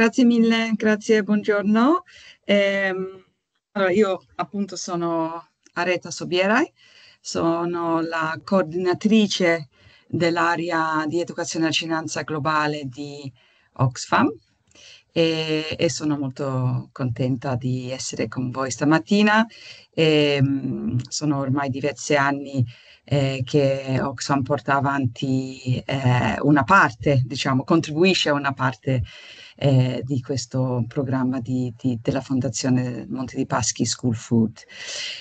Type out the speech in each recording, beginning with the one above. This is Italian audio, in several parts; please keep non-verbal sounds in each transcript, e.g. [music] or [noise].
Grazie mille, grazie, buongiorno. Eh, allora io appunto sono Areta Sobierai, sono la coordinatrice dell'area di educazione e finanza globale di Oxfam e, e, sono molto contenta di essere con voi stamattina. E, ehm, sono ormai diversi anni che eh, che Oxfam porta avanti eh, una parte, diciamo, contribuisce a una parte eh, di questo programma di, di, della Fondazione Monte di Paschi School Food.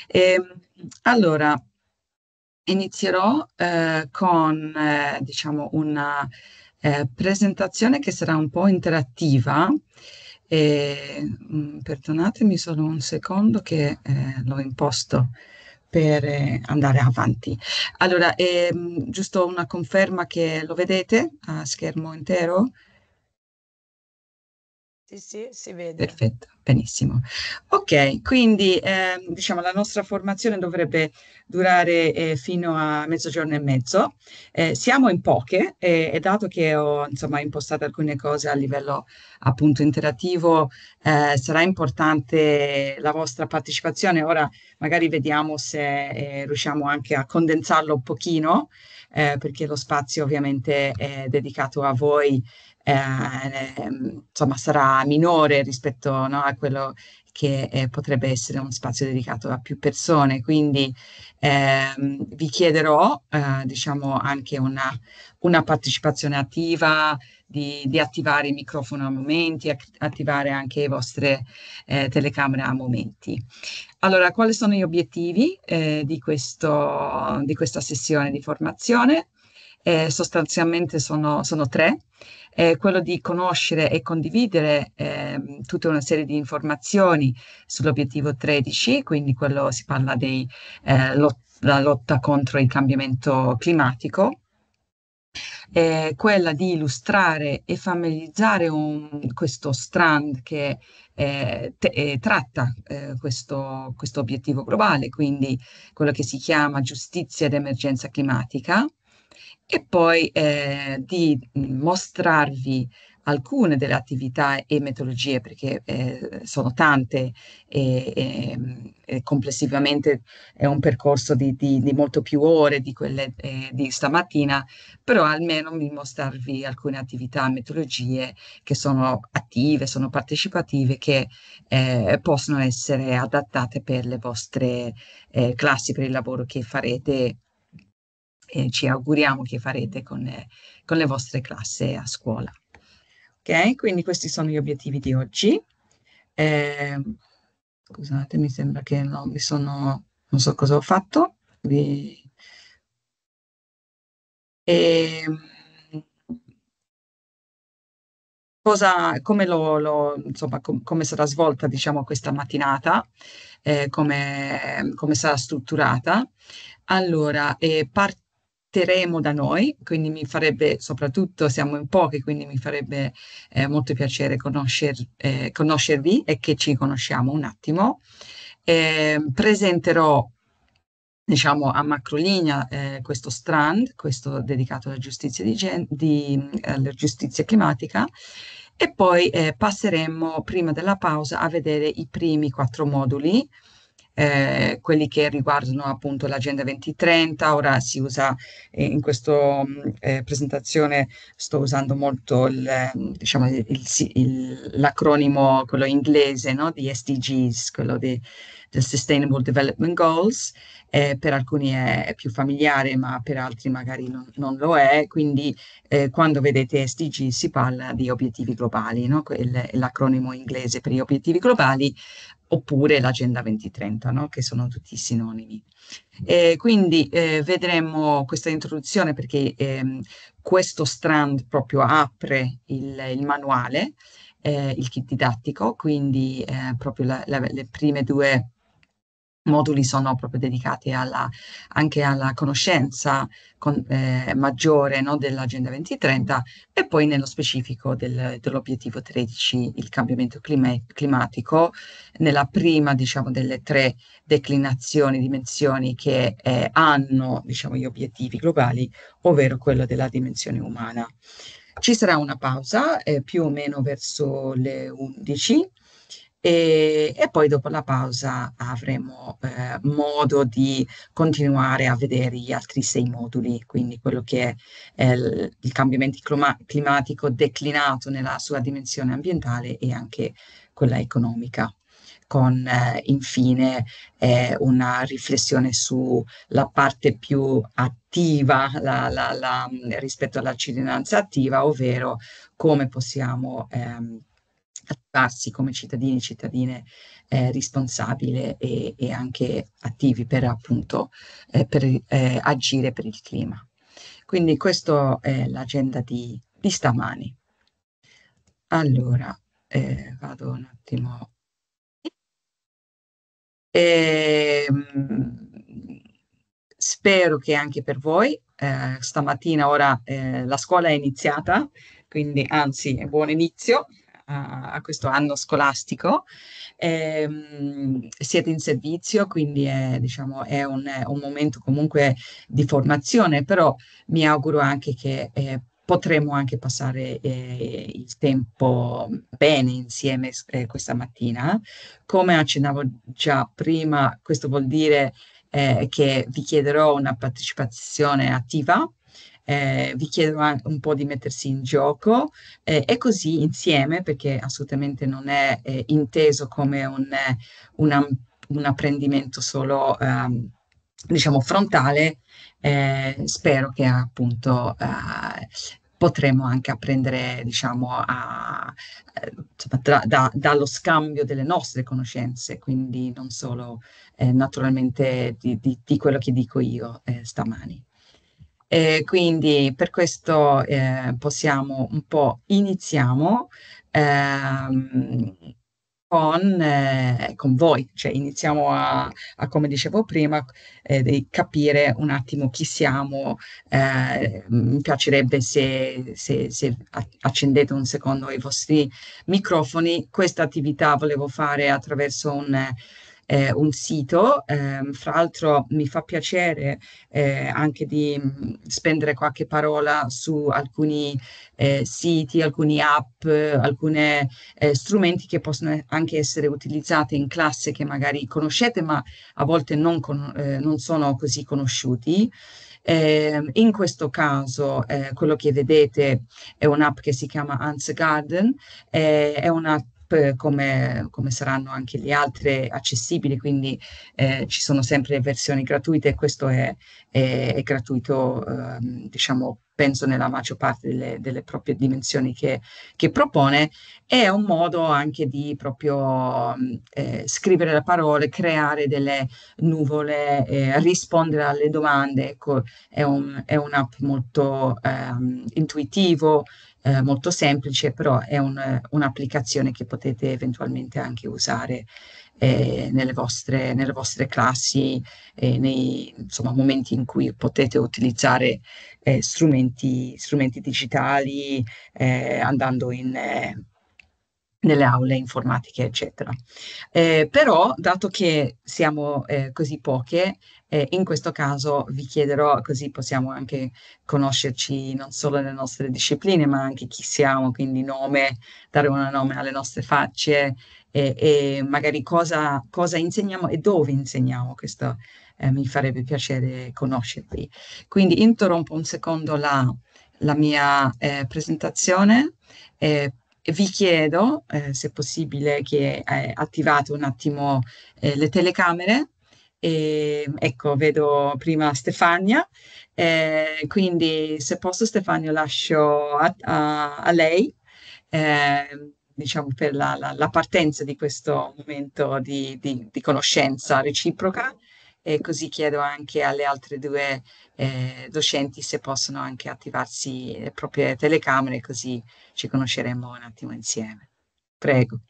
E, ehm, allora, inizierò eh, con eh, diciamo una eh, presentazione che sarà un po' interattiva. E, mh, mm, perdonatemi solo un secondo che l'ho imposto per eh, andare avanti. Allora, ehm, giusto una conferma che lo vedete a schermo intero? Sì, sì, si vede. Perfetto, benissimo. Ok, quindi eh, diciamo la nostra formazione dovrebbe durare eh, fino a mezzogiorno e mezzo. Eh, siamo in poche e, dato che ho insomma impostato alcune cose a livello appunto interattivo, eh, sarà importante la vostra partecipazione. Ora magari vediamo se eh, riusciamo anche a condensarlo un pochino, eh, perché lo spazio ovviamente è dedicato a voi eh, ehm, insomma, sarà minore rispetto no, a quello che eh, potrebbe essere un spazio dedicato a più persone. Quindi ehm, vi chiederò eh, diciamo anche una, una partecipazione attiva, di, di, attivare il microfono a momenti, attivare anche le vostre eh, telecamere a momenti. Allora, quali sono gli obiettivi eh, di, questo, di questa sessione di formazione? eh, sostanzialmente sono, sono tre. Eh, quello di conoscere e condividere eh, tutta una serie di informazioni sull'obiettivo 13, quindi quello si parla della eh, lot- lotta contro il cambiamento climatico, eh, quella di illustrare e familiarizzare un, questo strand che eh, te, eh, tratta eh, questo, questo, obiettivo globale, quindi quello che si chiama giustizia ed emergenza climatica, e poi eh, di mostrarvi alcune delle attività e metodologie, perché eh, sono tante e, e, e, complessivamente è un percorso di, di, di molto più ore di quelle eh, di stamattina, però almeno di mostrarvi alcune attività, e metodologie che sono attive, sono partecipative, che eh, possono essere adattate per le vostre eh, classi, per il lavoro che farete eh, ci auguriamo che farete con, eh, con le vostre classi a scuola. Ok, quindi questi sono gli obiettivi di oggi. Eh, scusate, mi sembra che no, mi sono, non so cosa ho fatto. Vi... E... Ehm, cosa, come, lo, lo, insomma, com, come, sarà svolta diciamo, questa mattinata, eh, come, come, sarà strutturata. Allora, eh, part- porteremo da noi, quindi mi farebbe, soprattutto siamo in pochi, quindi mi farebbe eh, molto piacere conoscer, eh, conoscervi e che ci conosciamo un attimo. Eh, presenterò diciamo a macro linea eh, questo strand, questo dedicato alla giustizia, di gen- di, alla giustizia climatica e poi eh, passeremo prima della pausa a vedere i primi quattro moduli eh, quelli che riguardano appunto l'agenda 2030, ora si usa eh, in questa mm, eh, presentazione sto usando molto il, mm, diciamo, il, il, l'acronimo quello inglese no? di SDGs, quello di del Sustainable Development Goals, eh, per alcuni è più familiare ma per altri magari non, non lo è, quindi eh, quando vedete SDG si parla di obiettivi globali, no? Quel, l'acronimo inglese per gli obiettivi globali, oppure l'Agenda 2030, no? che sono tutti sinonimi. Eh, quindi eh, vedremo questa introduzione perché ehm, questo strand proprio apre il, il manuale, eh, il kit didattico, quindi eh, proprio la, la, le prime due moduli sono proprio dedicati alla, anche alla conoscenza con, eh, maggiore no, dell'Agenda 2030 e poi nello specifico del, dell'obiettivo 13, il cambiamento clima- climatico, nella prima diciamo, delle tre declinazioni, dimensioni che eh, hanno diciamo, gli obiettivi globali, ovvero quello della dimensione umana. Ci sarà una pausa eh, più o meno verso le 11 e, e, poi dopo la pausa avremo eh, modo di continuare a vedere gli altri sei moduli, quindi quello che è eh, il, il cambiamento climatico declinato nella sua dimensione ambientale e anche quella economica, con eh, infine una riflessione sulla parte più attiva la, la, la, mm, rispetto alla cittadinanza attiva, ovvero come possiamo eh, attivarsi come cittadini e cittadine eh, responsabili e, e, anche attivi per appunto eh, per, eh, agire per il clima. Quindi questa è l'agenda di, di stamani. Allora, eh, vado un attimo. E, ehm, spero che anche per voi eh, stamattina ora eh, la scuola è iniziata, quindi anzi è buon inizio, a, a questo anno scolastico. Eh, siete in servizio, quindi è, diciamo, è un, un, momento comunque di formazione, però mi auguro anche che eh, potremo anche passare eh, il tempo bene insieme eh, questa mattina. Come accennavo già prima, questo vuol dire eh, che vi chiederò una partecipazione attiva eh, vi chiedono un po' di mettersi in gioco eh, e così insieme, perché assolutamente non è eh, inteso come un, un, un apprendimento solo, ehm, diciamo, frontale, eh, spero che appunto eh, potremo anche apprendere, diciamo, a, insomma, tra, da, dallo scambio delle nostre conoscenze, quindi non solo eh, naturalmente di, di, di, quello che dico io eh, stamani. E quindi per questo eh, possiamo un po' iniziamo ehm, con, eh, con, voi, cioè iniziamo a, a come dicevo prima, eh, di capire un attimo chi siamo. Eh, mi piacerebbe se, se, se accendete un secondo i vostri microfoni. Questa attività volevo fare attraverso un eh, un sito, eh, fra l'altro mi fa piacere eh, anche di mm, spendere qualche parola su alcuni eh, siti, alcune app, eh, alcuni strumenti che possono anche essere utilizzati in classe che magari conoscete ma a volte non, con, eh, non sono così conosciuti. Eh, in questo caso eh, quello che vedete è un'app che si chiama Hans Garden, eh, è una app, come, come saranno anche le altre accessibili, quindi eh, ci sono sempre versioni gratuite e questo è, è, è gratuito, ehm, diciamo, penso nella maggior parte delle, delle proprie dimensioni che, che, propone, è un modo anche di proprio mm, eh, scrivere le parole, creare delle nuvole, eh, rispondere alle domande, ecco, è, un, è un'app molto ehm, intuitivo, eh, molto semplice, però è un, eh, un'applicazione che potete eventualmente anche usare eh, nelle, vostre, nelle, vostre, classi, eh, nei insomma, momenti in cui potete utilizzare eh, strumenti, strumenti digitali eh, andando in nelle aule informatiche, eccetera. Eh, però, dato che siamo eh, così poche, eh, in questo caso vi chiederò, così possiamo anche conoscerci non solo le nostre discipline, ma anche chi siamo, quindi nome, dare un nome alle nostre facce e, e magari cosa, cosa, insegniamo e dove insegniamo questo. Eh, mi farebbe piacere conoscervi. Quindi interrompo un secondo la, la mia eh, presentazione eh, vi chiedo, eh, se possibile, che eh, attivate un attimo eh, le telecamere. E, ecco, vedo prima Stefania, eh, quindi se posso Stefania lascio a, a, a lei, ehm, diciamo, per la, la, la, partenza di questo momento di, di, di conoscenza reciproca e così chiedo anche alle altre due eh, docenti se possono anche attivarsi le proprie telecamere così ci conosceremo un attimo insieme. Prego.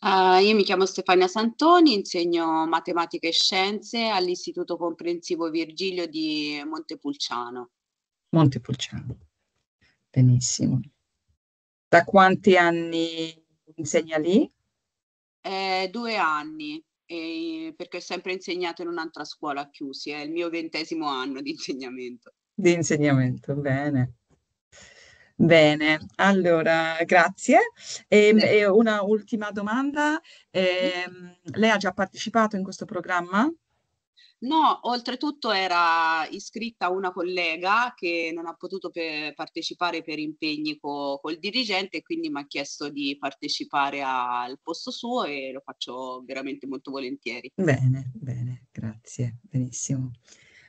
Uh, io mi chiamo Stefania Santoni, insegno matematica e scienze all'Istituto Comprensivo Virgilio di Montepulciano. Montepulciano, benissimo. Da quanti anni insegna lì? Eh, due anni eh, perché ho sempre insegnato in un'altra scuola a Chiusi, è il mio ventesimo anno di insegnamento. Di insegnamento, bene. Bene, allora grazie. E, ehm, e una ultima domanda. Eh, lei ha già partecipato in questo programma? No, oltretutto era iscritta una collega che non ha potuto pe- partecipare per impegni co- col dirigente e quindi mi ha chiesto di partecipare a- al posto suo e lo faccio veramente molto volentieri. Bene, bene, grazie, benissimo.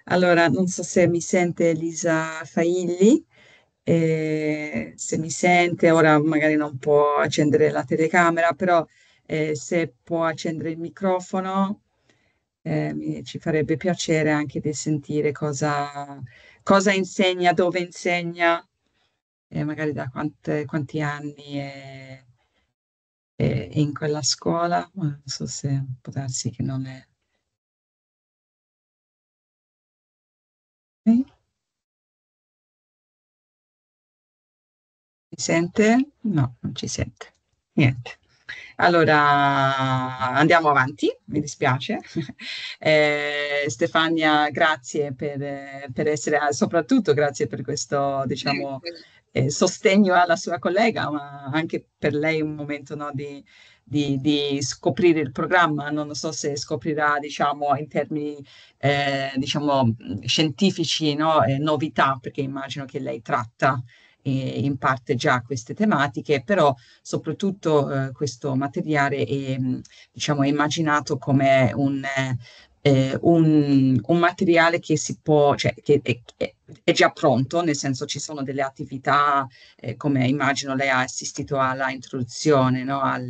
Allora, non so se mi sente Elisa Failli, eh, se mi sente, ora magari non può accendere la telecamera, però eh, se può accendere il microfono eh, ci farebbe piacere anche di sentire cosa, cosa insegna, dove insegna, e eh, magari da quante, quanti anni è, è, in quella scuola, non so se può darsi che non è. Mi sente? No, non ci sente. Niente. Allora, andiamo avanti, mi dispiace. [laughs] Eh, Stefania, grazie per, per essere, soprattutto grazie per questo, diciamo, eh, sostegno alla sua collega, ma anche per lei un momento no, di, di, di, scoprire il programma, non so se scoprirà diciamo in termini eh, diciamo scientifici no? eh, novità perché immagino che lei tratta eh, in parte già queste tematiche, però soprattutto eh, questo materiale è, mm, diciamo, è immaginato come un, eh, eh, un, un, materiale che si può, cioè che è, è, già pronto, nel senso ci sono delle attività, eh, come immagino lei ha assistito alla introduzione no? Al,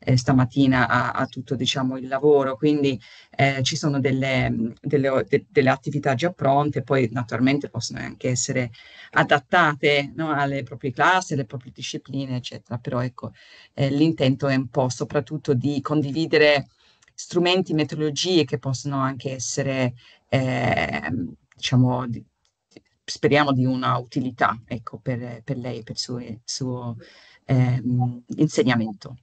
eh, stamattina a, a, tutto diciamo, il lavoro, quindi eh, ci sono delle, delle, de, delle, attività già pronte, poi naturalmente possono anche essere adattate no? alle proprie classi, alle proprie discipline, eccetera, però ecco, eh, l'intento è un po' soprattutto di condividere strumenti, metodologie che possono anche essere, eh, diciamo, di, speriamo di una utilità ecco, per, per lei, per il suo, suo eh, insegnamento.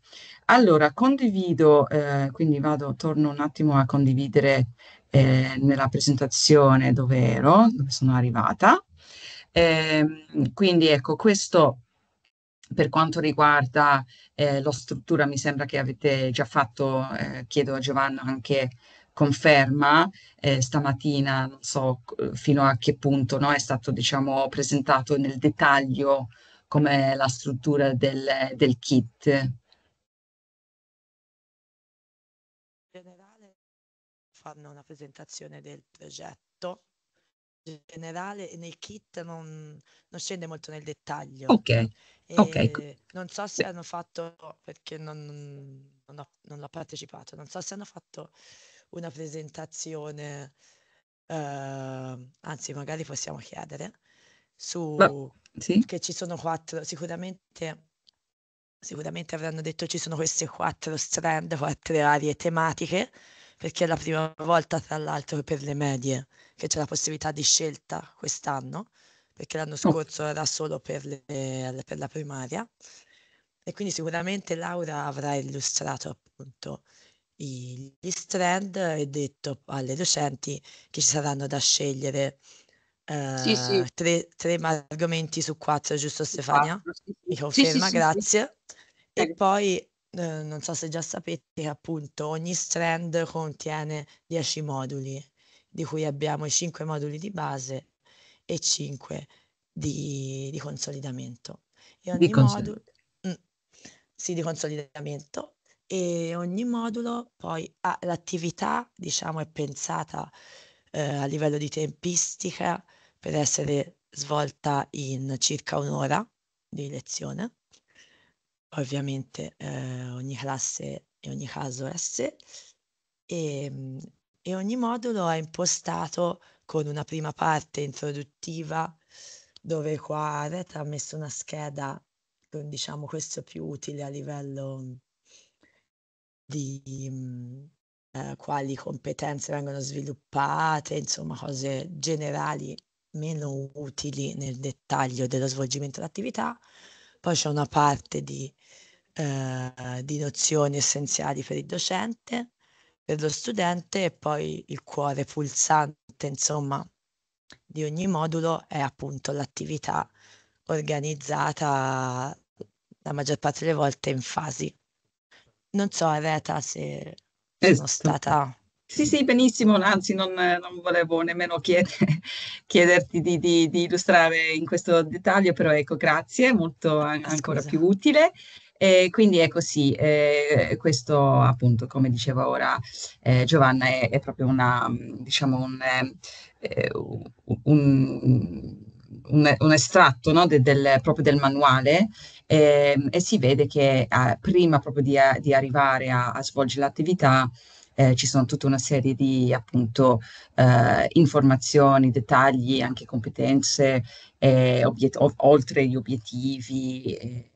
Allora, condivido, eh, quindi vado, torno un attimo a condividere eh, nella presentazione dove ero, dove sono arrivata. Ehm, quindi ecco, questo per quanto riguarda eh, lo struttura, mi sembra che avete già fatto, eh, chiedo a Giovanna anche conferma eh, stamattina, non so eh, fino a che punto no, è stato diciamo, presentato nel dettaglio come la struttura del, del kit. fanno una presentazione del progetto generale e nel kit non, non, scende molto nel dettaglio. Ok. okay. Ecco. Non so se hanno fatto, perché non, non, ho, non, l'ho partecipato, non so se hanno fatto una presentazione, eh, anzi magari possiamo chiedere, su Ma, sì? che ci sono quattro, sicuramente sicuramente avranno detto ci sono queste quattro strand, quattro aree tematiche perché è la prima volta, tra l'altro, per le medie che c'è la possibilità di scelta quest'anno, perché l'anno mm. scorso era solo per, le, per la primaria. E quindi sicuramente Laura avrà illustrato appunto gli strand e detto alle docenti che ci saranno da scegliere eh, sì, sì. Eh, tre, tre, argomenti su quattro, giusto Stefania? Mi conferma, sì, grazie. E poi Ehm, non so se già sapete appunto ogni strand contiene 10 moduli, di cui abbiamo i 5 moduli di base e 5 di, di consolidamento. E ogni di modulo, mm, sì, di consolidamento. E ogni modulo poi ha ah, l'attività, diciamo, è pensata eh, a livello di tempistica per essere svolta in circa un'ora di lezione Ovviamente eh, ogni classe e ogni caso è a sé e, ehm, e ogni modulo è impostato con una prima parte introduttiva dove qua Aret ha messo una scheda con diciamo questo più utile a livello di mm, eh, quali competenze vengono sviluppate, insomma cose generali meno utili nel dettaglio dello svolgimento dell'attività poi c'è una parte di, eh, di nozioni essenziali per il docente, per lo studente e poi il cuore pulsante, insomma, di ogni modulo è appunto l'attività organizzata la maggior parte delle volte in fasi. Non so, Areta, se esatto. sono stata sì, sì, benissimo, anzi non, non volevo nemmeno chiedere, [laughs] chiederti di, di, di, illustrare in questo dettaglio, però ecco, grazie, molto an- eh, ancora più utile. E quindi ecco sì, eh, questo appunto, come diceva ora eh, Giovanna, è, è, proprio una, diciamo un, eh, un, un, un estratto no, de, del, proprio del manuale ehm, e si vede che eh, prima proprio di, di arrivare a, a svolgere l'attività eh, ci sono tutta una serie di appunto eh, informazioni, dettagli, anche competenze, eh, obiet- oltre gli obiettivi eh,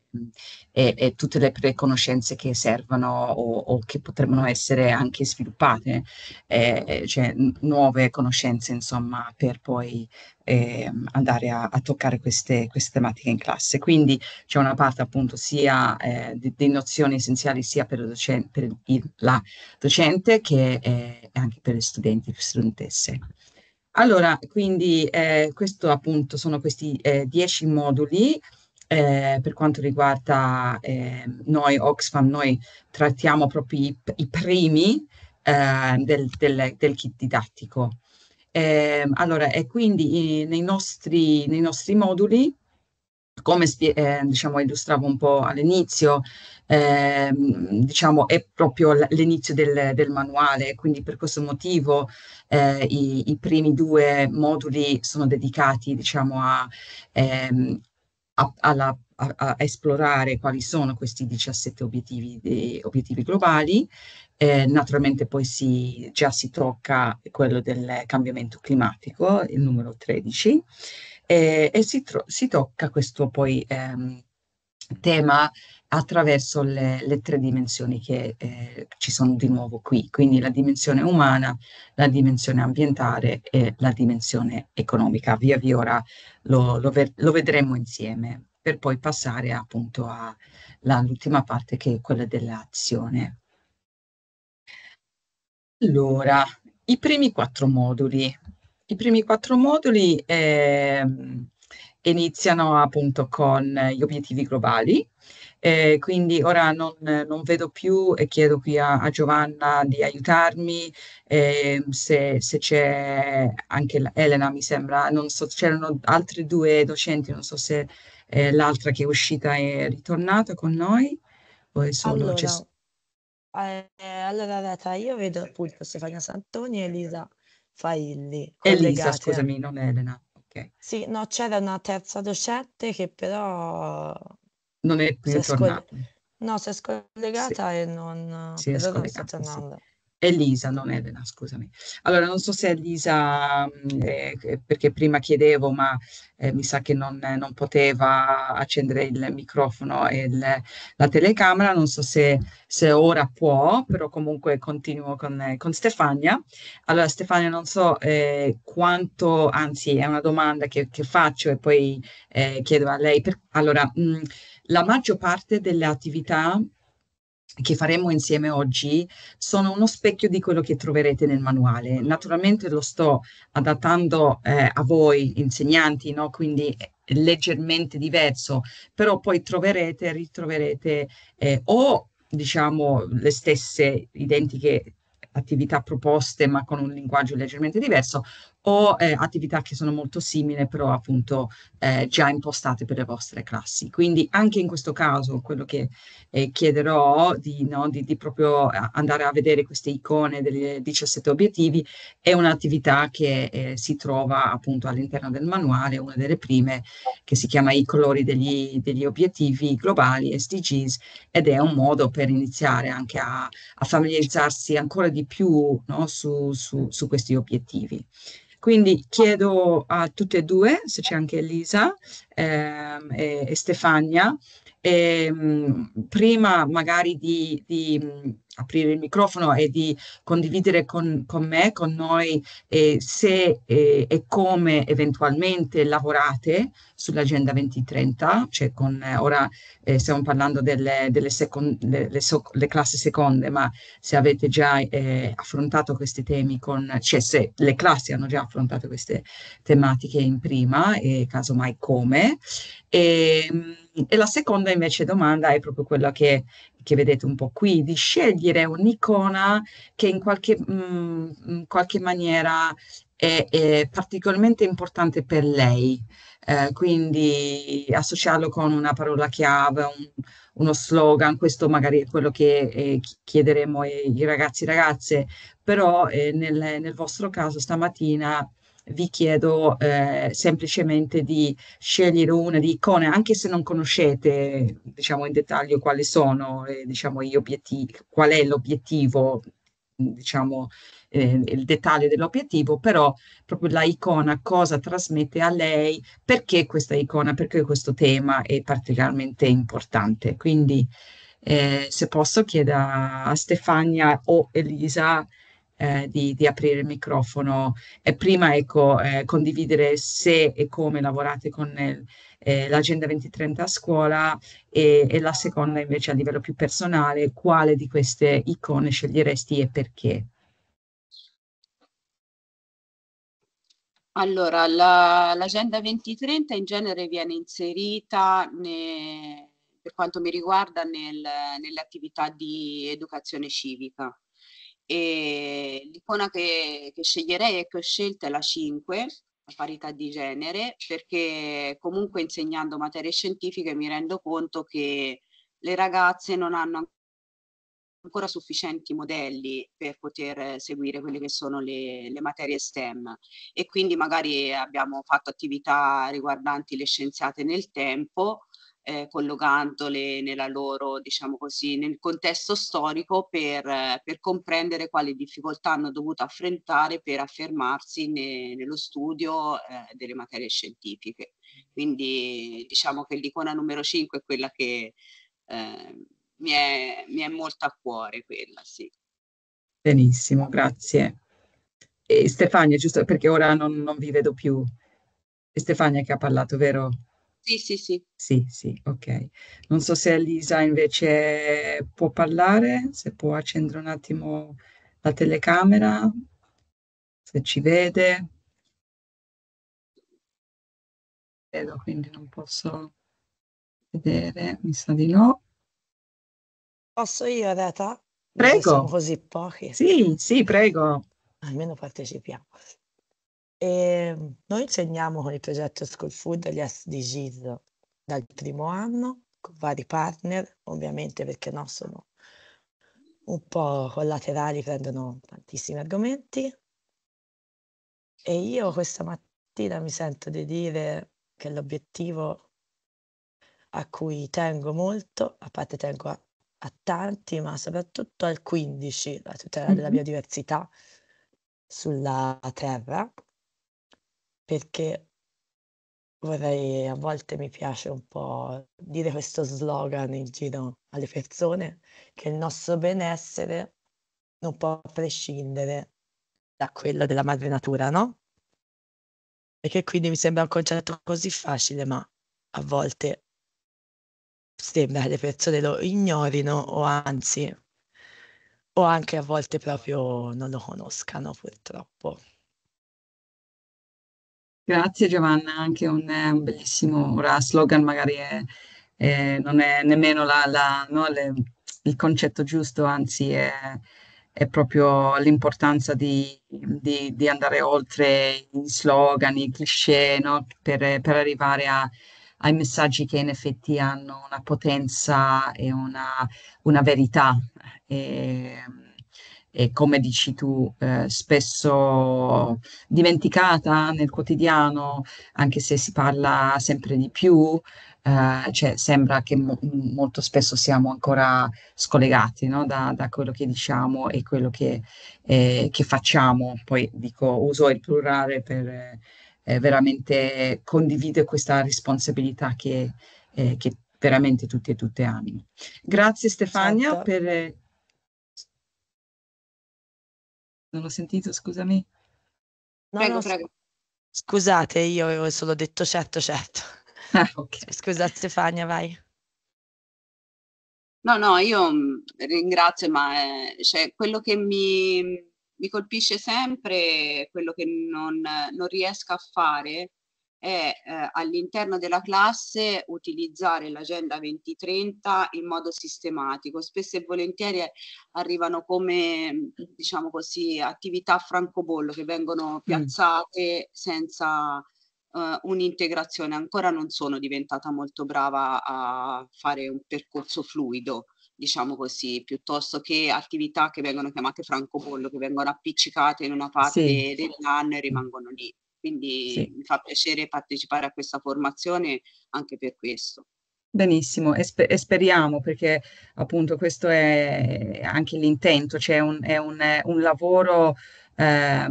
e, e, tutte le preconoscenze che servono o, o che potrebbero essere anche sviluppate, eh, eh cioè nuove conoscenze insomma per poi eh, andare a, a toccare queste, queste, tematiche in classe. Quindi c'è una parte appunto sia eh, di, di, nozioni essenziali sia per, docen- per il, la docente che eh, anche per gli studenti e studentesse. Allora, quindi eh, questo appunto sono questi eh, dieci moduli eh, per quanto riguarda eh, noi Oxfam, noi trattiamo proprio i, i primi eh, del, del, del, kit didattico. Ehm, allora, e quindi i, nei, nostri, nei nostri moduli come eh, diciamo, illustravo un po' all'inizio, eh, diciamo, è proprio l'inizio del, del, manuale, quindi per questo motivo eh, i, i, primi due moduli sono dedicati diciamo, a, ehm, a, alla, a, a esplorare quali sono questi 17 obiettivi, eh, obiettivi globali. Eh, naturalmente poi si, già si tocca quello del cambiamento climatico, il numero 13, eh, e si, si tocca questo poi ehm, tema attraverso le, le tre dimensioni che eh, ci sono di nuovo qui, quindi la dimensione umana, la dimensione ambientale e la dimensione economica. Via via ora lo, lo, ver- lo vedremo insieme per poi passare appunto all'ultima parte che è quella dell'azione. Allora, i primi quattro moduli. I primi quattro moduli eh, iniziano appunto con gli obiettivi globali eh, quindi ora non, non, vedo più e chiedo qui a, a Giovanna di aiutarmi, eh, se, se, c'è anche Elena mi sembra, non so, c'erano altri due docenti, non so se eh, l'altra che è uscita è ritornata con noi o è solo... Allora, eh, allora Rata, io vedo appunto Stefania Santoni e Elisa Failli. Elisa, scusami, non Elena. Okay. Sì, no, c'era una terza docente che però non è più si è tornato. Scoll- no, si è scollegata sì. e non... Sì, è scollegata, non Sì. Elisa, non Elena, scusami. Allora, non so se Elisa, mm, eh, perché prima chiedevo, ma eh, mi sa che non, eh, non, poteva accendere il microfono e il, la telecamera, non so se, se, ora può, però comunque continuo con, eh, con Stefania. Allora, Stefania, non so eh, quanto, anzi è una domanda che, che faccio e poi eh, chiedo a lei. Per, allora, mh, mm, la maggior parte delle attività che faremo insieme oggi sono uno specchio di quello che troverete nel manuale. Naturalmente lo sto adattando eh, a voi insegnanti, no? quindi eh, leggermente diverso, però poi troverete, ritroverete eh, o diciamo le stesse identiche attività proposte ma con un linguaggio leggermente diverso o eh, attività che sono molto simili però appunto eh, già impostate per le vostre classi. Quindi anche in questo caso quello che eh, chiederò di, no, di, di, proprio andare a vedere queste icone dei 17 obiettivi è un'attività che eh, si trova appunto all'interno del manuale, una delle prime che si chiama i colori degli, degli obiettivi globali SDGs ed è un modo per iniziare anche a, a familiarizzarsi ancora di più no, su, su, su questi obiettivi. Quindi chiedo a tutte e due, se c'è anche Elisa ehm, e, e Stefania, ehm, prima magari di, di, mm, aprire il microfono e di condividere con, con me, con noi, eh, se eh, e come eventualmente lavorate sull'agenda 2030, cioè con, eh, ora eh, stiamo parlando delle, delle, second, le, le, so, le classi seconde, ma se avete già eh, affrontato questi temi con, cioè se le classi hanno già affrontato queste tematiche in prima e eh, casomai come. E, ehm, e la seconda invece domanda è proprio quella che, che vedete un po' qui, di scegliere un'icona che in qualche, mh, mm, in qualche maniera è, è, particolarmente importante per lei, eh, quindi associarlo con una parola chiave, un, uno slogan, questo magari è quello che eh, chiederemo ai ragazzi e ragazze, però eh, nel, nel vostro caso stamattina vi chiedo eh, semplicemente di scegliere una di icone, anche se non conoscete diciamo, in dettaglio quali sono eh, diciamo, gli obiettivi, qual è l'obiettivo, diciamo, eh, il dettaglio dell'obiettivo, però proprio la icona cosa trasmette a lei, perché questa icona, perché questo tema è particolarmente importante. Quindi eh, se posso chiedere a Stefania o Elisa eh, di, di, aprire il microfono e eh, prima ecco, eh, condividere se e come lavorate con eh, eh l'agenda 2030 a scuola e, e, la seconda invece a livello più personale, quale di queste icone sceglieresti e perché? Allora, l'agenda 2030 in genere viene inserita ne, per quanto mi riguarda nel, attività di educazione civica e l'icona che, che sceglierei e che ho scelto è la 5, la parità di genere, perché comunque insegnando materie scientifiche mi rendo conto che le ragazze non hanno ancora sufficienti modelli per poter seguire quelle che sono le, le materie STEM e quindi magari abbiamo fatto attività riguardanti le scienziate nel tempo eh, collocandole nella loro, diciamo così, nel contesto storico per, eh, per comprendere quali difficoltà hanno dovuto affrontare per affermarsi ne, nello studio eh, delle materie scientifiche. Quindi diciamo che l'icona numero 5 è quella che eh, mi, è, mi è molto a cuore quella, sì. Benissimo, grazie. E Stefania, giusto perché ora non, non vi vedo più. è Stefania che ha parlato, vero? Sì, sì, sì. Sì, sì, ok. Non so se Elisa invece può parlare, se può accendere un attimo la telecamera, se ci vede. Vedo, quindi non posso vedere, mi sa di no. Posso io, Adata? Prego. Siamo così pochi. Sì, sì, prego. Almeno partecipiamo. E ehm, noi insegniamo con il progetto School Food gli SDGs dal primo anno con vari partner, ovviamente perché no, sono un po' collaterali, prendono tantissimi argomenti. E io questa mattina mi sento di dire che l'obiettivo a cui tengo molto, a parte tengo a, a tanti, ma soprattutto al 15, la tutela della biodiversità sulla terra, perché vorrei a volte mi piace un po' dire questo slogan in giro alle persone, che il nostro benessere non può prescindere da quello della madre natura, no? E che quindi mi sembra un concetto così facile, ma a volte sembra che le persone lo ignorino o anzi, o anche a volte proprio non lo conoscano purtroppo. Grazie Giovanna, anche un, un bellissimo ora, slogan, magari è, è, non è nemmeno la, la, no, le, il concetto giusto, anzi è, è proprio l'importanza di, di, di, andare oltre i slogan, i cliché, no? per, per, arrivare a, ai messaggi che in effetti hanno una potenza e una, una verità. E, e come dici tu, eh, spesso dimenticata nel quotidiano, anche se si parla sempre di più, eh, cioè sembra che mo- molto spesso siamo ancora scollegati no? da, da, quello che diciamo e quello che, eh, che facciamo. Poi dico, uso il plurale per eh, veramente condividere questa responsabilità che, eh, che veramente tutti e tutte hanno. Grazie Stefania esatto. per non ho sentito, scusami. No, prego, no, prego. Scusate, io avevo solo detto certo, certo. [laughs] Ah, okay. [laughs] Scusa Stefania, vai. No, no, io mm, ringrazio, ma eh, cioè, quello che mi, mi colpisce sempre, quello che non, non riesco a fare, è eh, all'interno della classe utilizzare l'agenda 2030 in modo sistematico. Spesso e volentieri arrivano come, diciamo così, attività francobollo che vengono mm. piazzate mm. senza eh, un'integrazione. Ancora non sono diventata molto brava a fare un percorso fluido diciamo così, piuttosto che attività che vengono chiamate francobollo, che vengono appiccicate in una parte sì. del e rimangono lì quindi sì. mi fa piacere partecipare a questa formazione anche per questo. Benissimo, e, sper- e, speriamo perché appunto questo è anche l'intento, cioè un, è un, è un lavoro eh,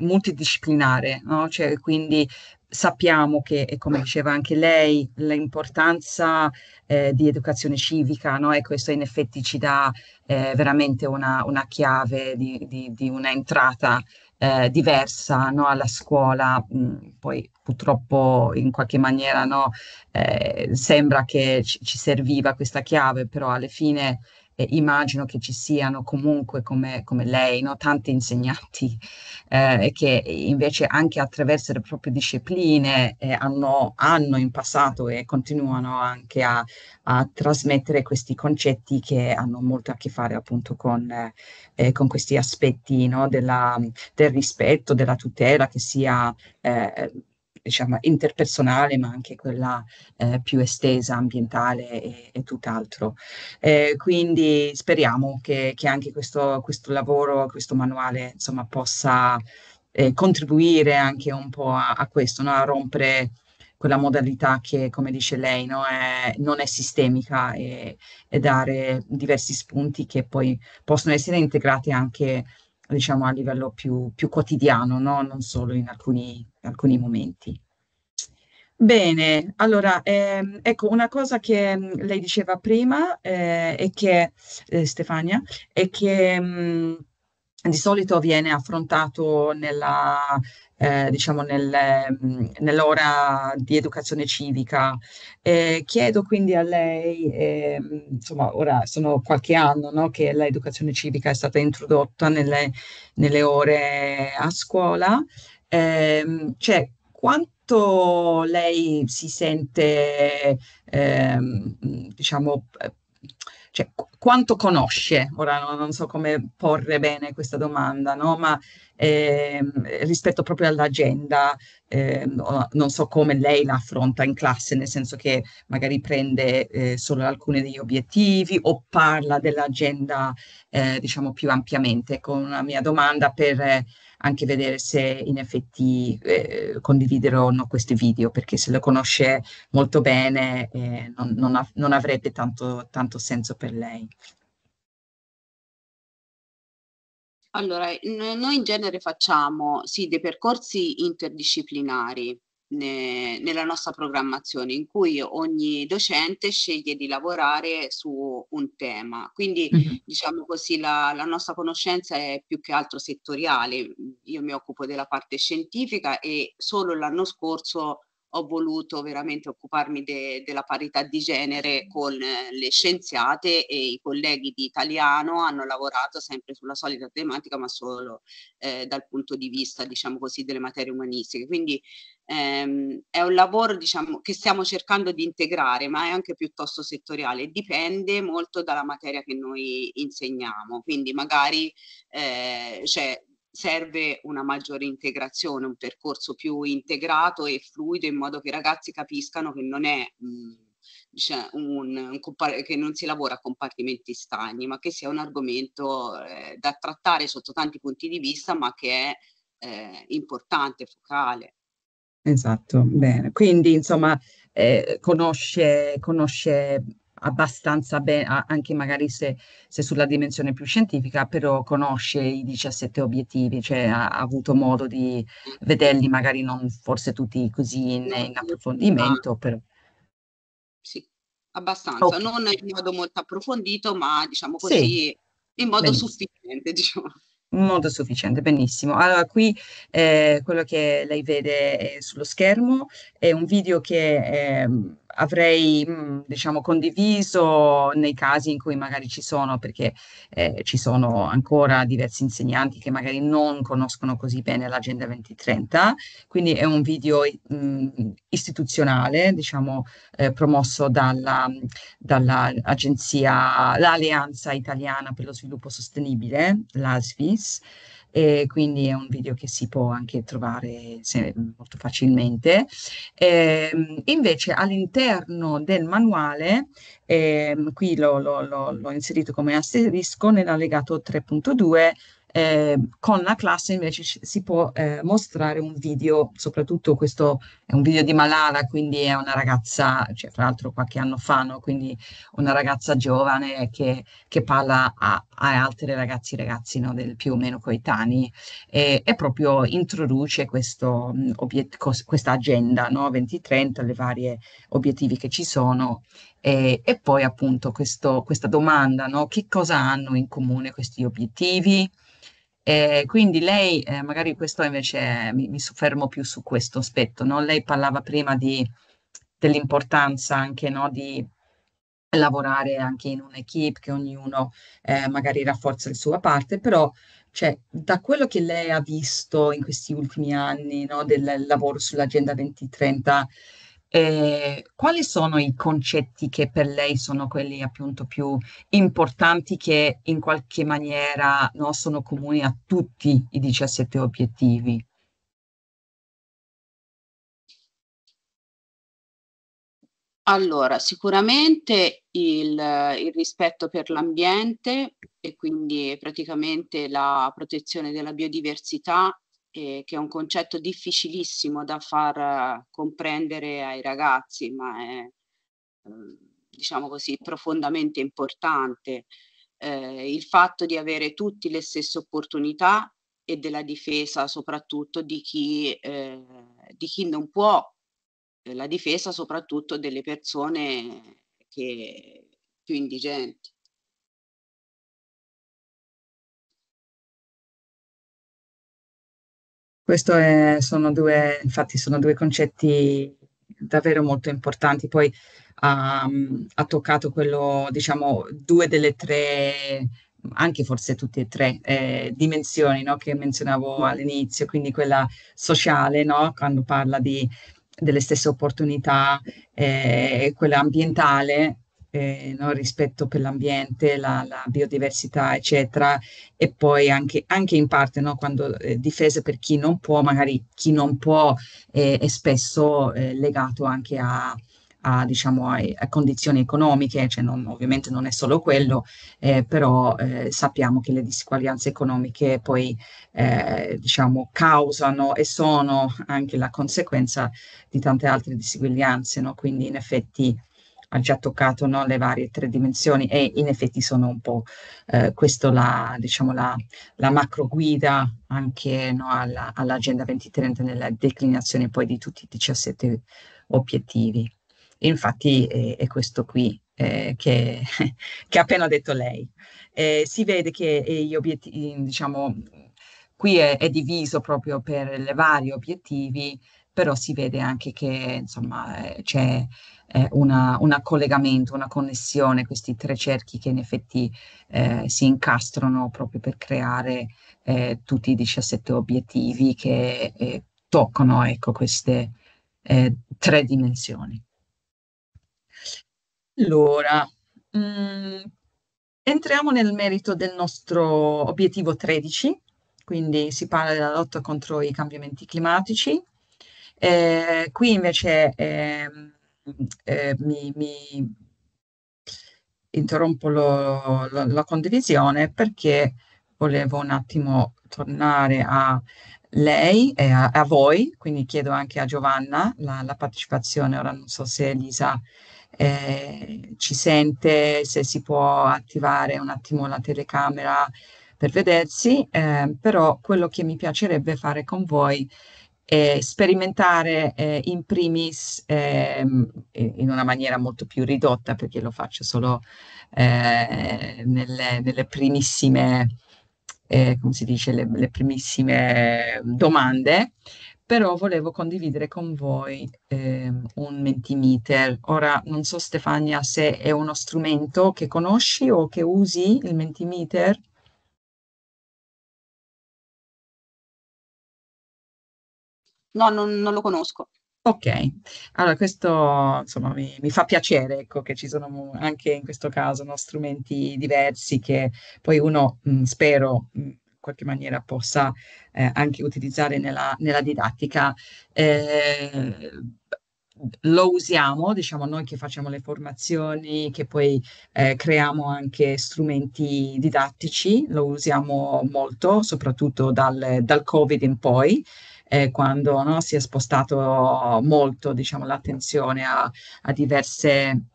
multidisciplinare, no? cioè, quindi sappiamo che, e come diceva anche lei, l'importanza eh, di educazione civica, no? e questo in effetti ci dà eh, veramente una, una chiave di, di, di un'entrata eh, diversa no, alla scuola, mm, poi purtroppo in qualche maniera no, eh, sembra che ci, ci serviva questa chiave, però alla fine eh, immagino che ci siano comunque come, come lei, no? tanti insegnanti eh, che invece anche attraverso le proprie discipline eh, hanno, hanno, in passato e continuano anche a, a, trasmettere questi concetti che hanno molto a che fare appunto con, eh, con questi aspetti no? della, del rispetto, della tutela che sia eh, diciamo, interpersonale, ma anche quella eh, più estesa, ambientale e, e tutt'altro. Eh, quindi speriamo che, che anche questo, questo, lavoro, questo manuale, insomma, possa eh, contribuire anche un po' a, a questo, no? a rompere quella modalità che, come dice lei, no, è, non è sistemica e, e, dare diversi spunti che poi possono essere integrati anche diciamo a livello più, più quotidiano, no? non solo in alcuni, alcuni momenti. Bene, allora, ehm, ecco una cosa che mm, lei diceva prima eh, è che, eh, Stefania, è che mh, mm, di solito viene affrontato nella, eh, diciamo nel, mm, nell'ora di educazione civica. Eh, chiedo quindi a lei, eh, insomma ora sono qualche anno no, che l'educazione civica è stata introdotta nelle, nelle ore a scuola, ehm, cioè quanto lei si sente, ehm, diciamo, cioè, qu- quanto conosce, ora non, non, so come porre bene questa domanda, no? ma ehm, rispetto proprio all'agenda, ehm, non so come lei la affronta in classe, nel senso che magari prende eh, solo alcuni degli obiettivi o parla dell'agenda eh, diciamo più ampiamente. Con ecco, una mia domanda per eh, anche vedere se in effetti eh, condividere o no questi video, perché se lo conosce molto bene eh, non, non, av- non avrebbe tanto, tanto senso per lei. Allora, noi in genere facciamo sì, dei percorsi interdisciplinari ne- nella nostra programmazione, in cui ogni docente sceglie di lavorare su un tema. Quindi, mm-hmm. diciamo così, la-, la nostra conoscenza è più che altro settoriale. Io mi occupo della parte scientifica e solo l'anno scorso ho voluto veramente occuparmi de- della parità di genere con eh, le scienziate e i colleghi di italiano hanno lavorato sempre sulla solita tematica ma solo eh, dal punto di vista diciamo così delle materie umanistiche quindi ehm, è un lavoro diciamo che stiamo cercando di integrare ma è anche piuttosto settoriale dipende molto dalla materia che noi insegniamo quindi magari eh, cioè, serve una maggiore integrazione, un percorso più integrato e fluido in modo che i ragazzi capiscano che non è... Mh, cioè un, un che non si lavora a compartimenti stagni, ma che sia un argomento eh, da trattare sotto tanti punti di vista, ma che è eh, importante, focale. Esatto, bene. Quindi, insomma, eh, conosce, conosce abbastanza bene, anche magari se, se, sulla dimensione più scientifica, però conosce i 17 obiettivi, cioè ha, ha avuto modo di vederli magari non forse tutti così in, in approfondimento. Però. Sì, abbastanza, okay. non in modo molto approfondito, ma diciamo così, sì. in modo Benissimo. sufficiente, diciamo. In modo sufficiente, benissimo. Allora, qui eh, quello che lei vede eh, sullo schermo è un video che... Eh, avrei mm, diciamo, condiviso nei casi in cui magari ci sono, perché eh, ci sono ancora diversi insegnanti che magari non conoscono così bene l'Agenda 2030, quindi è un video mh, mm, istituzionale, diciamo, eh, promosso dall'Agenzia, l'Alleanza Italiana per lo Sviluppo Sostenibile, l'ASVIS, e quindi è un video che si può anche trovare se, molto facilmente. Eh, invece all'interno del manuale, eh, qui l'ho, inserito come asterisco nell'allegato 3.2, Ehm, con la classe invece si può eh, mostrare un video, soprattutto questo è un video di Malala, quindi è una ragazza, cioè, tra l'altro qualche anno fa, no? quindi una ragazza giovane che, che parla a, a altri ragazzi, ragazzi no? Del, più o meno coetanei e, e proprio introduce questo, mh, obiet- cos- questa agenda no? 2030, le varie obiettivi che ci sono e, e poi appunto questo, questa domanda, no? che cosa hanno in comune questi obiettivi? Eh, quindi lei, eh, magari questo invece mi, mi, soffermo più su questo aspetto, no? lei parlava prima di, dell'importanza anche no, di lavorare anche in un'equipe, che ognuno eh, magari rafforza la sua parte, però cioè, da quello che lei ha visto in questi ultimi anni no, del lavoro sull'agenda 2030, eh, quali sono i concetti che per lei sono quelli appunto più importanti che in qualche maniera no, sono comuni a tutti i 17 obiettivi? Allora, sicuramente il, il rispetto per l'ambiente e quindi praticamente la protezione della biodiversità eh, che è un concetto difficilissimo da far eh, comprendere ai ragazzi, ma è ehm, diciamo così profondamente importante. Eh, il fatto di avere tutti le stesse opportunità e della difesa soprattutto di chi, eh, di chi non può, eh, la difesa soprattutto delle persone che, più indigenti. Questo è, sono due, infatti sono due concetti davvero molto importanti. Poi um, ha toccato quello, diciamo, due delle tre, anche forse tutte e tre, eh, dimensioni no? che menzionavo mm. all'inizio, quindi quella sociale, no? quando parla di, delle stesse opportunità, eh, quella ambientale eh, no, rispetto per l'ambiente, la, la, biodiversità, eccetera, e poi anche, anche in parte no, quando eh, difesa per chi non può, magari chi non può eh, è spesso eh, legato anche a, a, diciamo, a, a, condizioni economiche, cioè non, ovviamente non è solo quello, eh, però eh, sappiamo che le disuguaglianze economiche poi eh, diciamo, causano e sono anche la conseguenza di tante altre disuguaglianze, no? quindi in effetti ha già toccato no, le varie tre dimensioni e in effetti sono un po' eh, questa la, diciamo, la, la macro guida anche no, alla, all'Agenda 2030 nella declinazione poi di tutti i 17 obiettivi. infatti eh, è questo qui eh, che, [laughs] che, ha appena detto lei. Eh, si vede che eh, gli obiettivi, diciamo, qui è, è, diviso proprio per le vari obiettivi, però si vede anche che insomma eh, c'è eh, una, un collegamento, una connessione, questi tre cerchi che in effetti eh, si incastrano proprio per creare eh, tutti i 17 obiettivi che eh, toccano ecco, queste eh, tre dimensioni. Allora, mh, mm, entriamo nel merito del nostro obiettivo 13, quindi si parla della lotta contro i cambiamenti climatici. Eh, qui invece ehm, eh, mi, mi interrompo lo, lo, la condivisione perché volevo un attimo tornare a lei e a, a voi, quindi chiedo anche a Giovanna la, la partecipazione, ora non so se Elisa eh, ci sente, se si può attivare un attimo la telecamera per vedersi, eh, però quello che mi piacerebbe fare con voi è eh, sperimentare eh, in primis ehm, in una maniera molto più ridotta perché lo faccio solo eh, nelle, nelle, primissime, eh, come si dice, le, le, primissime domande, però volevo condividere con voi ehm, un Mentimeter. Ora non so Stefania se è uno strumento che conosci o che usi il Mentimeter. No, non, non lo conosco. Ok, allora questo insomma mi, mi fa piacere ecco, che ci sono anche in questo caso no, strumenti diversi che poi uno mh, spero mh, in qualche maniera possa eh, anche utilizzare nella, nella didattica. Eh, lo usiamo, diciamo noi che facciamo le formazioni, che poi eh, creiamo anche strumenti didattici, lo usiamo molto, soprattutto dal, dal Covid in poi eh, quando no, si è spostato molto diciamo, l'attenzione a, a diverse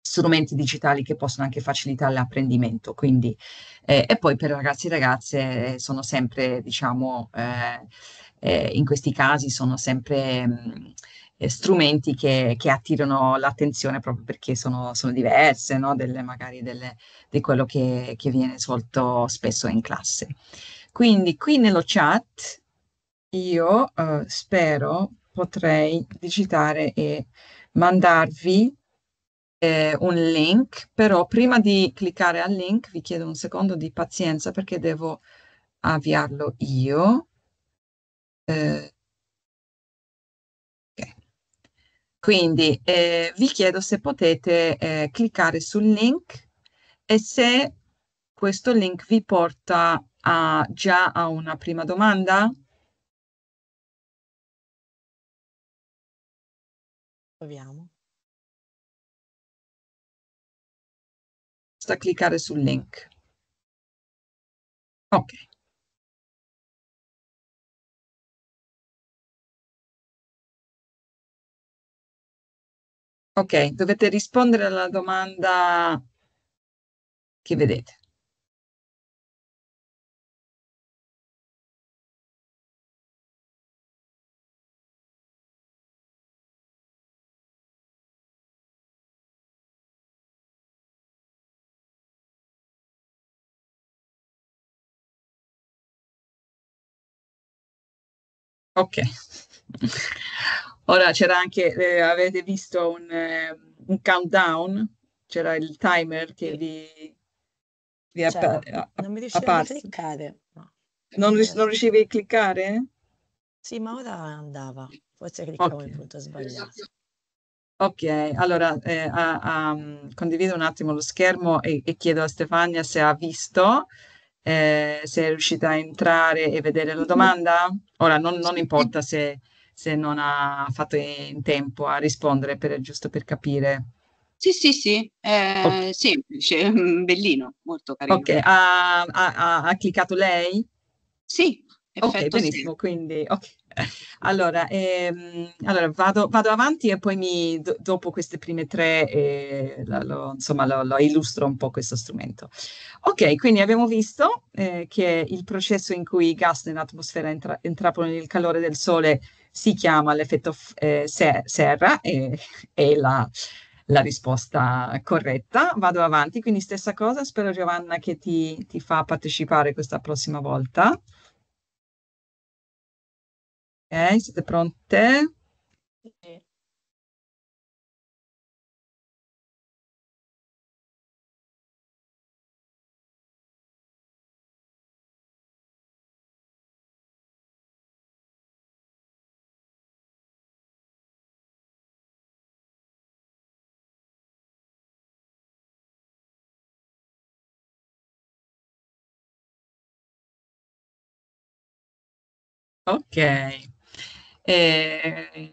strumenti digitali che possono anche facilitare l'apprendimento. Quindi, eh, e poi per ragazzi e ragazze eh, sono sempre, diciamo, eh, eh, in questi casi sono sempre mh, mm, eh, strumenti che, che attirano l'attenzione proprio perché sono, sono diverse, no? delle, magari delle, di quello che, che viene svolto spesso in classe. Quindi qui nello chat io eh, spero potrei digitare e mandarvi eh, un link, però prima di cliccare al link vi chiedo un secondo di pazienza perché devo avviarlo io. Eh, okay. Quindi eh, vi chiedo se potete eh, cliccare sul link e se questo link vi porta a, già a una prima domanda Proviamo. Basta cliccare sul link. Ok. Ok, dovete rispondere alla domanda che vedete. Ok. Ora c'era anche, eh, avete visto un, eh, un countdown? C'era il timer che vi, vi cioè, non mi riuscivo a cliccare. No. Non, eh. non riuscivi a cliccare? Sì, ma ora andava. Forse cliccavo okay. il punto sbagliato. Ok, allora eh, a, a, mm, condivido un attimo lo schermo e, e chiedo a Stefania se ha visto eh, se è riuscita a entrare e vedere la domanda. Ora non, non importa se, se, non ha fatto in tempo a rispondere, per, giusto per capire. Sì, sì, sì, eh, okay. semplice, [laughs] bellino, molto carino. Ok, ha, ha, ha cliccato lei? Sì, ok, benissimo, sì. quindi... Okay. Allora, ehm, allora vado, vado, avanti e poi mi, do, dopo queste prime tre eh, lo, insomma, lo, lo, illustro un po' questo strumento. Ok, quindi abbiamo visto eh, che il processo in cui i gas nell'atmosfera entra- intrappolano il calore del Sole si chiama l'effetto f- eh, ser- serra e, e [laughs] la, la risposta corretta. Vado avanti, quindi stessa cosa, spero Giovanna che ti, ti fa partecipare questa prossima volta. Ok, siete pronte? Sì. Ok. E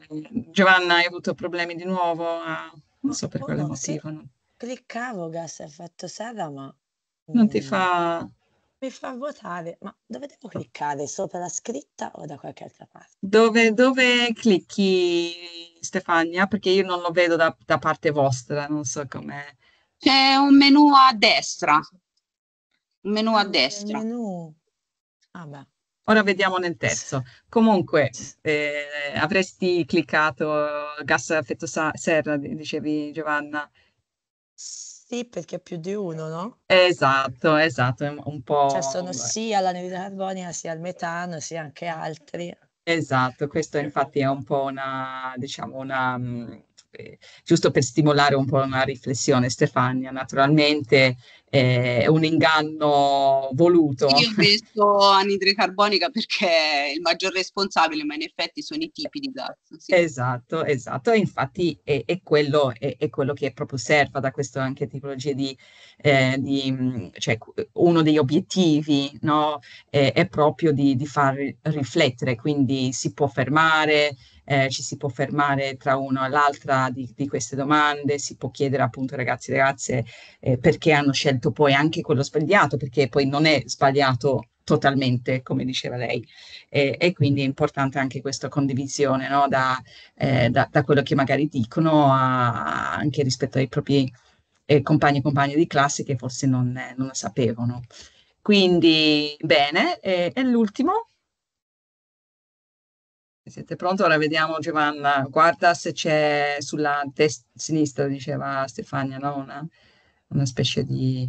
Giovanna, hai avuto problemi di nuovo? A, ah, non so per oh, quale motivo. No. Cliccavo gas effetto sera, ma non ti mm, fa. Mi fa votare, ma dove devo cliccare? Sopra la scritta o da qualche altra parte? Dove, dove clicchi, Stefania? Perché io non lo vedo da, da parte vostra, non so com'è. C'è un menu a destra. Un menu a destra. Menu. Ah, beh. Ora vediamo nel terzo. Comunque, eh, avresti cliccato gas a effetto serra, dicevi Giovanna. Sì, perché più di uno, no? Esatto, esatto, è un po'... Cioè sono sia l'anidride carbonica, sia il metano, sia anche altri. Esatto, questo infatti è un po' una, diciamo, una, mm, eh, giusto per stimolare un po' una riflessione, Stefania, naturalmente eh, è un inganno voluto. Io ho [laughs] messo anidride carbonica perché è il maggior responsabile, ma in effetti sono i tipi di gas. Sì. Esatto, esatto, infatti è, è, quello, è, è, quello, che proprio serva da questo anche tipologia di, eh, di cioè, uno degli obiettivi no? è, proprio di, di far riflettere, quindi si può fermare, eh, ci si può fermare tra uno e l'altra di, di, queste domande, si può chiedere appunto ragazzi e ragazze eh, perché hanno scelto poi anche quello sbagliato, perché poi non è sbagliato totalmente, come diceva lei. E, e, quindi è importante anche questa condivisione no? da, eh, da, da, quello che magari dicono a, anche rispetto ai propri eh, compagni e compagne di classe che forse non, eh, non lo sapevano. Quindi bene, eh, e l'ultimo siete pronti? Ora vediamo Giovanna. Guarda se c'è sulla test- sinistra, diceva Stefania, no? una, una specie di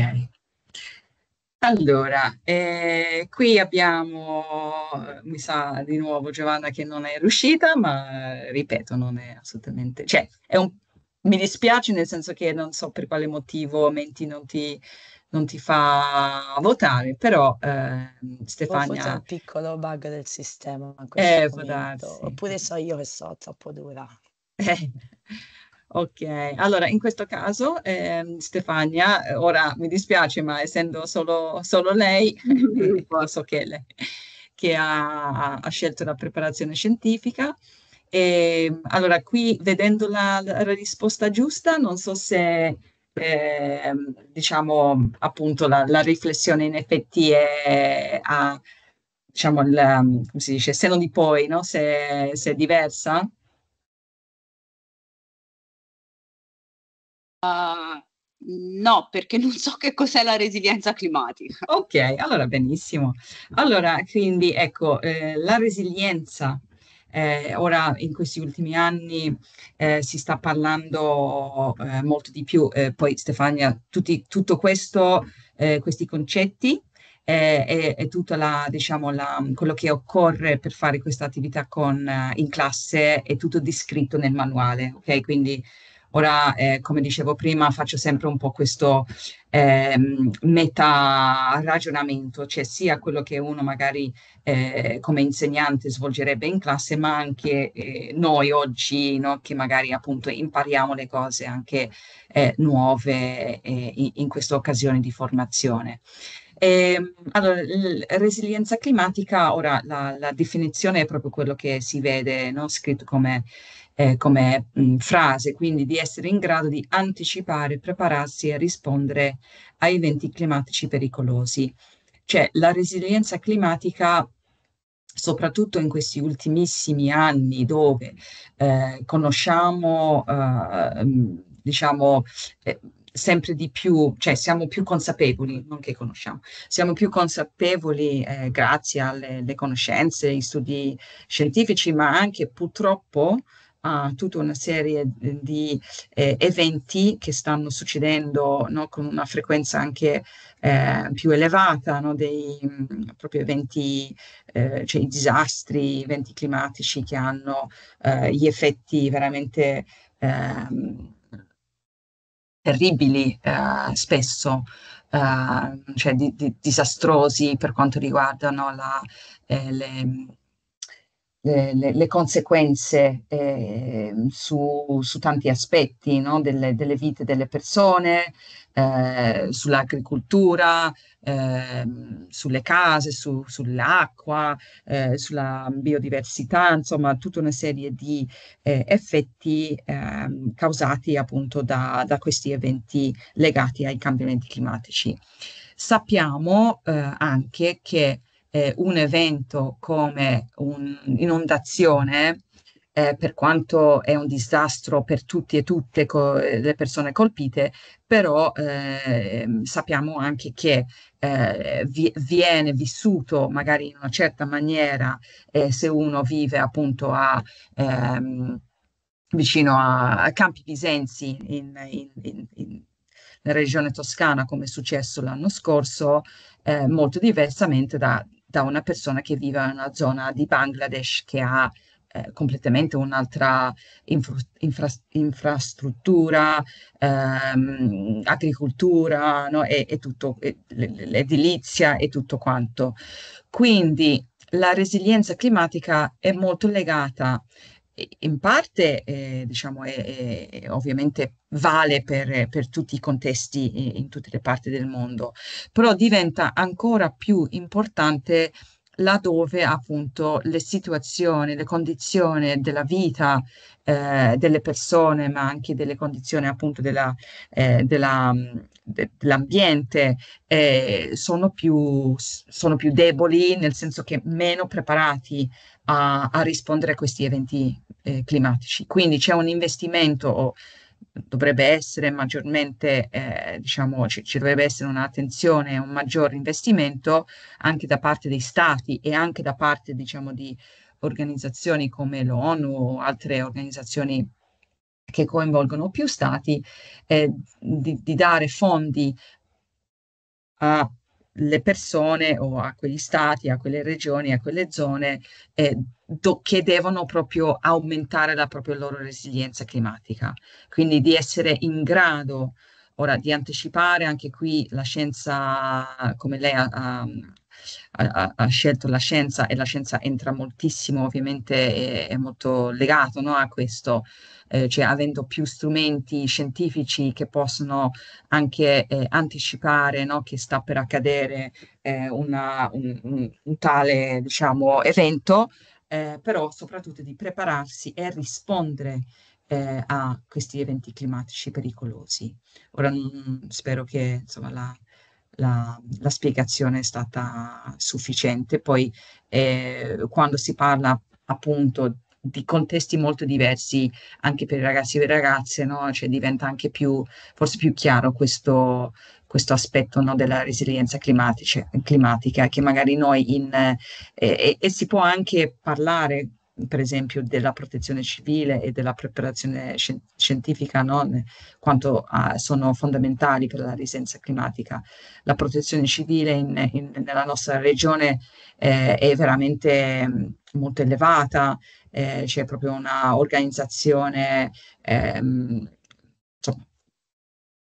Ok. Allora, eh, qui abbiamo, eh, mi sa di nuovo Giovanna che non è riuscita, ma eh, ripeto, non è assolutamente, cioè è un, mi dispiace nel senso che non so per quale motivo Menti non ti, non ti fa votare, però eh, Stefania... Forse un piccolo bug del sistema, eh, può darsi. oppure so io che so, troppo dura. Eh. Ok, allora in questo caso ehm, Stefania, eh, ora mi dispiace ma essendo solo, solo lei, [laughs] [laughs] posso che, le, che ha, ha, scelto la preparazione scientifica. E, ehm, allora qui vedendo la, la, risposta giusta, non so se ehm, diciamo appunto la, la, riflessione in effetti è, a, diciamo, il, come si dice, se di poi, no? se, se è diversa. Eh, no, perché non so che cos'è la resilienza climatica. Ok, allora benissimo. Allora, quindi ecco, eh, la resilienza eh, ora in questi ultimi anni eh, si sta parlando eh, molto di più, eh, poi Stefania, tutti, tutto questo, eh, questi concetti e, tutto la, diciamo, la, quello che occorre per fare questa attività con, in classe è tutto descritto nel manuale, ok? Quindi Ora, eh, come dicevo prima, faccio sempre un po' questo eh, meta ragionamento, cioè sia quello che uno magari eh, come insegnante svolgerebbe in classe, ma anche eh, noi oggi no, che magari appunto impariamo le cose anche eh, nuove eh, in, in questa occasione di formazione. Eh, allora, resilienza climatica, ora la, la, definizione è proprio quello che si vede no? scritto come eh, come mh, mm, frase, quindi di essere in grado di anticipare, prepararsi e rispondere a eventi climatici pericolosi. Cioè la resilienza climatica soprattutto in questi ultimissimi anni dove eh, conosciamo, eh, mm, diciamo, eh, sempre di più, cioè siamo più consapevoli, non che conosciamo, siamo più consapevoli eh, grazie alle conoscenze, ai studi scientifici, ma anche purtroppo a tutta una serie eh, di eh, eventi che stanno succedendo no, con una frequenza anche eh, più elevata, no, dei mh, proprio eventi, eh, cioè i disastri, eventi climatici che hanno eh, gli effetti veramente ehm, terribili eh, spesso. cioè di, di, disastrosi per quanto riguardano la, le, le, le, conseguenze eh, su, su, tanti aspetti no? delle, delle, vite delle persone, eh, sull'agricoltura, eh, sulle case, su, sull'acqua, eh, sulla biodiversità, insomma tutta una serie di eh, effetti ehm, causati appunto da, da, questi eventi legati ai cambiamenti climatici. Sappiamo eh, anche che eh, un evento come un'inondazione, eh, per quanto è un disastro per tutti e tutte co- eh, le persone colpite, però eh, sappiamo anche che eh, vi- viene vissuto magari in una certa maniera eh, se uno vive appunto a... Ehm, vicino a, a Campi Pisenzi in, in, in, in regione toscana come è successo l'anno scorso, eh, molto diversamente da da una persona che vive in una zona di Bangladesh che ha eh, completamente un'altra infra, infra, infrastruttura, ehm, agricoltura no? e, e, tutto, e, l'edilizia e tutto quanto. Quindi la resilienza climatica è molto legata in parte eh, diciamo, è, è, ovviamente vale per, per, tutti i contesti in tutte le parti del mondo, però diventa ancora più importante laddove appunto le situazioni, le condizioni della vita eh, delle persone, ma anche delle condizioni appunto della, eh, della, mm, de, dell'ambiente eh, sono, più, sono più deboli, nel senso che meno preparati a, a rispondere a questi eventi eh, climatici. Quindi c'è un investimento dovrebbe essere maggiormente, eh, diciamo, ci, ci, dovrebbe essere un'attenzione, un maggior investimento anche da parte dei stati e anche da parte, diciamo, di organizzazioni come l'ONU o altre organizzazioni che coinvolgono più stati, eh, di, di dare fondi a le persone o a quegli stati, a quelle regioni, a quelle zone eh, do, che devono proprio aumentare la propria loro resilienza climatica. Quindi di essere in grado ora di anticipare anche qui la scienza, come lei ha, ha ha, ha, scelto la scienza e la scienza entra moltissimo, ovviamente è, è molto legato no, a questo, eh, cioè avendo più strumenti scientifici che possono anche eh, anticipare no, che sta per accadere eh, una, un, un, un, tale diciamo, evento, eh, però soprattutto di prepararsi e rispondere eh, a questi eventi climatici pericolosi. Ora mh, mm, spero che insomma, la, la, la, spiegazione è stata sufficiente. Poi eh, quando si parla appunto di contesti molto diversi anche per i ragazzi e le ragazze, no? cioè, diventa anche più, forse più chiaro questo, questo aspetto no, della resilienza climatica, che magari noi in... Eh, e, e si può anche parlare per esempio della protezione civile e della preparazione scientifica no? quanto uh, sono fondamentali per la residenza climatica. La protezione civile in, in, nella nostra regione eh, è veramente molto elevata, eh, c'è proprio un'organizzazione ehm,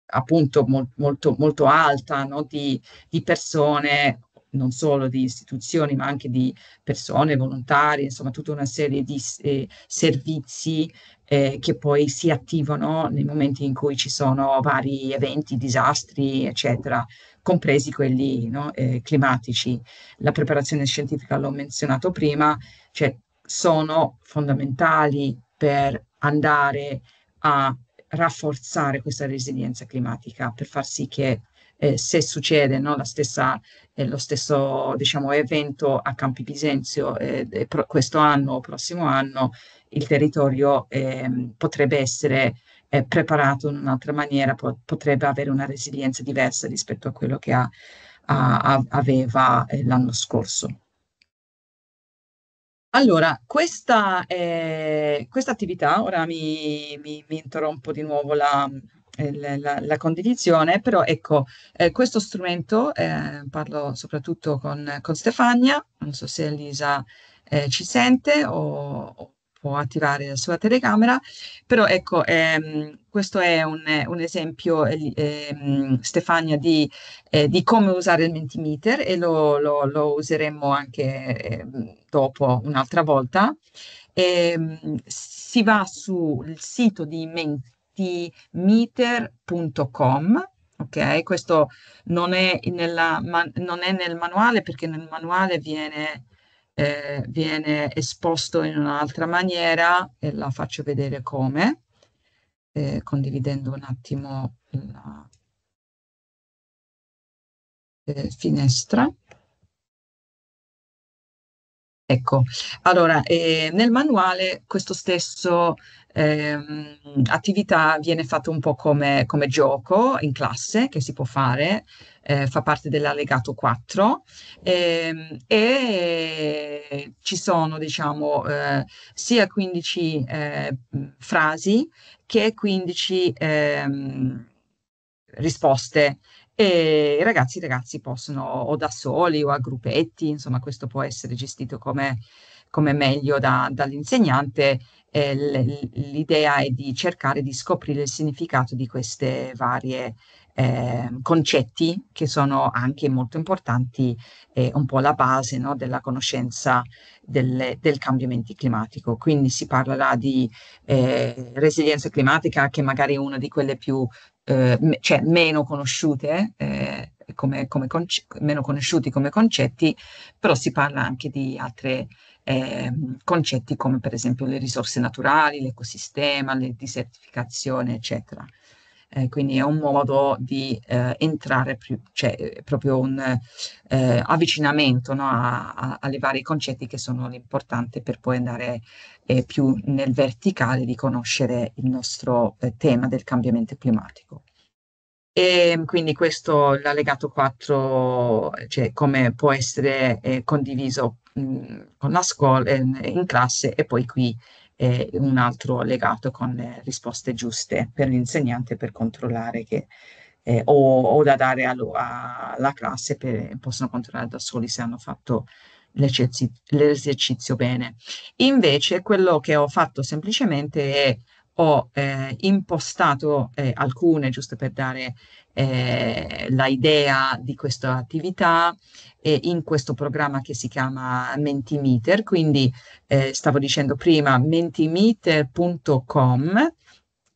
appunto mol, molto, molto alta no? di, di persone non solo di istituzioni, ma anche di persone, volontari, insomma tutta una serie di eh, servizi eh, che poi si attivano nei momenti in cui ci sono vari eventi, disastri, eccetera, compresi quelli no, eh, climatici. La preparazione scientifica l'ho menzionato prima, cioè sono fondamentali per andare a rafforzare questa resilienza climatica, per far sì che eh, se succede no, la stessa, eh, lo stesso diciamo, evento a Campi Bisenzio eh, eh pro- questo anno o prossimo anno, il territorio ehm, potrebbe essere eh, preparato in un'altra maniera, po- potrebbe avere una resilienza diversa rispetto a quello che ha, a- aveva eh, l'anno scorso. Allora, questa, eh, attività, ora mi, mi, mi, interrompo di nuovo la, eh, la, la, condivisione, però ecco, eh, questo strumento, eh, parlo soprattutto con, con, Stefania, non so se Elisa eh, ci sente o, o, può attivare la sua telecamera, però ecco, ehm, questo è un, un esempio, eh, ehm, Stefania, di, eh, di, come usare il Mentimeter e lo, lo, lo useremo anche ehm, dopo un'altra volta. Ehm, si va sul sito di Mentimeter meter.com ok? Questo non è, nella, non è, nel manuale perché nel manuale viene, eh, viene, esposto in un'altra maniera e la faccio vedere come, eh, condividendo un attimo la eh, finestra. Ecco, allora eh, nel manuale questo stesso eh, attività viene fatta un po' come, come, gioco in classe che si può fare, eh, fa parte dell'allegato 4 eh, e ci sono diciamo eh, sia 15 eh, frasi che 15 ehm, risposte e i ragazzi, i ragazzi possono o da soli o a gruppetti, insomma questo può essere gestito come, come meglio da, dall'insegnante eh, l'idea è di cercare di scoprire il significato di queste varie eh, concetti che sono anche molto importanti e un po' la base no, della conoscenza del, del cambiamento climatico. Quindi si parlerà di eh, resilienza climatica che magari è una di quelle più, eh, cioè meno conosciute, eh, come, come meno conosciuti come concetti, però si parla anche di altre eh, concetti come per esempio le risorse naturali, l'ecosistema, le desertificazione, eccetera. Eh, quindi è un modo di eh, entrare, più, cioè eh, proprio un eh, avvicinamento no, a, a, alle vari concetti che sono l'importante per poi andare eh, più nel verticale di conoscere il nostro eh, tema del cambiamento climatico. E ehm, quindi questo l'allegato 4, cioè come può essere eh, condiviso mh, mm, con la scuola, eh, in classe e poi qui eh, un altro allegato con le eh, risposte giuste per l'insegnante per controllare che, eh, o, o, da dare alla classe per, possono controllare da soli se hanno fatto l'esercizio bene. Invece quello che ho fatto semplicemente è ho eh, impostato eh, alcune giusto per dare eh, l'idea di questa attività eh, in questo programma che si chiama Mentimeter, quindi eh, stavo dicendo prima mentimeter.com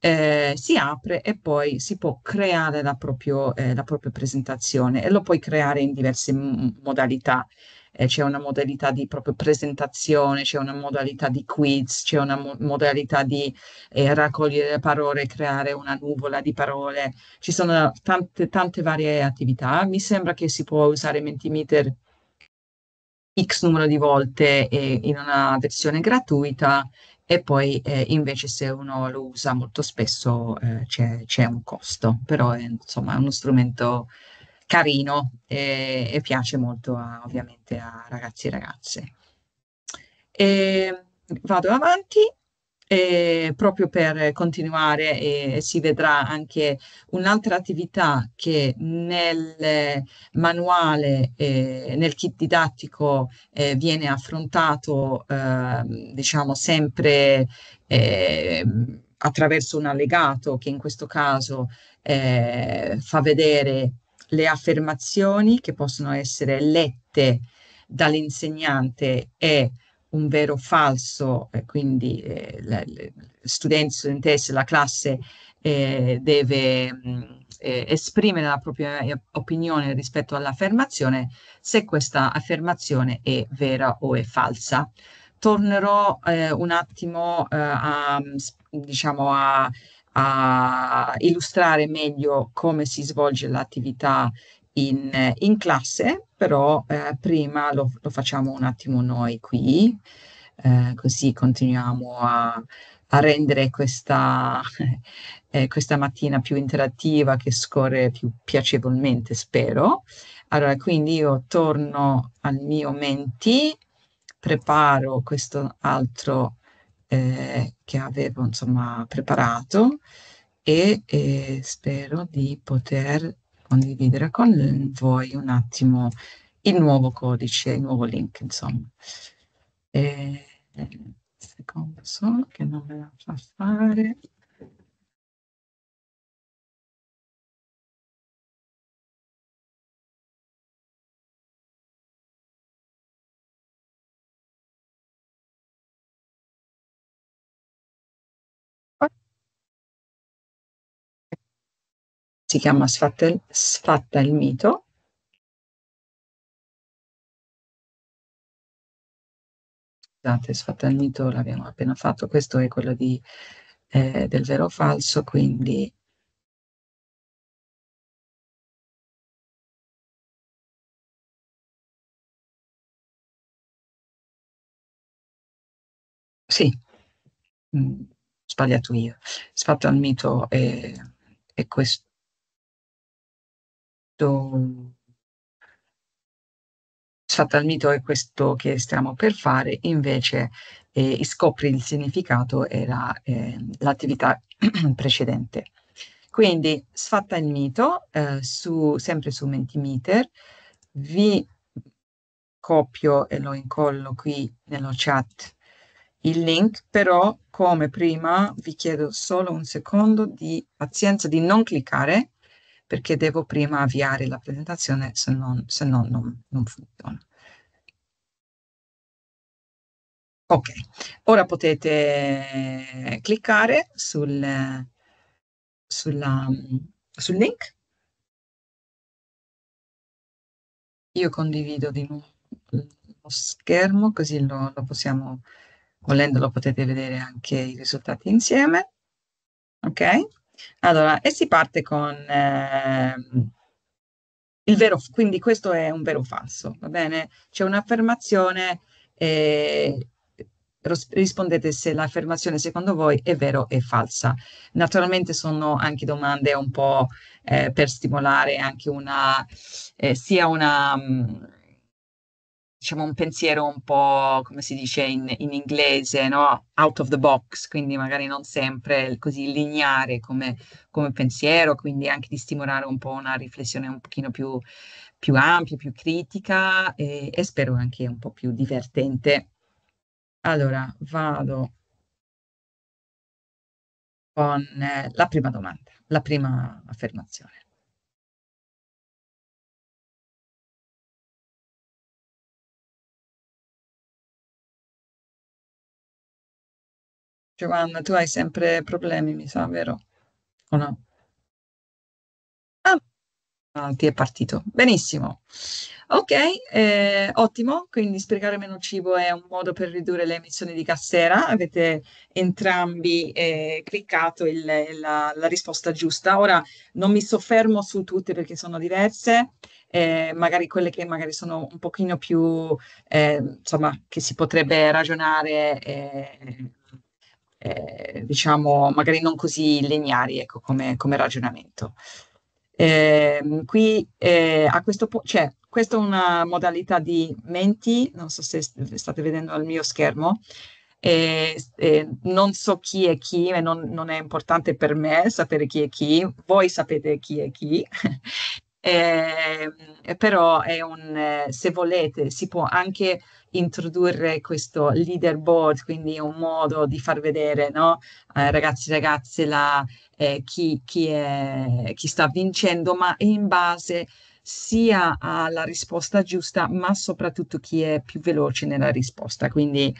eh, si apre e poi si può creare la, proprio, eh, la propria presentazione e lo puoi creare in diverse modalità eh, c'è una modalità di proprio presentazione, c'è una modalità di quiz, c'è una mo- modalità di eh, raccogliere parole, creare una nuvola di parole. Ci sono tante, tante varie attività. Mi sembra che si può usare Mentimeter X numero di volte eh, in una versione gratuita e poi eh, invece se uno lo usa molto spesso eh, c'è, c'è, un costo, però è insomma, uno strumento carino e, eh, e piace molto a, ovviamente a ragazzi e ragazze. E ehm, vado avanti. E eh, proprio per continuare eh, si vedrà anche un'altra attività che nel manuale, eh, nel kit didattico eh, viene affrontato ehm, diciamo sempre ehm, attraverso un allegato che in questo caso eh, fa vedere le affermazioni che possono essere lette dall'insegnante è un vero o falso, eh, quindi eh, la, studenti, studentesse, la classe eh, deve mh, mm, eh, esprimere la propria eh, opinione rispetto all'affermazione, se questa affermazione è vera o è falsa. Tornerò eh, un attimo eh, a, mm, diciamo, a a illustrare meglio come si svolge l'attività in, in classe, però eh, prima lo, lo, facciamo un attimo noi qui, eh, così continuiamo a, a rendere questa, [laughs] eh, questa mattina più interattiva, che scorre più piacevolmente, spero. Allora, quindi io torno al mio menti, preparo questo altro eh, che avevo insomma preparato e eh, spero di poter condividere con voi un attimo il nuovo codice, il nuovo link insomma. E, eh, eh, secondo solo che non me la fa fare. si chiama Sfatta il, Sfatta il mito, scusate, sfatta il mito l'abbiamo appena fatto, questo è quello di, eh, del vero o falso, quindi sì, mh, mm, sbagliato io, sfatta il mito è, è questo questo il mito è questo che stiamo per fare, invece eh, scopri il significato era eh, l'attività [clears throat] precedente. Quindi sfatta il mito, eh, su, sempre su Mentimeter, vi copio e lo incollo qui nella chat il link, però come prima vi chiedo solo un secondo di pazienza di non cliccare perché devo prima avviare la presentazione, se no, se no non, non funziona. Ok, ora potete cliccare sul, sulla, sul link. Io condivido di nuovo lo schermo così lo, lo possiamo, volendo potete vedere anche i risultati insieme. Ok? Allora, e si parte con ehm, il vero, quindi questo è un vero o falso, va bene? C'è un'affermazione, eh, rispondete se l'affermazione secondo voi è vero o falsa. Naturalmente sono anche domande un po' eh, per stimolare anche una, eh, sia una... Mh, diciamo, un pensiero un po', come si dice in, in, inglese, no? out of the box, quindi magari non sempre così lineare come, come pensiero, quindi anche di stimolare un po' una riflessione un pochino più, più ampia, più critica e, e spero anche un po' più divertente. Allora, vado con eh, la prima domanda, la prima affermazione. Giovanna, tu hai sempre problemi, mi sa, vero? O no? Ah, ti è partito. Benissimo. Ok, eh, ottimo, quindi sprecare meno cibo è un modo per ridurre le emissioni di gas sera. Avete entrambi eh, cliccato il, la, la, risposta giusta. Ora non mi soffermo su tutte perché sono diverse, eh, magari quelle che magari sono un pochino più, eh, insomma, che si potrebbe ragionare Eh, eh, diciamo, magari non così lineari ecco, come, come ragionamento. Eh, qui eh, a questo punto, cioè, questa è una modalità di menti, non so se st- state vedendo il mio schermo, eh, non so chi è chi e non, non, è importante per me sapere chi è chi, voi sapete chi è chi [laughs] eh, però è un, eh, se volete, si può anche introdurre questo leaderboard, quindi un modo di far vedere, no? eh, ragazzi e ragazze, la, eh, chi, chi, è, chi sta vincendo, ma in base sia alla risposta giusta, ma soprattutto chi è più veloce nella risposta. Quindi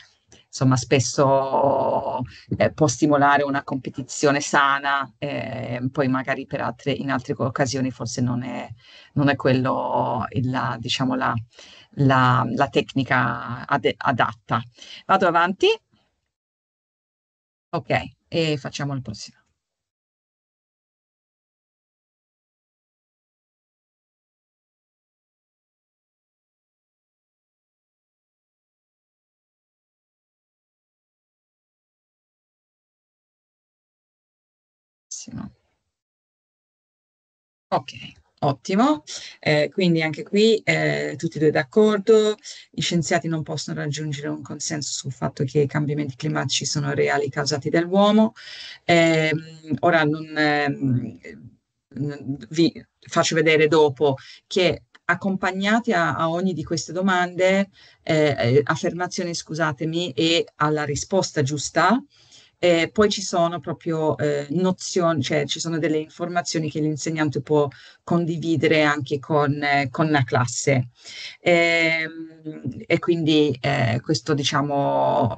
insomma spesso eh, può stimolare una competizione sana, eh, poi magari per altre, in altre occasioni forse non è, non è quello la, diciamo la, la, la tecnica ad, adatta. Vado avanti. Ok, e facciamo il prossimo. Ok. Ottimo, eh, quindi anche qui eh, tutti e due d'accordo, gli scienziati non possono raggiungere un consenso sul fatto che i cambiamenti climatici sono reali causati dall'uomo. Eh, ora ehm, non, vi faccio vedere dopo che accompagnati a, a ogni di queste domande, eh, eh, affermazioni, scusatemi, e alla risposta giusta, eh, poi ci sono proprio eh, nozioni, cioè ci sono delle informazioni che l'insegnante può condividere anche con, eh, con la classe. Ehm, e quindi eh, questo diciamo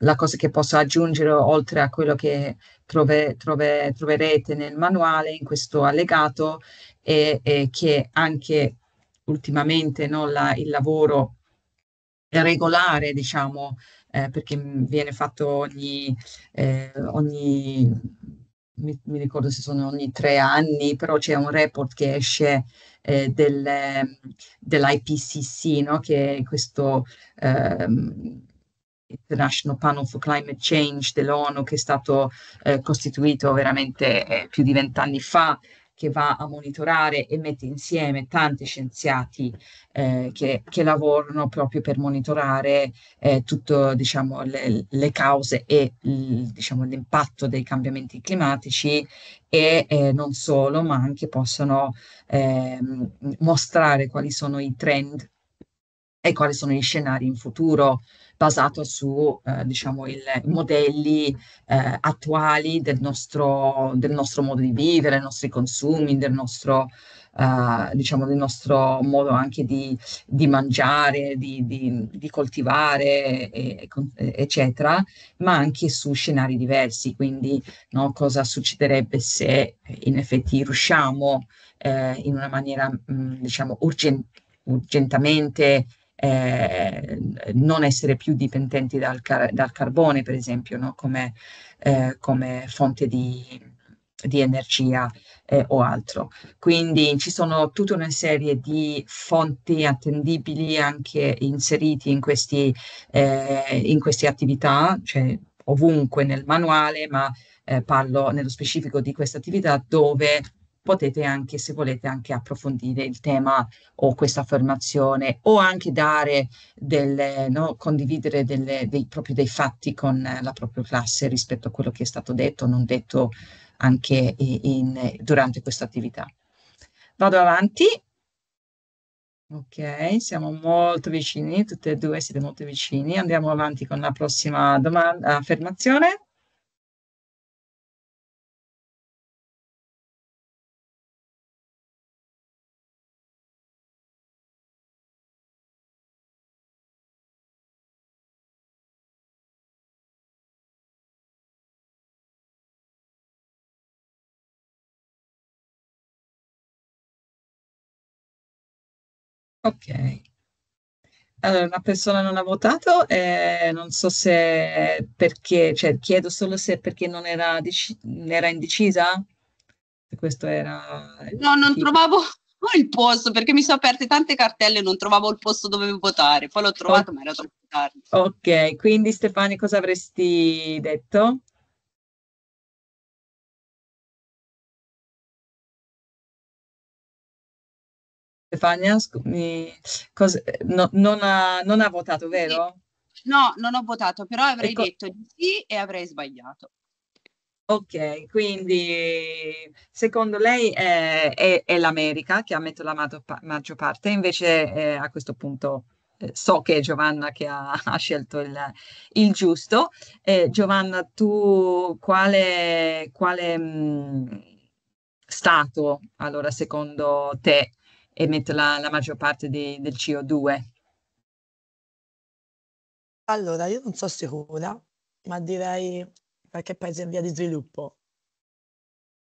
la cosa che posso aggiungere oltre a quello che trove, trove, troverete nel manuale in questo allegato è, è che anche ultimamente no, la, il lavoro regolare diciamo eh, perché viene fatto ogni, eh, ogni mi, mi, ricordo se sono ogni tre anni, però c'è un report che esce eh, del, dell'IPCC, no? che è questo ehm, International Panel for Climate Change dell'ONU che è stato eh, costituito veramente eh, più di vent'anni fa che va a monitorare e mette insieme tanti scienziati eh, che, che, lavorano proprio per monitorare eh, tutte diciamo, le, le, cause e il, diciamo, l'impatto dei cambiamenti climatici e eh, non solo, ma anche possono ehm, mostrare quali sono i trend e quali sono gli scenari in futuro basato su eh, diciamo i modelli eh, attuali del nostro, del nostro, modo di vivere, dei nostri consumi, del nostro, eh, diciamo, del nostro modo anche di, di mangiare, di, di, di coltivare, e, eccetera, ma anche su scenari diversi, quindi no, cosa succederebbe se in effetti riusciamo eh, in una maniera mh, mm, diciamo urgen- urgentemente eh, non essere più dipendenti dal, car- dal carbone, per esempio, no? come, eh, come, fonte di, di energia eh, o altro. Quindi ci sono tutta una serie di fonti attendibili anche inseriti in, questi, eh, in queste attività, cioè ovunque nel manuale, ma eh, parlo nello specifico di questa attività dove potete anche, se volete, anche approfondire il tema o questa affermazione o anche dare delle, no, condividere delle, dei, proprio dei fatti con la propria classe rispetto a quello che è stato detto o non detto anche in, in, durante questa attività. Vado avanti. Ok, siamo molto vicini, tutte e due siete molto vicini. Andiamo avanti con la prossima domanda, affermazione. Ok. Allora, una persona non ha votato, ehm, non so se perché, cioè chiedo solo se perché non era deci era indecisa? Se questo era No, non motivo. trovavo [laughs] il posto perché mi sono aperte tante cartelle e non trovavo il posto dove votare. Poi l'ho trovato, Oh. ma era troppo tardi. Ok, quindi Stefani cosa avresti detto? Stefania, scusami, cosa, no, non, ha, non, ha, votato, vero? No, non ho votato, però avrei ecco... detto di sì e avrei sbagliato. Ok, quindi secondo lei è, è, è l'America che ha messo la ma- maggior parte, invece eh, a questo punto eh, so che è Giovanna che ha, [laughs] ha scelto il, il giusto. Eh, Giovanna, tu quale, quale mh, mm, stato allora secondo te emette la, la maggior parte di, del CO2? Allora, io non so sicura, ma direi qualche paese in via di sviluppo.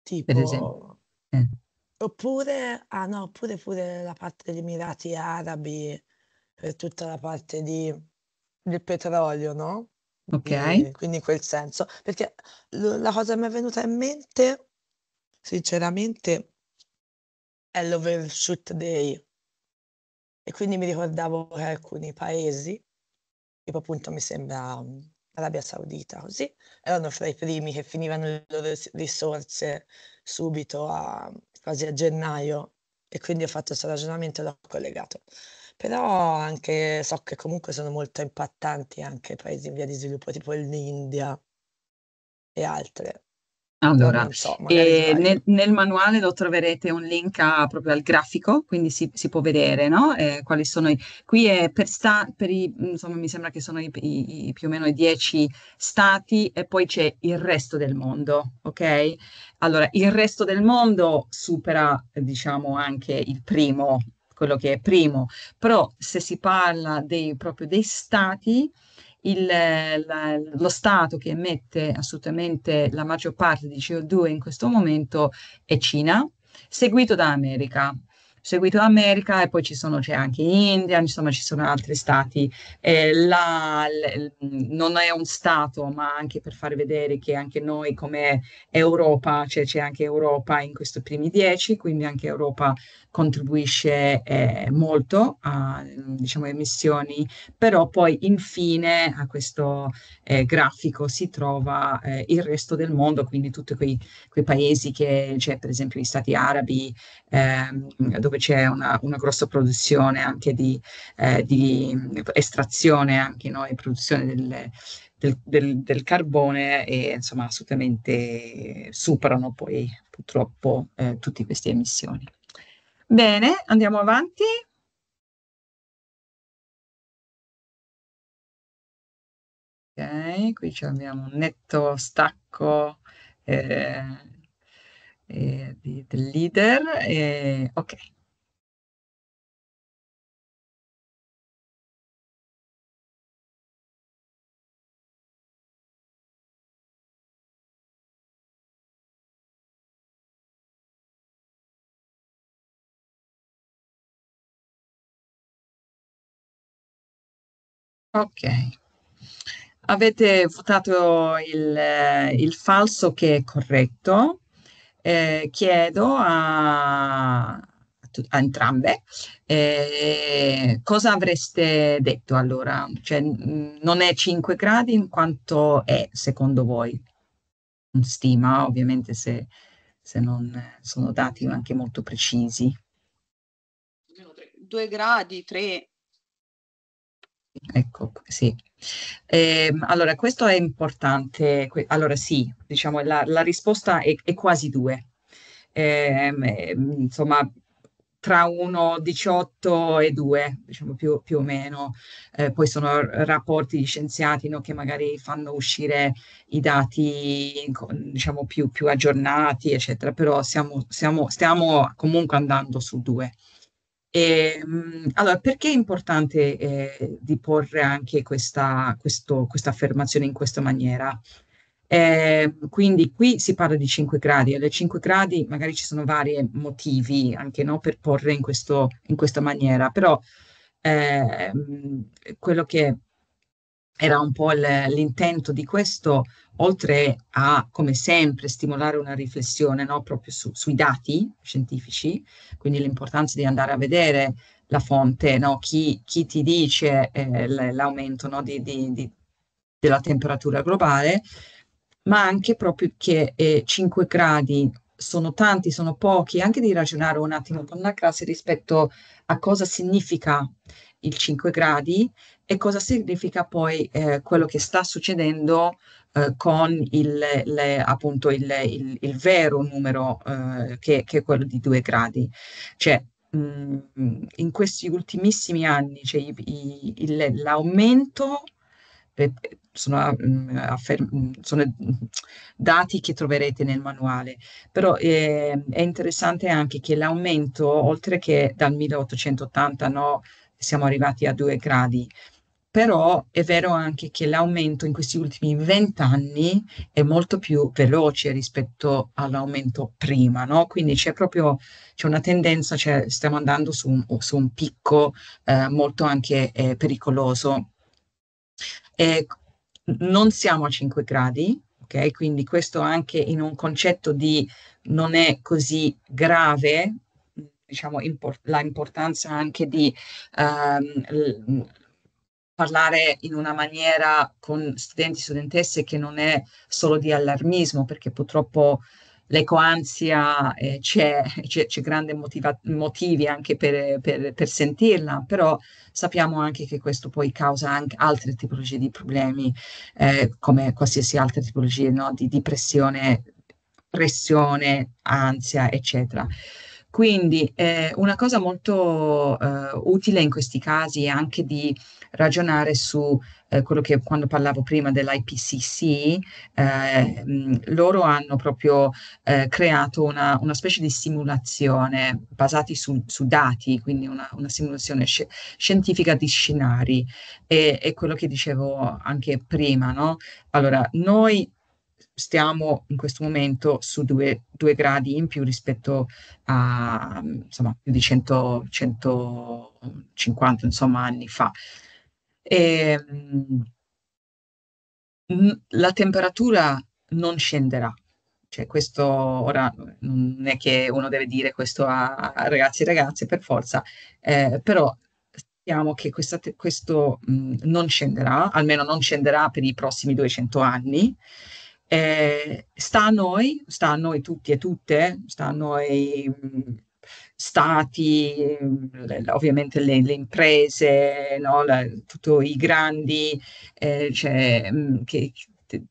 Tipo, per esempio. Eh. Oppure, ah no, oppure pure la parte degli Emirati Arabi, per tutta la parte di, del petrolio, no? Ok. E quindi in quel senso. Perché la cosa che mi è venuta in mente, sinceramente, è l'Overshoot Day. E quindi mi ricordavo che alcuni paesi, tipo appunto mi sembra um, Arabia Saudita, così, erano fra i primi che finivano le loro risorse subito a, quasi a gennaio e quindi ho fatto questo ragionamento e l'ho collegato. Però anche so che comunque sono molto impattanti anche paesi in via di sviluppo tipo l'India e altre. Allora, so, eh, nel, nel, manuale lo troverete un link a, proprio al grafico, quindi si, si può vedere no? eh, quali sono i... Qui è per, sta, per i, insomma, mi sembra che sono i, i, più o meno i dieci stati e poi c'è il resto del mondo, ok? Allora, il resto del mondo supera, diciamo, anche il primo, quello che è primo, però se si parla dei, proprio dei stati, il, la, lo Stato che emette assolutamente la maggior parte di CO2 in questo momento è Cina, seguito da America seguito l'America e poi ci sono, c'è anche India, insomma ci sono altri stati. Eh, la, l, non è un stato, ma anche per far vedere che anche noi come Europa, cioè c'è anche Europa in questi primi dieci, quindi anche Europa contribuisce eh, molto a diciamo, emissioni, però poi infine a questo eh, grafico si trova eh, il resto del mondo, quindi tutti quei, quei paesi che, cioè, per esempio gli stati arabi, ehm, dove dove c'è una, una grossa produzione anche di, eh, di, estrazione, anche noi, produzione del, del, del, del, carbone e insomma assolutamente superano poi purtroppo eh, tutte queste emissioni. Bene, andiamo avanti. Ok, qui abbiamo un netto stacco eh, eh, del leader. Eh, ok. Ok. Avete votato il, eh, il falso che è corretto. Eh, chiedo a, a entrambe eh, cosa avreste detto allora? Cioè, non è 5 gradi in quanto è secondo voi? Stima, ovviamente se, se non sono dati anche molto precisi. 2 gradi, 3. Ecco, sì. Eh, allora, questo è importante. Allora, sì, diciamo, la, la risposta è, è, quasi due. Eh, insomma, tra 18 e 2, diciamo più, più o meno. Eh, poi sono rapporti di scienziati no, che magari fanno uscire i dati diciamo, più, più aggiornati, eccetera, però siamo, siamo, stiamo comunque andando su 2. E, ehm, allora, perché è importante eh, porre anche questa, affermazione in questa maniera? Eh, quindi qui si parla di 5 gradi, e le 5 gradi magari ci sono vari motivi anche no, per porre in, questo, in questa maniera, però eh, quello che era un po' l'intento di questo, oltre a, come sempre, stimolare una riflessione no? proprio su, sui dati scientifici, quindi l'importanza di andare a vedere la fonte, no? chi, chi, ti dice eh, l'aumento no? di, di, di, della temperatura globale, ma anche proprio che eh, 5 gradi sono tanti, sono pochi, anche di ragionare un attimo con la classe rispetto a cosa significa il 5 gradi e cosa significa poi eh, quello che sta succedendo eh, con il, le, appunto il, il, il, vero numero eh, che, che, è quello di due gradi. Cioè, mh, mm, in questi ultimissimi anni cioè, i, i, l'aumento, sono, mh, mm, afferm- mm, sono, dati che troverete nel manuale, però ehm, è interessante anche che l'aumento, oltre che dal 1880, no, siamo arrivati a due gradi, però è vero anche che l'aumento in questi ultimi vent'anni è molto più veloce rispetto all'aumento prima, no? Quindi c'è proprio c'è una tendenza, cioè stiamo andando su un, su un picco eh, molto anche eh, pericoloso. E non siamo a 5 gradi, ok? Quindi questo anche in un concetto di non è così grave, diciamo import- la importanza anche di um, l- parlare in una maniera con studenti e studentesse che non è solo di allarmismo, perché purtroppo l'ecoansia eh, c'è, c'è, c'è grande motiva- motivi anche per, per, per, sentirla, però sappiamo anche che questo poi causa anche altre tipologie di problemi, eh, come qualsiasi altra tipologia no? di depressione, pressione, ansia, eccetera. Quindi eh, una cosa molto eh, utile in questi casi è anche di ragionare su eh, quello che quando parlavo prima dell'IPCC, mh, eh, mm, loro hanno proprio eh, creato una, una, specie di simulazione basata su, su, dati, quindi una, una simulazione sci- scientifica di scenari e, e quello che dicevo anche prima, no? Allora, noi stiamo in questo momento su due, due gradi in più rispetto a insomma, più di 100, 150 insomma, anni fa. E, ehm, la temperatura non scenderà. Cioè, questo ora non è che uno deve dire questo a ragazzi e ragazze per forza, eh, però sappiamo che questa, questo mh, mm, non scenderà, almeno non scenderà per i prossimi 200 anni. Eh, sta a noi, sta a noi tutti e tutte, sta a noi mh, stati, mh, ovviamente le, le imprese, no? tutti i grandi, eh, cioè, mh, che, te,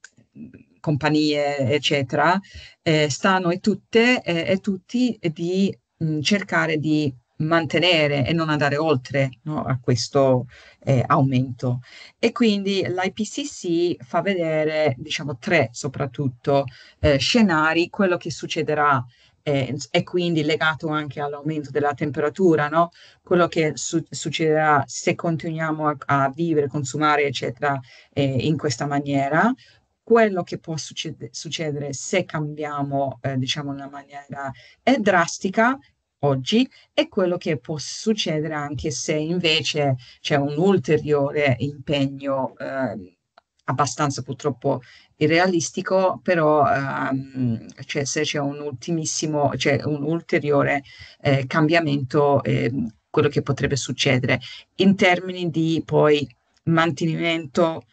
compagnie, eccetera, eh, sta a noi tutte eh, e tutti di cercare di mantenere e non andare oltre no, a questo eh, aumento. E quindi l'IPCC fa vedere, diciamo, tre soprattutto eh, scenari, quello che succederà eh, e quindi legato anche all'aumento della temperatura, no? quello che su- succederà se continuiamo a, a vivere, consumare, eccetera, eh, in questa maniera, quello che può succedere, succedere se cambiamo, eh, diciamo, in una maniera eh, drastica oggi e quello che può succedere anche se invece c'è un ulteriore impegno eh, abbastanza purtroppo irrealistico, però ehm, cioè, se c'è un ultimissimo, cioè un ulteriore eh, cambiamento, eh, quello che potrebbe succedere in termini di poi mantenimento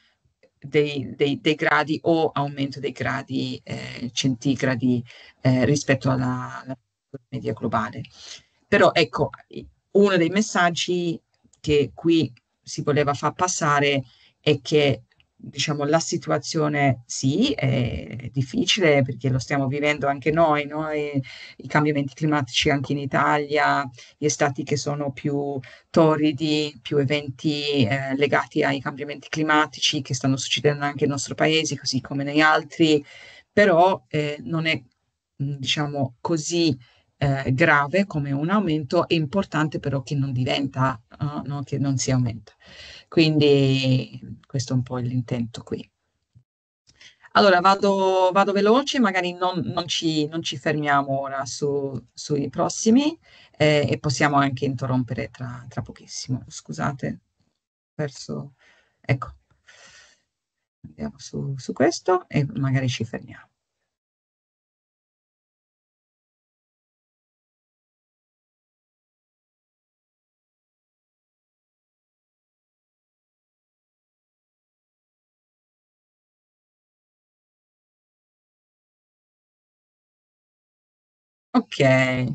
dei, dei, dei gradi o aumento dei gradi eh, centigradi eh, rispetto alla, alla media globale. Però ecco, uno dei messaggi che qui si voleva far passare è che diciamo, la situazione sì, è difficile perché lo stiamo vivendo anche noi, no? i cambiamenti climatici anche in Italia, gli stati che sono più torridi, più eventi eh, legati ai cambiamenti climatici che stanno succedendo anche nel nostro paese, così come negli altri, però eh, non è diciamo così eh, grave come un aumento è importante però che non diventa, uh, no? che non si aumenta. Quindi questo è un po' l'intento qui. Allora vado, vado veloce, magari non, non, ci, non, ci, fermiamo ora su, sui prossimi eh, e possiamo anche interrompere tra, tra pochissimo. Scusate, perso... Ecco, andiamo su, su questo e magari ci fermiamo. Ok,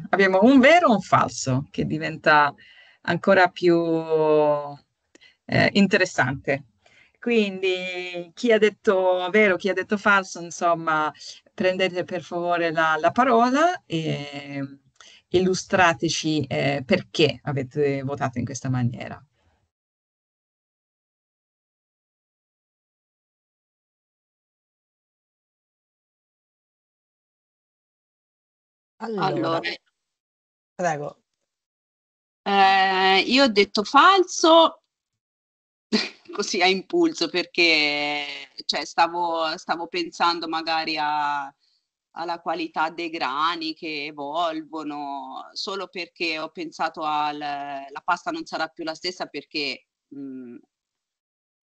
abbiamo un vero e un falso che diventa ancora più eh, interessante. Quindi chi ha detto vero, chi ha detto falso, insomma, prendete per favore la, la parola e illustrateci eh, perché avete votato in questa maniera. Allora, Allora, prego. eh, io ho detto falso [laughs] così a impulso perché cioè, stavo, stavo pensando magari a- alla qualità dei grani che evolvono, solo perché ho pensato alla pasta non sarà più la stessa perché, mhmm,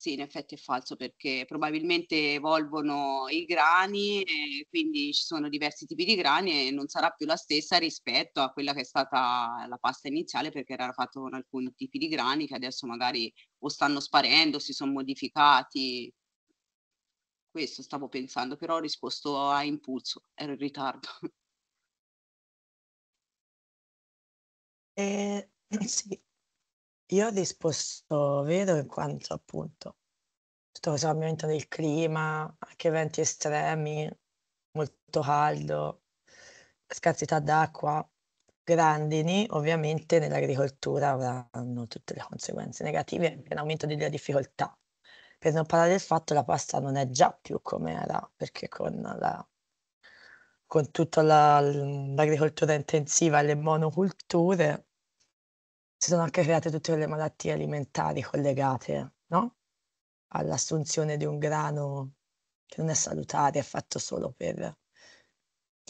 sì, in effetti è falso perché probabilmente evolvono i grani e quindi ci sono diversi tipi di grani e non sarà più la stessa rispetto a quella che è stata la pasta iniziale perché era fatta con alcuni tipi di grani che adesso magari o stanno sparendo, si sono modificati. Questo stavo pensando, però ho risposto a impulso, ero in ritardo. Eh, [laughs] sì, io ho disposto, vedo in quanto appunto tutto questo cambiamento del clima, anche eventi estremi, molto caldo, scarsità d'acqua, grandini, ovviamente nell'agricoltura avranno tutte le conseguenze negative e un aumento delle difficoltà. Per non parlare del fatto che la pasta non è già più come era, perché con, la, con tutta la, l'agricoltura intensiva e le monoculture si sono anche create tutte le malattie alimentari collegate no? all'assunzione di un grano che non è salutare, è fatto solo per il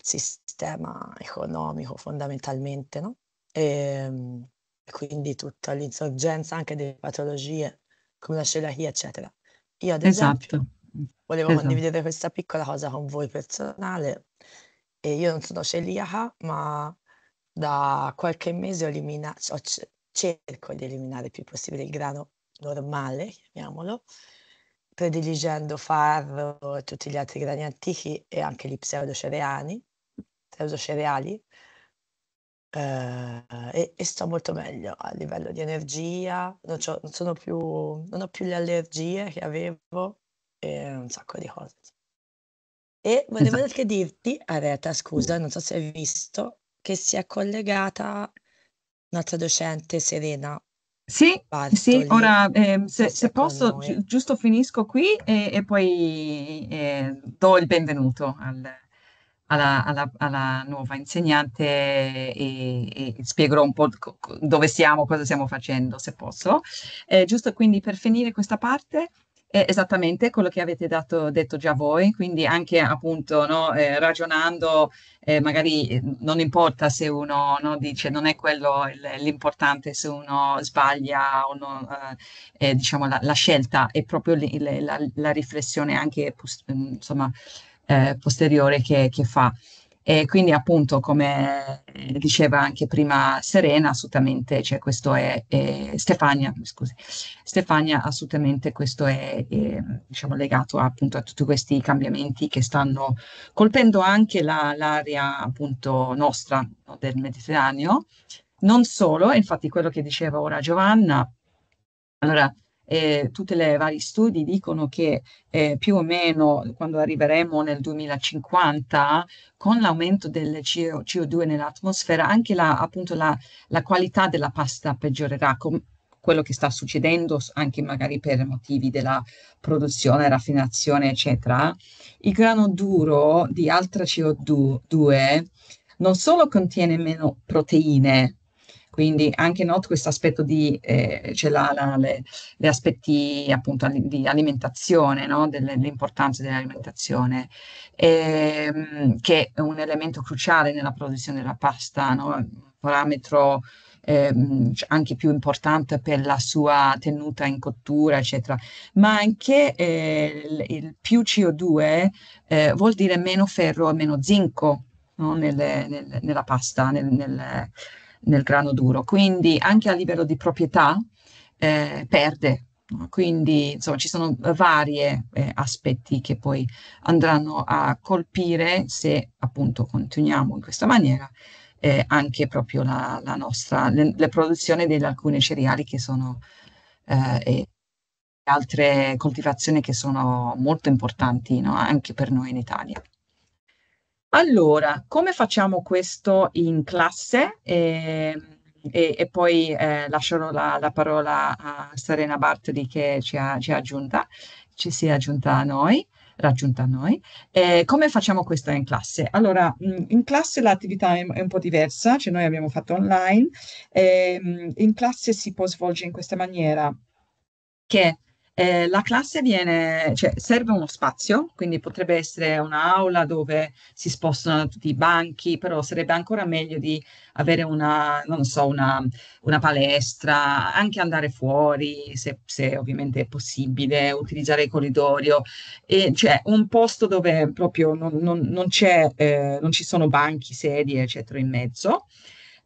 sistema economico fondamentalmente. No? Ehm, e, quindi tutta l'insorgenza anche delle patologie come la celiachia, eccetera. Io ad esatto. esempio volevo esatto. condividere questa piccola cosa con voi personale e io non sono celiaca, ma da qualche mese ho, elimina- ho, c- cerco di eliminare il più possibile il grano normale, chiamiamolo, prediligendo farro e eh, tutti gli altri grani antichi e anche gli pseudocereali, pseudocereali eh, e, e, sto molto meglio a livello di energia, non, non, più, non ho più le allergie che avevo e un sacco di cose. E volevo anche dirti, Areta, scusa, non so se hai visto, che si è collegata un'altra docente, Serena. Sì, Bartoli, sì, ora eh, se, se posso, gi- giusto finisco qui e, e poi eh, do il benvenuto al, alla, alla, alla, nuova insegnante e, e, spiegherò un po' dove siamo, cosa stiamo facendo, se posso. Eh, giusto quindi per finire questa parte, eh, esattamente quello che avete dato, detto già voi, quindi anche appunto no, eh, ragionando, eh, magari eh, non importa se uno no, dice non è quello l'importante se uno sbaglia o no, eh, eh, diciamo la, la, scelta è proprio lì, la, la, riflessione anche mm, insomma, posteriore che, che fa. E quindi appunto, come diceva anche prima Serena, assolutamente, cioè questo è, è Stefania, scusi, Stefania, assolutamente questo è, è diciamo, legato appunto a tutti questi cambiamenti che stanno colpendo anche la, l'area appunto nostra no, del Mediterraneo. Non solo, infatti quello che diceva ora Giovanna, allora eh, tutti i vari studi dicono che eh, più o meno quando arriveremo nel 2050, con l'aumento del CO, 2 nell'atmosfera, anche la, appunto la, la qualità della pasta peggiorerà, com- quello che sta succedendo anche magari per motivi della produzione, raffinazione, eccetera. Il grano duro di altra CO2 non solo contiene meno proteine, quindi anche noto questo aspetto di, eh, ce l'ha la, le, le, aspetti appunto di alimentazione, no? dell'importanza dell'alimentazione, ehm, che è un elemento cruciale nella produzione della pasta, no? un parametro ehm, anche più importante per la sua tenuta in cottura, eccetera, ma anche eh, il, il, più CO2 eh, vuol dire meno ferro e meno zinco no? nelle, nel, nella pasta, nel, nel nel grano duro, quindi anche a livello di proprietà eh, perde. Quindi insomma, ci sono vari eh, aspetti che poi andranno a colpire se appunto continuiamo in questa maniera eh, anche proprio la, la nostra, le, le produzione di alcune cereali che sono eh, e altre coltivazioni che sono molto importanti no? anche per noi in Italia. Allora, come facciamo questo in classe? E, ehm, e, e poi eh, lascerò la, la, parola a Serena Bartoli che ci, ha, ci, ha aggiunta, ci si è aggiunta a noi raggiunta a noi. Eh, come facciamo questo in classe? Allora, mm, in classe l'attività è un po' diversa, cioè noi abbiamo fatto online, eh, in classe si può svolgere in questa maniera che eh, la classe viene, cioè serve uno spazio, quindi potrebbe essere un'aula dove si spostano tutti i banchi, però sarebbe ancora meglio di avere una, non so, una, una palestra, anche andare fuori se, se, ovviamente è possibile, utilizzare il corridoio, e cioè un posto dove proprio non, non, non, eh, non ci sono banchi, sedie, eccetera in mezzo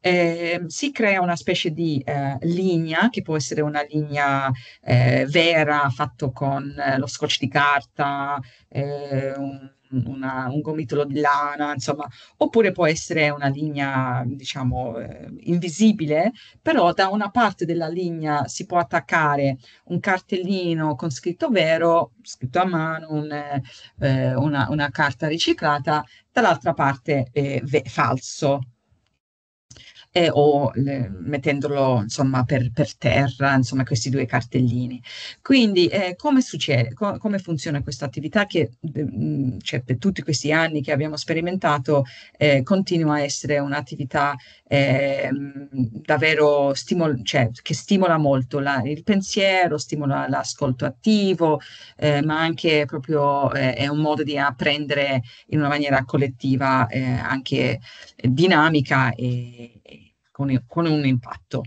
eh, si crea una specie di eh, linea, che può essere una linea eh, vera, fatto con eh, lo scotch di carta, eh, un, una, un gomitolo di lana, insomma, oppure può essere una linea, diciamo, eh, invisibile, però da una parte della linea si può attaccare un cartellino con scritto vero, scritto a mano, un, eh, una, una, carta riciclata, dall'altra parte eh, falso eh, o le, mettendolo insomma, per, per, terra, insomma, questi due cartellini. Quindi eh, come succede, co- come funziona questa attività che mh, mm, cioè, per tutti questi anni che abbiamo sperimentato eh, continua a essere un'attività ehm, davvero stimol- cioè, che stimola molto la, il pensiero, stimola l'ascolto attivo, eh, ma anche proprio eh, è un modo di apprendere in una maniera collettiva eh, anche dinamica e, con, con un impatto.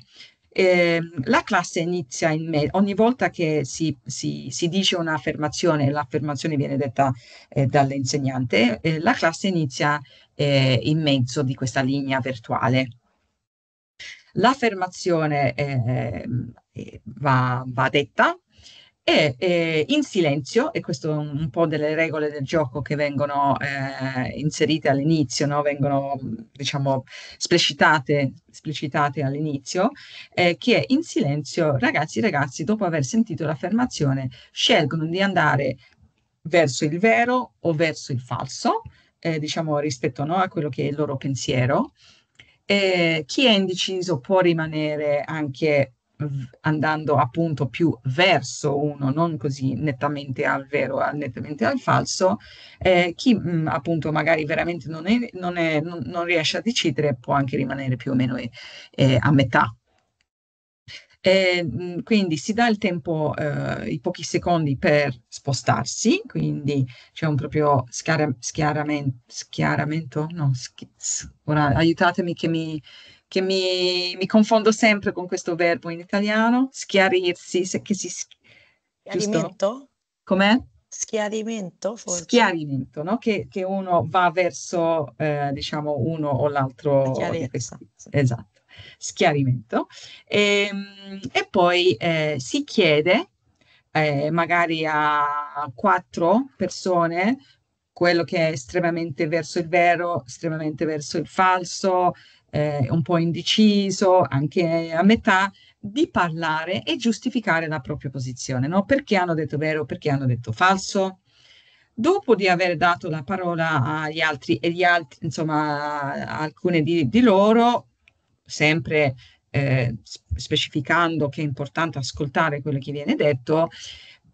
Eh, la classe inizia in me, ogni volta che si, si, si dice un'affermazione, l'affermazione viene detta eh, dall'insegnante, eh, la classe inizia eh, in mezzo di questa linea virtuale. L'affermazione ehm, eh, va, va detta e eh, in silenzio, e questo è un, po' delle regole del gioco che vengono eh, inserite all'inizio, no? vengono diciamo esplicitate, esplicitate all'inizio, eh, che in silenzio ragazzi e ragazzi dopo aver sentito l'affermazione scelgono di andare verso il vero o verso il falso, eh, diciamo rispetto no, a quello che è il loro pensiero. Eh, chi è indeciso può rimanere anche andando appunto più verso uno, non così nettamente al vero, nettamente al falso, eh, chi mh, mm, appunto magari veramente non, è, non, è, non, non, riesce a decidere può anche rimanere più o meno eh, eh a metà e, mm, quindi si dà il tempo, eh, i pochi secondi per spostarsi, quindi c'è un proprio schiara, schiaramento, schiaramento? No, schi, ora aiutatemi che mi che mi, mi, confondo sempre con questo verbo in italiano, schiarirsi, se, che si... Schiarimento? Com'è? Schiarimento, forse. Schiarimento, no? Che, che uno va verso, eh, diciamo, uno o l'altro. La chiarezza. Questi, esatto schiarimento. E, ehm, e poi eh, si chiede eh, magari a quattro persone quello che è estremamente verso il vero, estremamente verso il falso, eh, un po' indeciso, anche a metà, di parlare e giustificare la propria posizione, no? Perché hanno detto vero, perché hanno detto falso. Dopo di aver dato la parola agli altri e gli altri, insomma, a alcune di, di loro, sempre eh, specificando che è importante ascoltare quello che viene detto,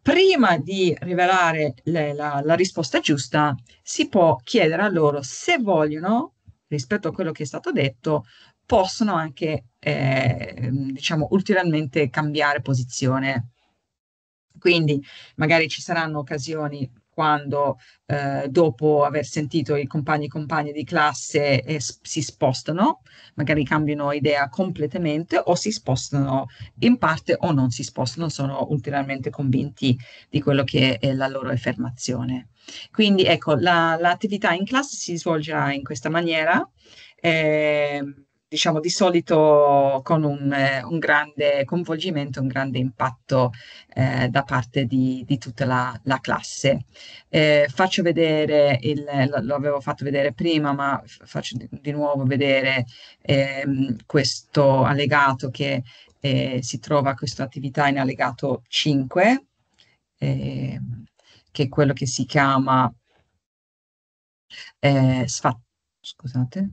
prima di rivelare le, la, la risposta giusta, si può chiedere a loro se vogliono, rispetto a quello che è stato detto, possono anche, eh, diciamo, ulteriormente cambiare posizione. Quindi magari ci saranno occasioni quando eh, dopo aver sentito i compagni e compagne di classe eh, si spostano, magari cambiano idea completamente o si spostano in parte o non si spostano, sono ulteriormente convinti di quello che è la loro affermazione. Quindi ecco, la, l'attività in classe si svolgerà in questa maniera. Eh, diciamo di solito con un, eh, un grande coinvolgimento, un grande impatto eh, da parte di, di tutta la, la classe. Eh, faccio vedere, il, lo avevo fatto vedere prima, ma faccio di, di nuovo vedere ehm, questo allegato che eh, si trova, questa attività in allegato 5, ehm, che è quello che si chiama eh, sfat- scusate,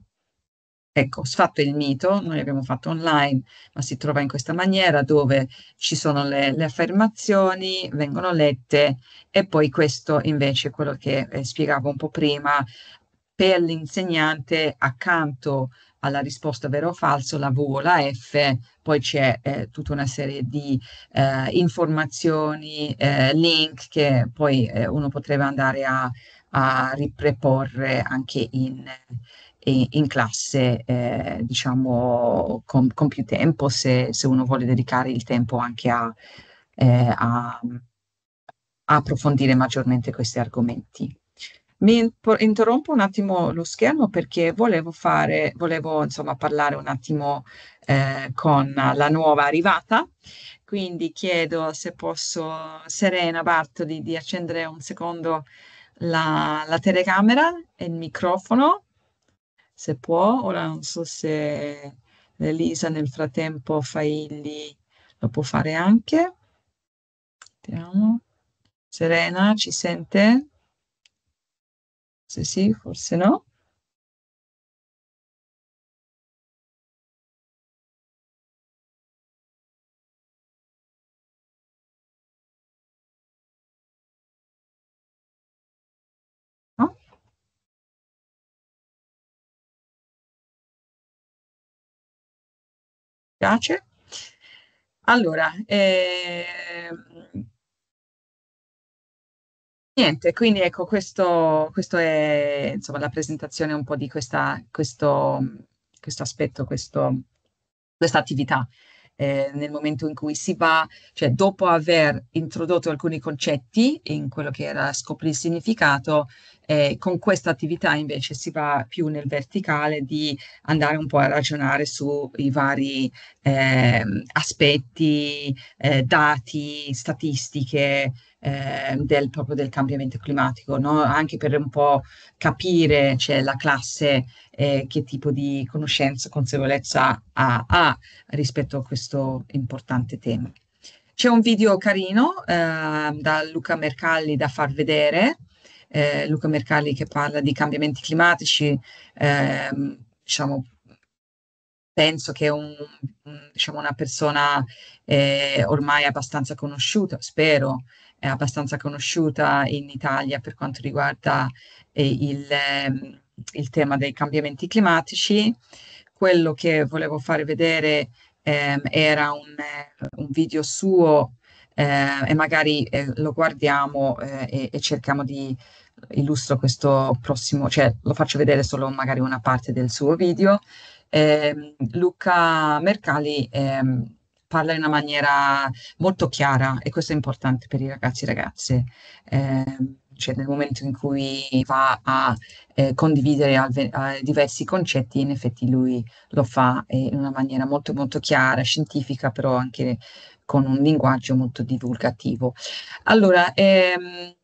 Ecco, sfatto il mito, noi abbiamo fatto online, ma si trova in questa maniera dove ci sono le, le affermazioni, vengono lette e poi questo invece è quello che eh, spiegavo un po' prima, per l'insegnante accanto alla risposta vero o falso, la V o la F, poi c'è eh, tutta una serie di eh, informazioni, eh, link che poi eh, uno potrebbe andare a, a riproporre anche in in classe eh, diciamo con, con, più tempo se, se, uno vuole dedicare il tempo anche a, eh, a, a approfondire maggiormente questi argomenti. Mi interrompo un attimo lo schermo perché volevo fare, volevo insomma parlare un attimo eh, con la nuova arrivata, quindi chiedo se posso Serena Bartoli di accendere un secondo la, la telecamera e il microfono se può. Ora non so se Elisa eh, nel frattempo Failli lo può fare anche. Vediamo. Serena, ci sente? Se sì, forse no. efficace. Allora, eh, niente, quindi ecco, questo, questo è insomma, la presentazione un po' di questa, questo, questo aspetto, questo, questa attività eh, nel momento in cui si va, cioè dopo aver introdotto alcuni concetti in quello che era scoprire il significato, eh, con questa attività invece si va più nel verticale di andare un po' a ragionare sui vari ehm, eh, aspetti, dati, statistiche, eh, del, proprio del cambiamento climatico, no? anche per un po' capire cioè, la classe eh, che tipo di conoscenza, consapevolezza ha, ha rispetto a questo importante tema. C'è un video carino eh, da Luca Mercalli da far vedere, eh, Luca Mercalli che parla di cambiamenti climatici, eh, diciamo, penso che è un, diciamo una persona eh, ormai abbastanza conosciuta, spero, è abbastanza conosciuta in Italia per quanto riguarda eh, il, eh, il, tema dei cambiamenti climatici. Quello che volevo fare vedere eh, era un, eh, un, video suo eh, e magari eh, lo guardiamo e, e, cerchiamo di illustro questo prossimo, cioè lo faccio vedere solo magari una parte del suo video. Ehm, Luca Mercali ehm, parla in una maniera molto chiara e questo è importante per i ragazzi e ragazze. Eh, cioè nel momento in cui va a eh, condividere alve- a diversi concetti, in effetti lui lo fa eh, in una maniera molto molto chiara, scientifica, però anche con un linguaggio molto divulgativo. Allora, ehm,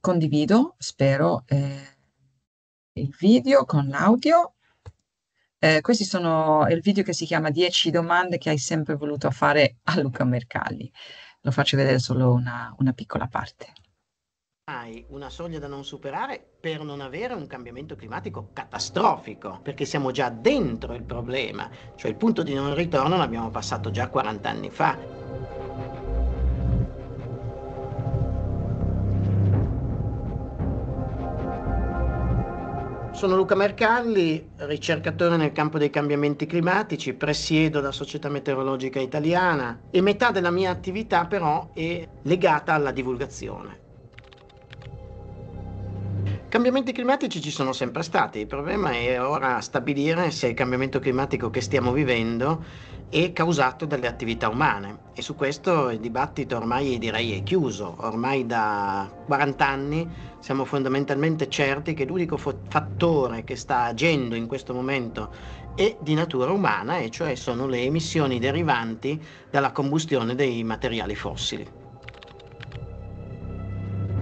condivido, spero, eh, il video con l'audio. Eh, questi sono il video che si chiama 10 domande che hai sempre voluto fare a Luca Mercalli. Lo faccio vedere solo una, una piccola parte. Hai una soglia da non superare per non avere un cambiamento climatico catastrofico, perché siamo già dentro il problema, cioè il punto di non ritorno l'abbiamo passato già 40 anni fa. Sono Luca Mercalli, ricercatore nel campo dei cambiamenti climatici, presiedo la Società Meteorologica Italiana e metà della mia attività però è legata alla divulgazione. Cambiamenti climatici ci sono sempre stati, il problema è ora stabilire se il cambiamento climatico che stiamo vivendo e causato dalle attività umane e su questo il dibattito ormai direi è chiuso, ormai da 40 anni siamo fondamentalmente certi che l'unico fattore che sta agendo in questo momento è di natura umana e cioè sono le emissioni derivanti dalla combustione dei materiali fossili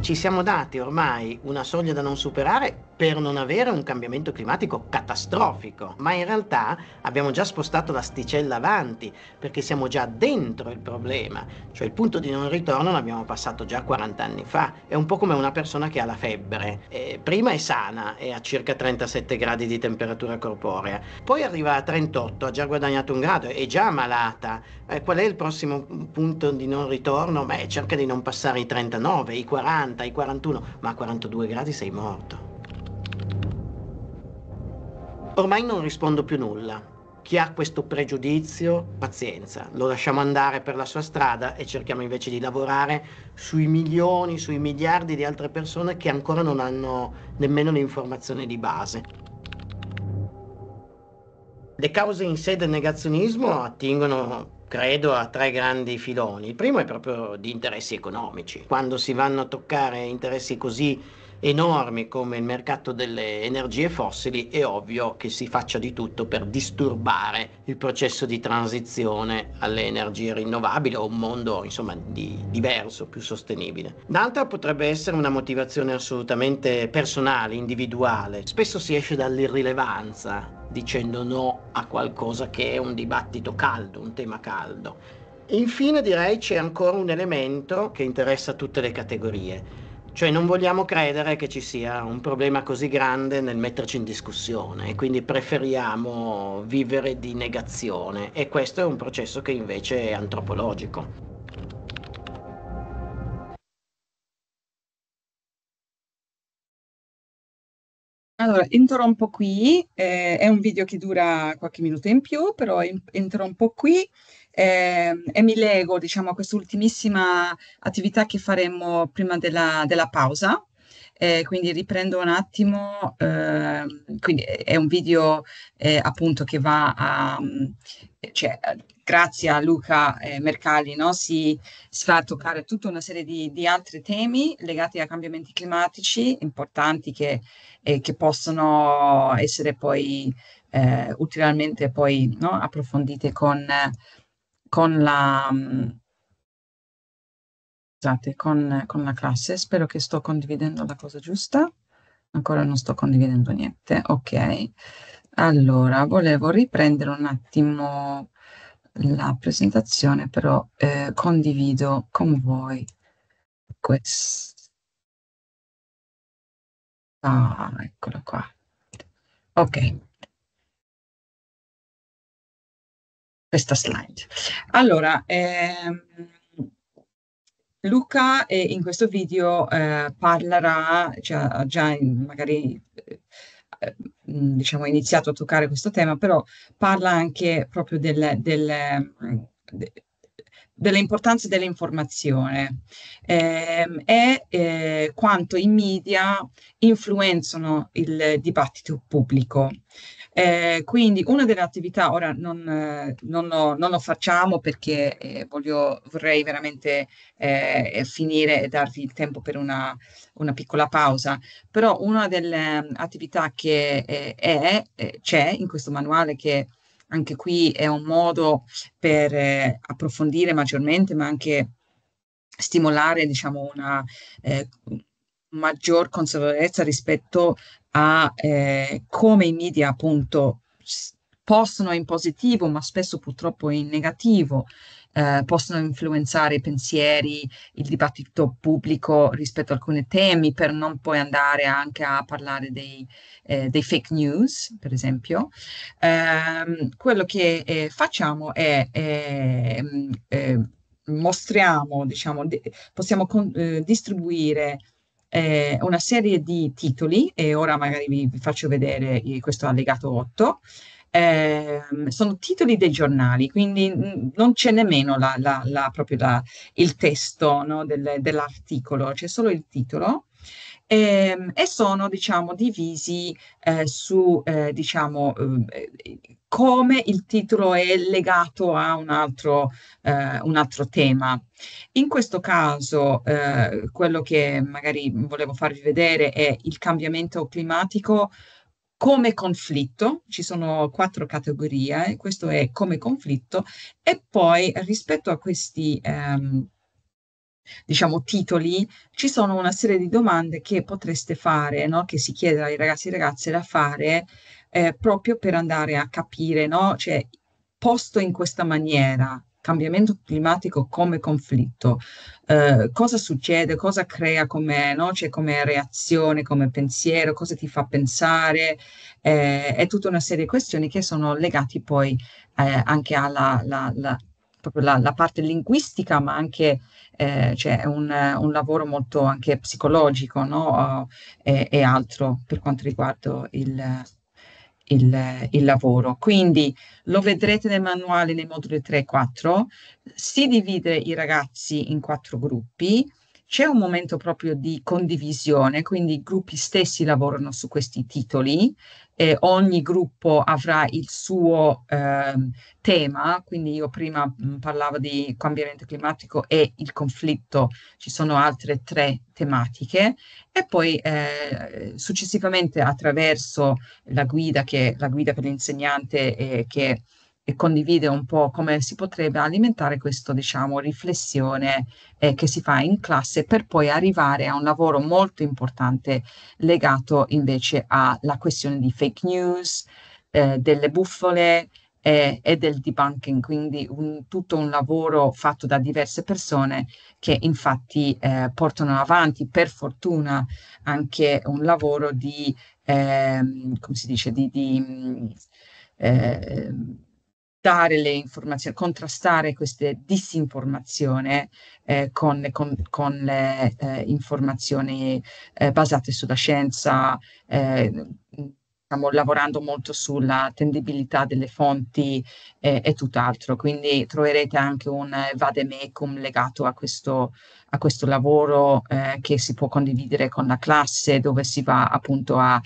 ci siamo dati ormai una soglia da non superare per non avere un cambiamento climatico catastrofico, ma in realtà abbiamo già spostato l'asticella avanti perché siamo già dentro il problema, cioè il punto di non ritorno l'abbiamo passato già 40 anni fa, è un po' come una persona che ha la febbre, eh, prima è sana, è a circa 37 gradi di temperatura corporea, poi arriva a 38, ha già guadagnato un grado, è già malata, eh, qual è il prossimo punto di non ritorno? Beh, cerca di non passare i 39, i 40, i 41, ma a 42 gradi sei morto. Ormai non rispondo più nulla. Chi ha questo pregiudizio, pazienza, lo lasciamo andare per la sua strada e cerchiamo invece di lavorare sui milioni, sui miliardi di altre persone che ancora non hanno nemmeno l'informazione di base. Le cause in sé del negazionismo attingono credo a tre grandi filoni. Il primo è proprio di interessi economici. Quando si vanno a toccare interessi così enormi come il mercato delle energie fossili, è ovvio che si faccia di tutto per disturbare il processo di transizione alle energie rinnovabili o un mondo insomma, di, diverso, più sostenibile. D'altra potrebbe essere una motivazione assolutamente personale, individuale. Spesso si esce dall'irrilevanza dicendo no a qualcosa che è un dibattito caldo, un tema caldo. Infine direi c'è ancora un elemento che interessa tutte le categorie cioè non vogliamo credere che ci sia un problema così grande nel metterci in discussione e quindi preferiamo vivere di negazione e questo è un processo che invece è antropologico. Allora, interrompo qui, eh, è un video che dura qualche minuto in più, però in- interrompo qui eh, e mi leggo diciamo, a quest'ultimissima attività che faremo prima della, della pausa. Eh, quindi riprendo un attimo, ehm, quindi è un video eh, appunto che va a, cioè, grazie a Luca eh, Mercalli, no? si, si fa toccare tutta una serie di, di, altri temi legati a cambiamenti climatici importanti che, eh, che possono essere poi eh, ulteriormente poi, no? approfondite con, con la... Mm, scusate, con, con la classe, spero che sto condividendo la cosa giusta. Ancora non sto condividendo niente. Ok. Allora, volevo riprendere un attimo la presentazione, però eh, condivido con voi questa, ah, eccola qua. Ok. Questa slide. Allora, ehm, Luca eh, in questo video eh, parlerà, cioè, già in, magari eh, Ehm, diciamo, iniziato a toccare questo tema, però parla anche proprio del, del, de, dell'importanza dell'informazione ehm, e eh, quanto i media influenzano il dibattito pubblico. Eh, quindi una delle attività, ora non, eh, non, lo, non lo, facciamo perché eh, voglio, vorrei veramente eh, finire e darvi il tempo per una, una piccola pausa, però una delle mm, attività che eh, è, eh, c'è in questo manuale che anche qui è un modo per approfondire maggiormente, ma anche stimolare diciamo una, eh, maggior consapevolezza rispetto a eh, come i media appunto possono in positivo, ma spesso purtroppo in negativo, eh, possono influenzare i pensieri, il dibattito pubblico rispetto a alcuni temi, per non poi andare anche a parlare dei, eh, dei fake news, per esempio. Eh, quello che eh, facciamo è ehm, eh, mostriamo, diciamo, possiamo con, eh, distribuire eh, una serie di titoli e ora magari vi, vi faccio vedere questo allegato 8. Eh, sono titoli dei giornali, quindi non c'è nemmeno la, la, la, proprio il testo no, del, dell'articolo, c'è solo il titolo. Eh, e sono diciamo divisi eh, su eh, diciamo eh, come il titolo è legato a un altro, eh, un altro tema. In questo caso, eh, quello che magari volevo farvi vedere è il cambiamento climatico come conflitto, ci sono quattro categorie, eh, questo è come conflitto, e poi rispetto a questi ehm, diciamo titoli, ci sono una serie di domande che potreste fare, no? che si chiede ai ragazzi e ragazze da fare eh, proprio per andare a capire, no? Cioè, posto in questa maniera, cambiamento climatico come conflitto, eh, cosa succede, cosa crea come, no? cioè, come reazione, come pensiero, cosa ti fa pensare, eh, è tutta una serie di questioni che sono legate poi eh, anche alla la, la, la, la, parte linguistica, ma anche c'è eh, cioè un, un, lavoro molto anche psicologico no? e, eh, e, altro per quanto riguarda il il, il, lavoro. Quindi lo vedrete nel manuale nei moduli 3 e 4, si divide i ragazzi in quattro gruppi, c'è un momento proprio di condivisione, quindi i gruppi stessi lavorano su questi titoli, e ogni gruppo avrà il suo eh, tema, quindi io prima mm, parlavo di cambiamento climatico e il conflitto, ci sono altre tre tematiche e poi eh, successivamente attraverso la guida, che, la guida per l'insegnante eh, che e condivide un po' come si potrebbe alimentare questa, diciamo, riflessione eh, che si fa in classe per poi arrivare a un lavoro molto importante legato invece alla questione di fake news, eh, delle bufole eh, e del debunking, quindi un, tutto un lavoro fatto da diverse persone che infatti eh, portano avanti per fortuna anche un lavoro di, ehm, come si dice, di, di mm, eh, dare le informazioni, contrastare queste disinformazioni eh, con, con, con, le eh, informazioni eh, basate sulla scienza, eh, stiamo lavorando molto sulla tendibilità delle fonti e tutt'altro, quindi troverete anche un vademecum legato a questo, a questo lavoro eh, che si può condividere con la classe dove si va appunto a,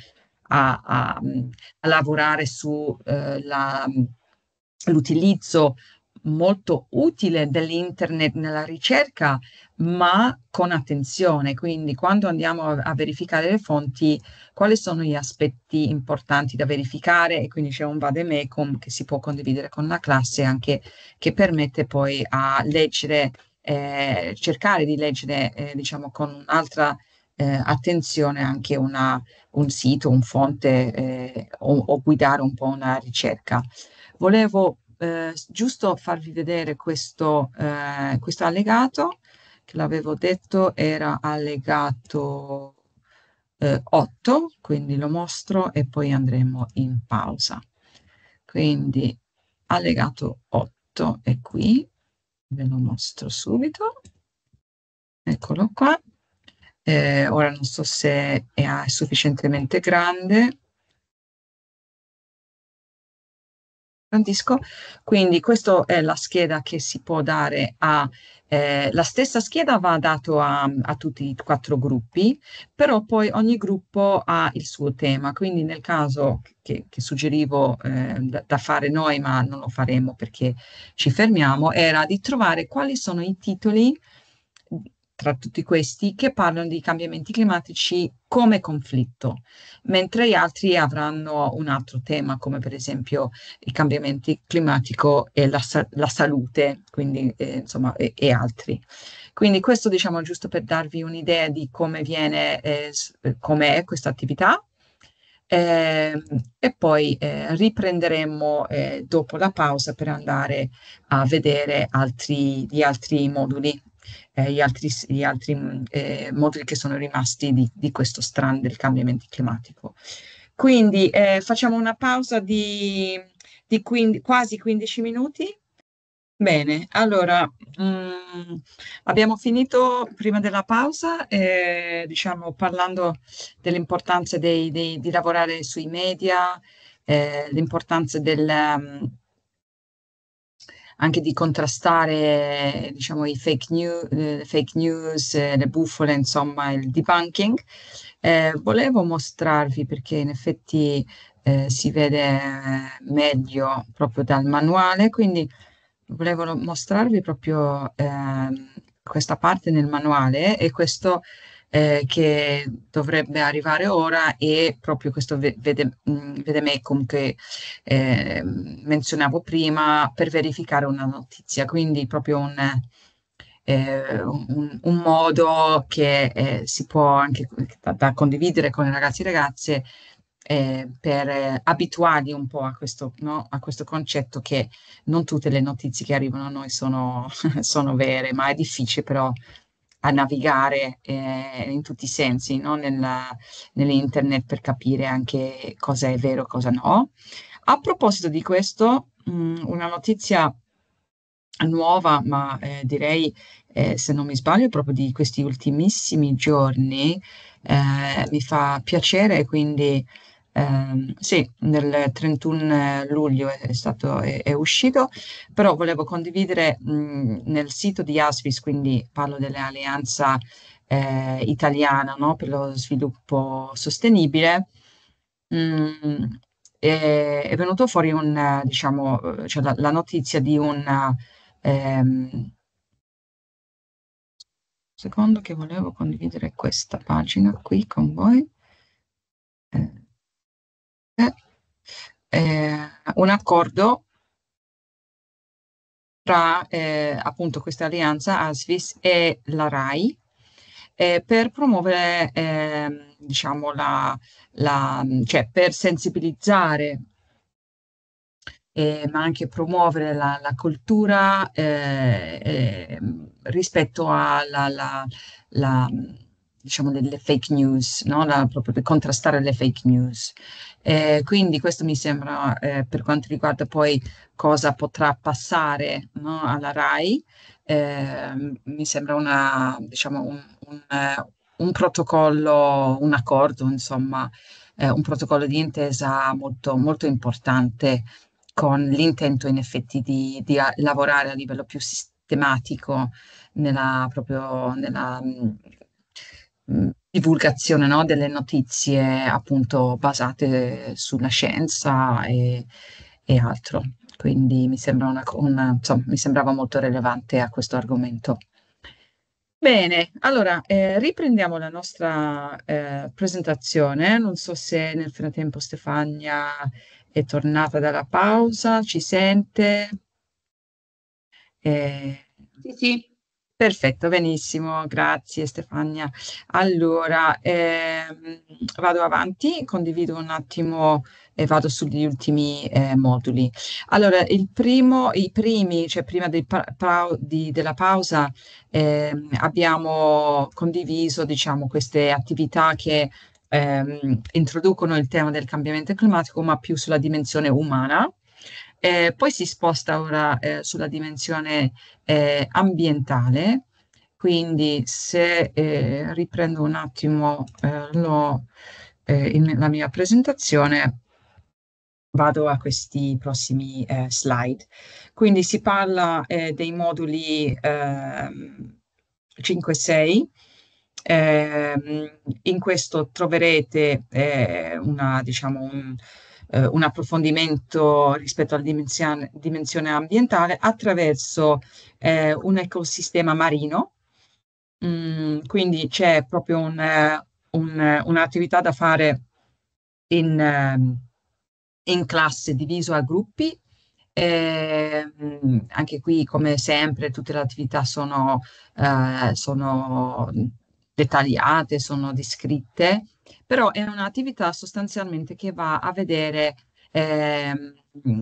a, a lavorare sulla eh, l'utilizzo molto utile dell'internet nella ricerca, ma con attenzione, quindi quando andiamo a, a, verificare le fonti, quali sono gli aspetti importanti da verificare e quindi c'è un vademecum che si può condividere con la classe anche che permette poi a leggere, eh, cercare di leggere eh, diciamo con un'altra eh, attenzione anche una, un sito, un fonte eh, o, o guidare un po' una ricerca. Volevo eh, giusto farvi vedere questo, eh, questo allegato, che l'avevo detto era allegato eh, 8, quindi lo mostro e poi andremo in pausa. Quindi allegato 8 è qui, ve lo mostro subito, eccolo qua. Eh, ora non so se è sufficientemente grande, Francisco. Quindi questa è la scheda che si può dare a... Eh, la stessa scheda va data a, a, tutti i quattro gruppi, però poi ogni gruppo ha il suo tema, quindi nel caso che, che suggerivo eh, da, da, fare noi, ma non lo faremo perché ci fermiamo, era di trovare quali sono i titoli tra tutti questi che parlano di cambiamenti climatici come conflitto, mentre gli altri avranno un altro tema, come per esempio i cambiamenti climatico e la, la salute, quindi eh, insomma, e, e, altri. Quindi questo diciamo giusto per darvi un'idea di come viene, eh, com'è questa attività eh, e poi eh, riprenderemo eh, dopo la pausa per andare a vedere altri, gli altri moduli, eh, gli altri, gli altri mm, eh, moduli che sono rimasti di, di questo strand del cambiamento climatico. Quindi eh, facciamo una pausa di, di quindi, quasi 15 minuti Bene, allora, mhmm, abbiamo finito prima della pausa, ehm, diciamo parlando dell'importanza di lavorare sui media, ehm, l'importanza del mhmm anche di contrastare diciamo i fake new ehm, fake news, eh, le bufole, insomma il debunking. Ehm, volevo mostrarvi perché in effetti, ehm, si vede eh, meglio proprio dal manuale, quindi volevo mostrarvi proprio eh, questa parte nel manuale e questo eh, che dovrebbe arrivare ora è proprio questo vede, mm, vedemecum che eh, menzionavo prima per verificare una notizia, quindi proprio un, eh, un, un modo che eh, si può anche da, da, condividere con i ragazzi e ragazze eh, per eh, abituarli un po' a questo, no? a questo, concetto che non tutte le notizie che arrivano a noi sono, [laughs] sono vere, ma è difficile però a navigare eh, in tutti i sensi no? Nella, nell'internet per capire anche cosa è vero e cosa no. A proposito di questo, mh, mm, una notizia nuova, ma eh, direi, eh, se non mi sbaglio, proprio di questi ultimissimi giorni, eh, mi fa piacere, quindi Ehm, sì, nel 31 luglio è, stato, è, è uscito, però volevo condividere mh, nel sito di Aspis, quindi parlo dell'alleanza eh, italiana no? per lo sviluppo sostenibile, mh, è, è, venuto fuori un, diciamo, cioè la, la, notizia di un... Ehm, secondo che volevo condividere questa pagina qui con voi. Eh. Eh, eh, un accordo tra eh, appunto questa alleanza ASVIS e la RAI eh, per promuovere, eh, diciamo, la, la, cioè per sensibilizzare eh, ma anche promuovere la, la cultura eh, eh, rispetto alle diciamo, delle fake news, no? la, proprio per contrastare le fake news. Eh, quindi questo mi sembra eh, per quanto riguarda poi cosa potrà passare no, alla RAI, eh, mi sembra una, diciamo, un, un, eh, un, protocollo, un accordo, insomma, eh, un protocollo di intesa molto, molto importante con l'intento in effetti di, di a eh, lavorare a livello più sistematico nella, proprio nella, mm, divulgazione, no, delle notizie appunto basate sulla scienza e, e altro. Quindi mi, sembra una, una, insomma, mi sembrava molto rilevante a questo argomento. Bene, allora eh, riprendiamo la nostra eh, presentazione. Non so se nel frattempo Stefania è tornata dalla pausa, ci sente. Eh, sì, sì. Perfetto, benissimo, grazie Stefania. Allora, ehm, vado avanti, condivido un attimo e vado sugli ultimi eh, moduli. Allora, il primo, i primi, cioè prima di, di, della pausa, ehm, abbiamo condiviso, diciamo, queste attività che ehm, introducono il tema del cambiamento climatico, ma più sulla dimensione umana eh, poi si sposta ora eh, sulla dimensione eh, ambientale, quindi se eh, riprendo un attimo eh, lo, eh, in, la mia presentazione, vado a questi prossimi slide. Quindi si parla dei moduli 5 e 6, in questo troverete una, diciamo, un, eh, un approfondimento rispetto alla dimensione, dimensione ambientale attraverso eh, un ecosistema marino. Mm, quindi c'è proprio un, eh, un, eh, un'attività da fare in, ehm, in classe diviso a gruppi eh, anche qui, come sempre, tutte le attività sono, eh, sono dettagliate, sono descritte però è un'attività sostanzialmente che va a vedere eh,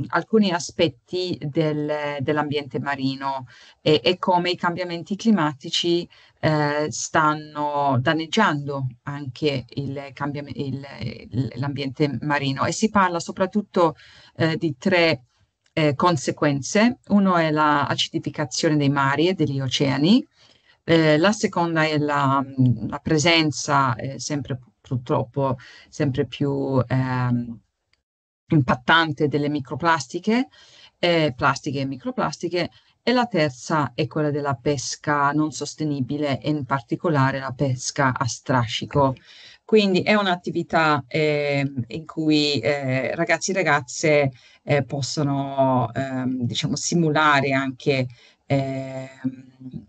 alcuni aspetti del, dell'ambiente marino e, e, come i cambiamenti climatici eh, stanno danneggiando anche il cambiam- il, il, l'ambiente marino e si parla soprattutto eh, di tre eh, conseguenze. Uno è l'acidificazione dei mari e degli oceani, eh, la seconda è la, mm, la presenza eh, sempre purtroppo sempre più ehm, impattante delle microplastiche, eh, plastiche e microplastiche, e la terza è quella della pesca non sostenibile e in particolare la pesca a strascico. Quindi è un'attività eh, in cui eh, ragazzi e ragazze eh, possono ehm, diciamo, simulare anche Ehm,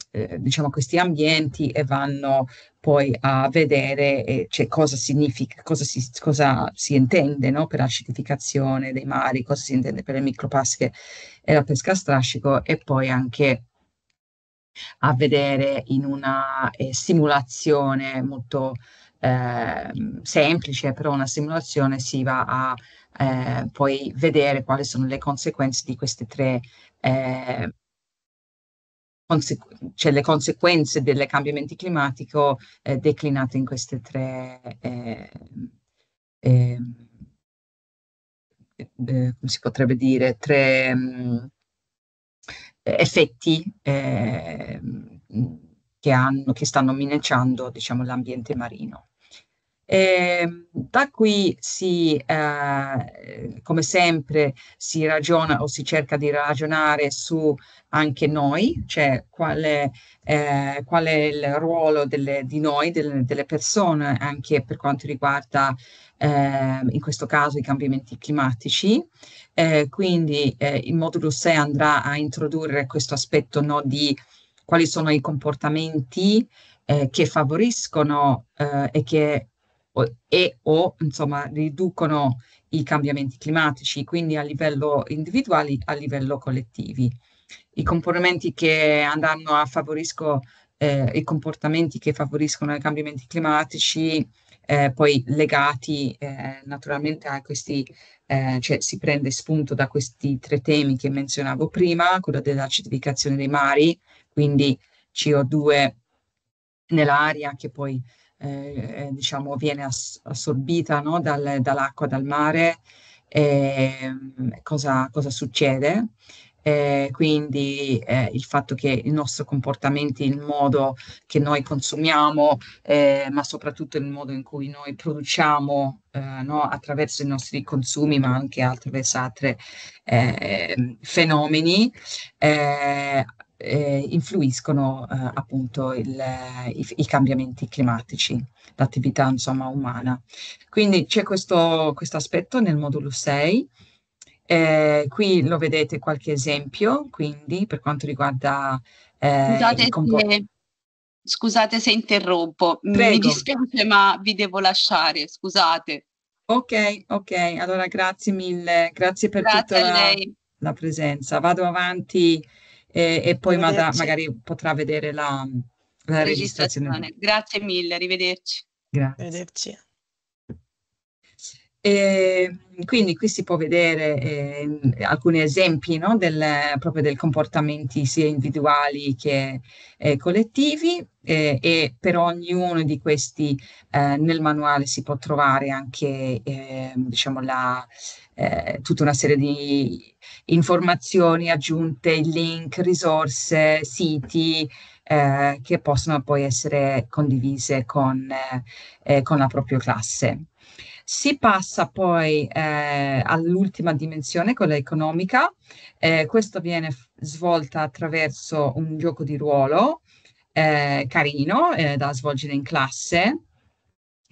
eh, diciamo questi ambienti e vanno poi a vedere eh, cioè, cosa significa, cosa si, cosa si intende no? per acidificazione dei mari, cosa si intende per le micropasche e la pesca a strascico e poi anche a vedere in una eh, simulazione molto ehm, semplice, però una simulazione si va a eh, poi vedere quali sono le conseguenze di queste tre eh, consequ- cioè le conseguenze del cambiamento climatico eh, declinate in queste tre eh, ehm, eh, eh, come si potrebbe dire tre mh, mm, eh, effetti ehm, che, hanno, che stanno minacciando diciamo, l'ambiente marino. Eh, da qui si, eh, come sempre, si ragiona o si cerca di ragionare su anche noi, cioè qual è, eh, qual è il ruolo delle, di noi, delle, delle, persone, anche per quanto riguarda ehm, in questo caso i cambiamenti climatici. Eh, quindi eh, il modulo 6 andrà a introdurre questo aspetto no, di quali sono i comportamenti eh, che favoriscono e che o, e o insomma riducono i cambiamenti climatici, quindi a livello individuale, a livello collettivi. I comportamenti che andranno a favorisco, eh, i comportamenti che favoriscono i cambiamenti climatici, eh, poi legati eh, naturalmente a questi, eh, cioè si prende spunto da questi tre temi che menzionavo prima, quello dell'acidificazione dei mari, quindi CO2 nell'aria che poi eh, eh, diciamo, viene ass- assorbita no? Dal, dall'acqua, dal mare, ehm, cosa, cosa, succede. Eh, quindi eh, il fatto che il nostro comportamento, il modo che noi consumiamo, ma soprattutto il modo in cui noi produciamo no? attraverso i nostri consumi, ma anche attraverso altri fenomeni, eh, eh, influiscono eh, appunto il, i, i, cambiamenti climatici, l'attività insomma umana. Quindi c'è questo, questo aspetto nel modulo 6. Eh, qui lo vedete qualche esempio, quindi per quanto riguarda eh, scusate, compo- se, scusate, se, interrompo, Prego. mi dispiace ma vi devo lasciare, scusate. Ok, ok, allora grazie mille, grazie per grazie tutta la, la presenza. Vado avanti e, e poi mada, magari potrà vedere la, la registrazione. registrazione. Grazie mille, arrivederci. Grazie. Arrivederci. E ehm, quindi qui si può vedere eh, alcuni esempi no, del, proprio del comportamenti sia individuali che eh, collettivi eh, e per ognuno di questi eh, nel manuale si può trovare anche ehm, diciamo la, eh, tutta una serie di informazioni aggiunte, link, risorse, siti eh, che possono poi essere condivise con, con la propria classe. Si passa poi eh, all'ultima dimensione, quella economica. Eh, questo viene f- svolta attraverso un gioco di ruolo eh, carino eh, da svolgere in classe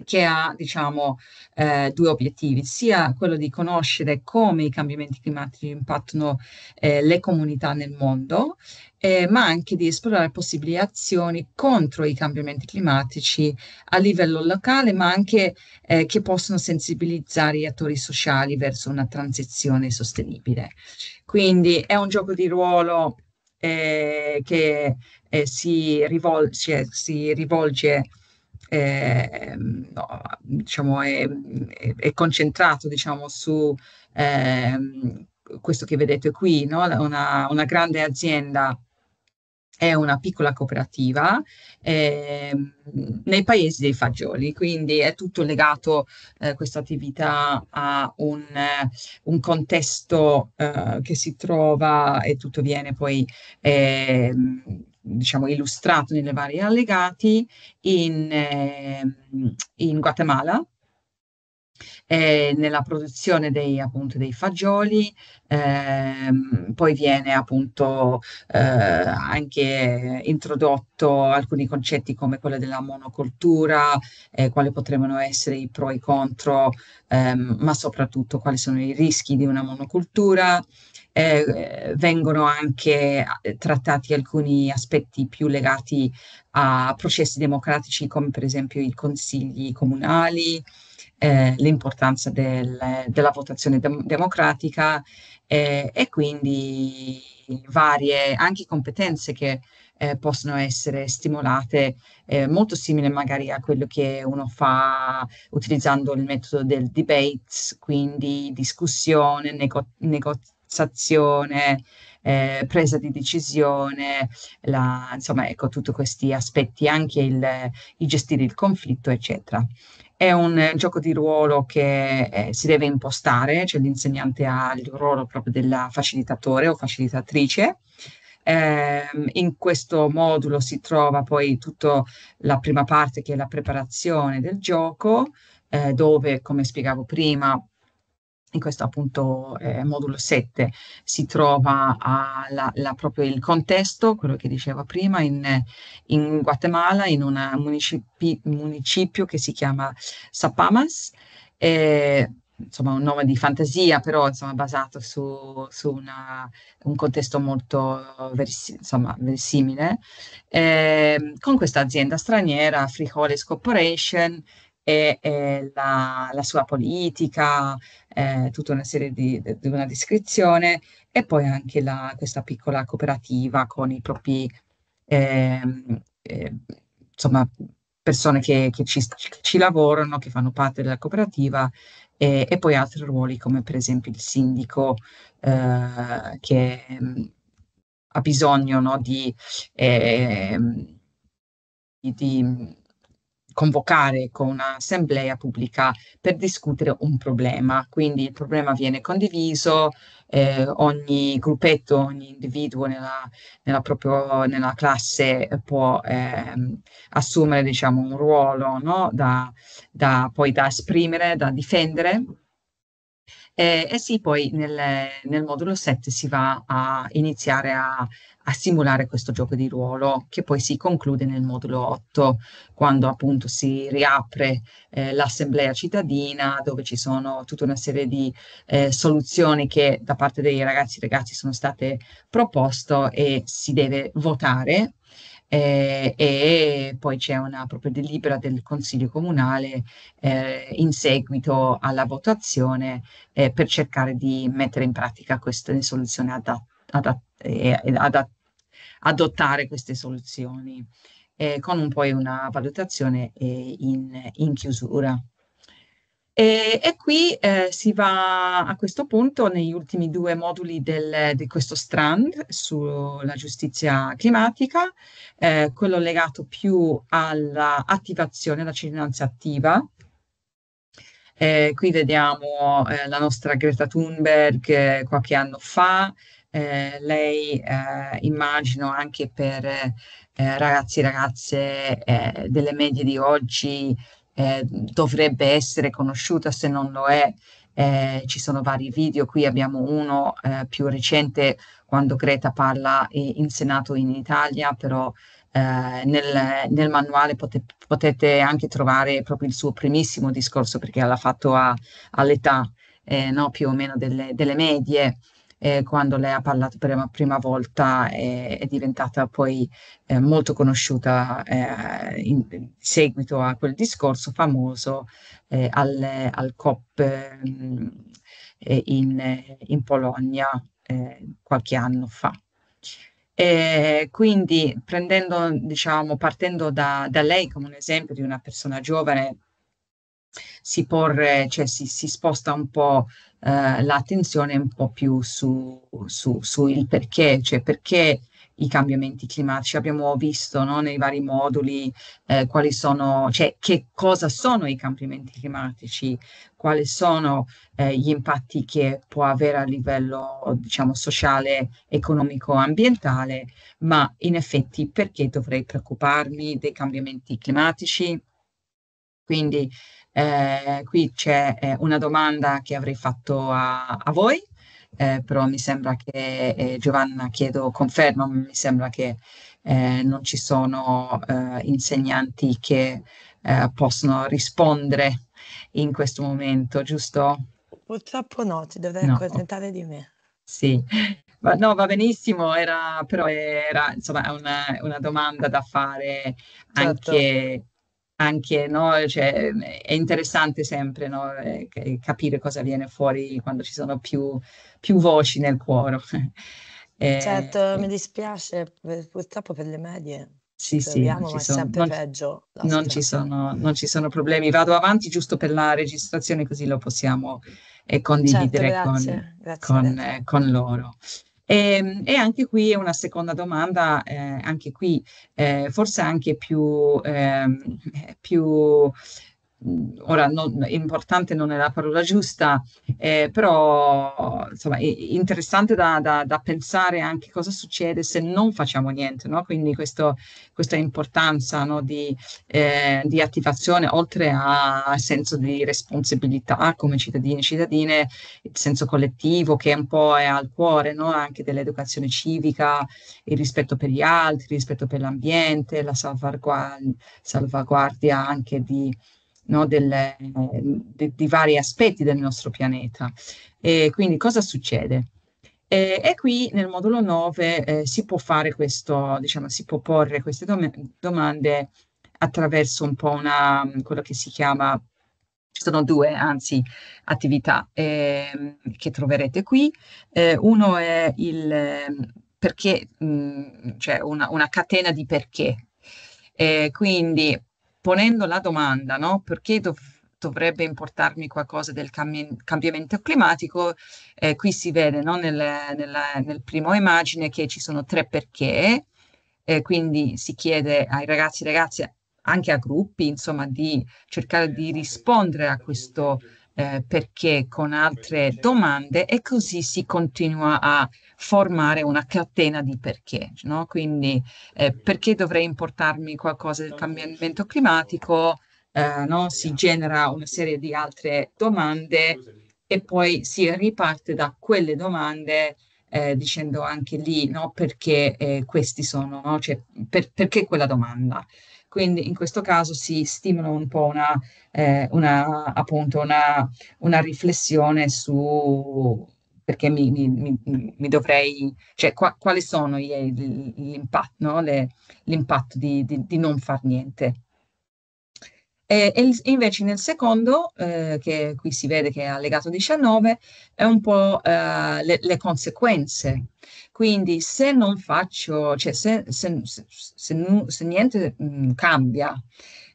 che ha diciamo eh, due obiettivi, sia quello di conoscere come i cambiamenti climatici impattano eh, le comunità nel mondo eh, ma anche di esplorare possibili azioni contro i cambiamenti climatici a livello locale, ma anche eh, che possono sensibilizzare gli attori sociali verso una transizione sostenibile. Quindi è un gioco di ruolo eh, che eh, si rivolge, si rivolge eh, no, diciamo è, è, è, concentrato diciamo, su eh, questo che vedete qui, no? una, una, grande azienda è una piccola cooperativa eh, nei paesi dei fagioli, quindi è tutto legato eh, questa attività a un, eh, un contesto eh, che si trova e tutto viene poi ehm, diciamo illustrato nelle varie allegati in, ehm, in Guatemala eh, nella produzione dei, appunto, dei fagioli, ehm, poi viene appunto eh, anche introdotto alcuni concetti come quello della monocoltura, eh, quali potrebbero essere i pro e i contro, ehm, ma soprattutto quali sono i rischi di una monocoltura. Eh, vengono anche eh, trattati alcuni aspetti più legati a processi democratici come per esempio i consigli comunali, eh, l'importanza del, della votazione dem- democratica eh, e quindi varie anche competenze che eh, possono essere stimolate eh, molto simile magari a quello che uno fa utilizzando il metodo del debate, quindi discussione, nego- negoziazione, eh, presa di decisione, la, insomma ecco tutti questi aspetti, anche il, il gestire il conflitto eccetera. È un gioco di ruolo che eh, si deve impostare, cioè l'insegnante ha il ruolo proprio della facilitatore o facilitatrice. Eh, in questo modulo si trova poi tutta la prima parte che è la preparazione del gioco, eh, dove, come spiegavo prima, in questo appunto eh, modulo 7 si trova la, la, proprio il contesto, quello che dicevo prima, in, in Guatemala, in un municipi, municipio che si chiama Sapamas, eh, insomma un nome di fantasia, però insomma, basato su, su una, un contesto molto vers- insomma, versimile, eh, con questa azienda straniera, Frijoles Corporation, e, e la, la, sua politica, eh, tutta una serie di, di, una descrizione e poi anche la, questa piccola cooperativa con i propri eh, eh, insomma, persone che, che, ci, che, ci, lavorano, che fanno parte della cooperativa e, e poi altri ruoli come per esempio il sindaco eh, che mh, mm, ha bisogno no, di, ehm, di, di convocare con un'assemblea pubblica per discutere un problema. Quindi il problema viene condiviso, eh, ogni gruppetto, ogni individuo nella, nella, proprio, nella classe eh, può eh, assumere diciamo, un ruolo no? da, da, poi da esprimere, da difendere eh, e eh sì, poi nel, nel, modulo 7 si va a iniziare a, a, simulare questo gioco di ruolo che poi si conclude nel modulo 8 quando appunto si riapre eh, l'assemblea cittadina dove ci sono tutta una serie di eh, soluzioni che da parte dei ragazzi e ragazzi sono state proposte e si deve votare eh, e poi c'è una proprio delibera del Consiglio Comunale eh, in seguito alla votazione eh, per cercare di mettere in pratica queste soluzioni adat- adat- e eh, adat- adottare queste soluzioni eh, con un, poi una valutazione eh, in, in chiusura. E, e qui eh, si va a questo punto negli ultimi due moduli del, di questo strand sulla giustizia climatica, eh, quello legato più all'attivazione, alla cittadinanza attiva. Eh, qui vediamo eh, la nostra Greta Thunberg eh, qualche anno fa, eh, lei immagino anche per ragazzi e ragazze delle medie di oggi eh, dovrebbe essere conosciuta se non lo è. Eh, ci sono vari video, qui abbiamo uno eh, più recente quando Greta parla in Senato in Italia, però eh, nel, nel, manuale pote, potete anche trovare proprio il suo primissimo discorso perché l'ha fatto a, all'età eh, no, più o meno delle, delle medie eh, quando lei ha parlato per la prima volta eh, è diventata poi eh, molto conosciuta in, eh, in, seguito a quel discorso famoso eh, al, al, COP ehm, eh, in, in, Polonia qualche anno fa. E quindi prendendo, diciamo, partendo da, da lei come un esempio di una persona giovane si, porre, cioè si, si sposta un po' eh, l'attenzione un po' più su, su, sul perché, cioè perché i cambiamenti climatici. Abbiamo visto no, nei vari moduli eh, quali sono, cioè che cosa sono i cambiamenti climatici, quali sono eh, gli impatti che può avere a livello diciamo sociale, economico, ambientale, ma in effetti perché dovrei preoccuparmi dei cambiamenti climatici? Quindi eh, qui c'è eh, una domanda che avrei fatto a, a voi, eh, però mi sembra che eh, Giovanna chiedo conferma, mi sembra che eh, non ci sono eh, insegnanti che possono rispondere in questo momento, giusto? Purtroppo no, ti dovrei no. accontentare di me. Sì, no, va benissimo, era, però era insomma una, una domanda da fare certo. anche anche, no? cioè, è interessante sempre no? Eh, capire cosa viene fuori quando ci sono più, più voci nel cuore. [laughs] eh, certo, eh. mi dispiace purtroppo per le medie. Sì, Speriamo, sì, ma sono, sempre non, peggio. Non ci, sono, non ci, sono, problemi. Vado avanti giusto per la registrazione così lo possiamo eh, condividere certo, grazie, con, grazie, con, eh, con loro. E, ehm, e anche qui una seconda domanda, eh, anche qui eh, forse anche più, ehm, eh, più Mm, ora non, importante non è la parola giusta, eh, però insomma, è interessante da, da, da, pensare anche cosa succede se non facciamo niente, no? quindi questo, questa importanza no, di, eh, di, attivazione oltre al senso di responsabilità come cittadini e cittadine, il senso collettivo che è un po' è al cuore no? anche dell'educazione civica, il rispetto per gli altri, il rispetto per l'ambiente, la salvaguardia, salvaguardia anche di no, delle, eh, di, di, vari aspetti del nostro pianeta. E quindi cosa succede? E, e qui nel modulo 9 eh, si può fare questo, diciamo, si può porre queste dom domande attraverso un po' una, quello che si chiama, sono due, anzi, attività eh, che troverete qui. Eh, uno è il perché, mh, mm, cioè una, una catena di perché. Eh, quindi ponendo la domanda, no? Perché dov- dovrebbe importarmi qualcosa del cammi- cambiamento climatico, eh, qui si vede no? nel, nella, nel primo immagine che ci sono tre perché, eh, quindi si chiede ai ragazzi e ragazze, anche a gruppi, insomma, di cercare di rispondere a questo eh, perché con altre domande e così si continua a formare una catena di perché. No? Quindi eh, perché dovrei importarmi qualcosa del cambiamento climatico? Eh, no? Si genera una serie di altre domande e poi si riparte da quelle domande eh, dicendo anche lì no, perché eh, questi sono, no? cioè, per, perché quella domanda. Quindi in questo caso si stimola un po' una, eh, una, appunto una, una riflessione su perché mi, mi, mi, dovrei, cioè qua, quali sono l'impatto, no? l'impatto di, di, di, non far niente. E, e invece nel secondo, eh, che qui si vede che è allegato 19, è un po' eh, le, le conseguenze quindi se non faccio, cioè se, se, se, se niente mh, mm, cambia,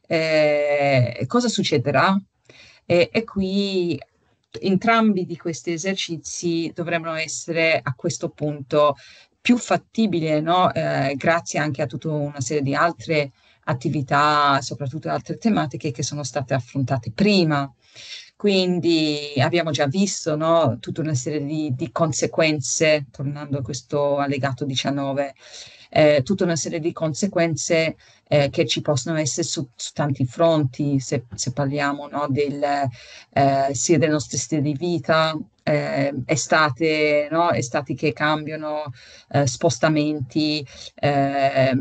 eh, cosa succederà? E, e qui entrambi di questi esercizi dovrebbero essere a questo punto più fattibili, no? eh, grazie anche a tutta una serie di altre attività, soprattutto altre tematiche che sono state affrontate prima. Quindi abbiamo già visto no, tutta una serie di, di, conseguenze, tornando a questo allegato 19, eh, tutta una serie di conseguenze eh, che ci possono essere su, su tanti fronti, se, se parliamo no, del, eh, sia dei nostri stili di vita, eh, estate, no? estati che cambiano, eh, spostamenti, eh,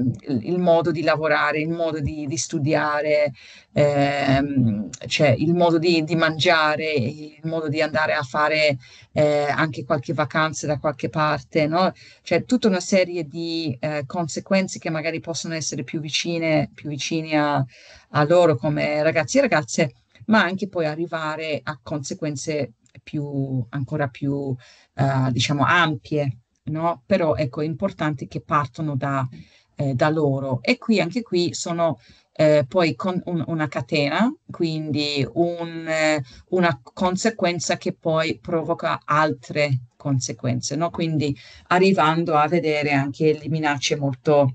il modo di lavorare, il modo di, di studiare, ehm, cioè il modo di, di, mangiare, il modo di andare a fare eh, anche qualche vacanza da qualche parte, no? cioè tutta una serie di eh, conseguenze che magari possono essere più vicine, più vicine a, a loro come ragazzi e ragazze ma anche poi arrivare a conseguenze più, ancora più, eh, diciamo, ampie, no? Però ecco, è importante che partono da, eh, da loro. E qui, anche qui, sono eh, poi con un, una catena, quindi un, eh, una conseguenza che poi provoca altre conseguenze, no? Quindi arrivando a vedere anche le minacce molto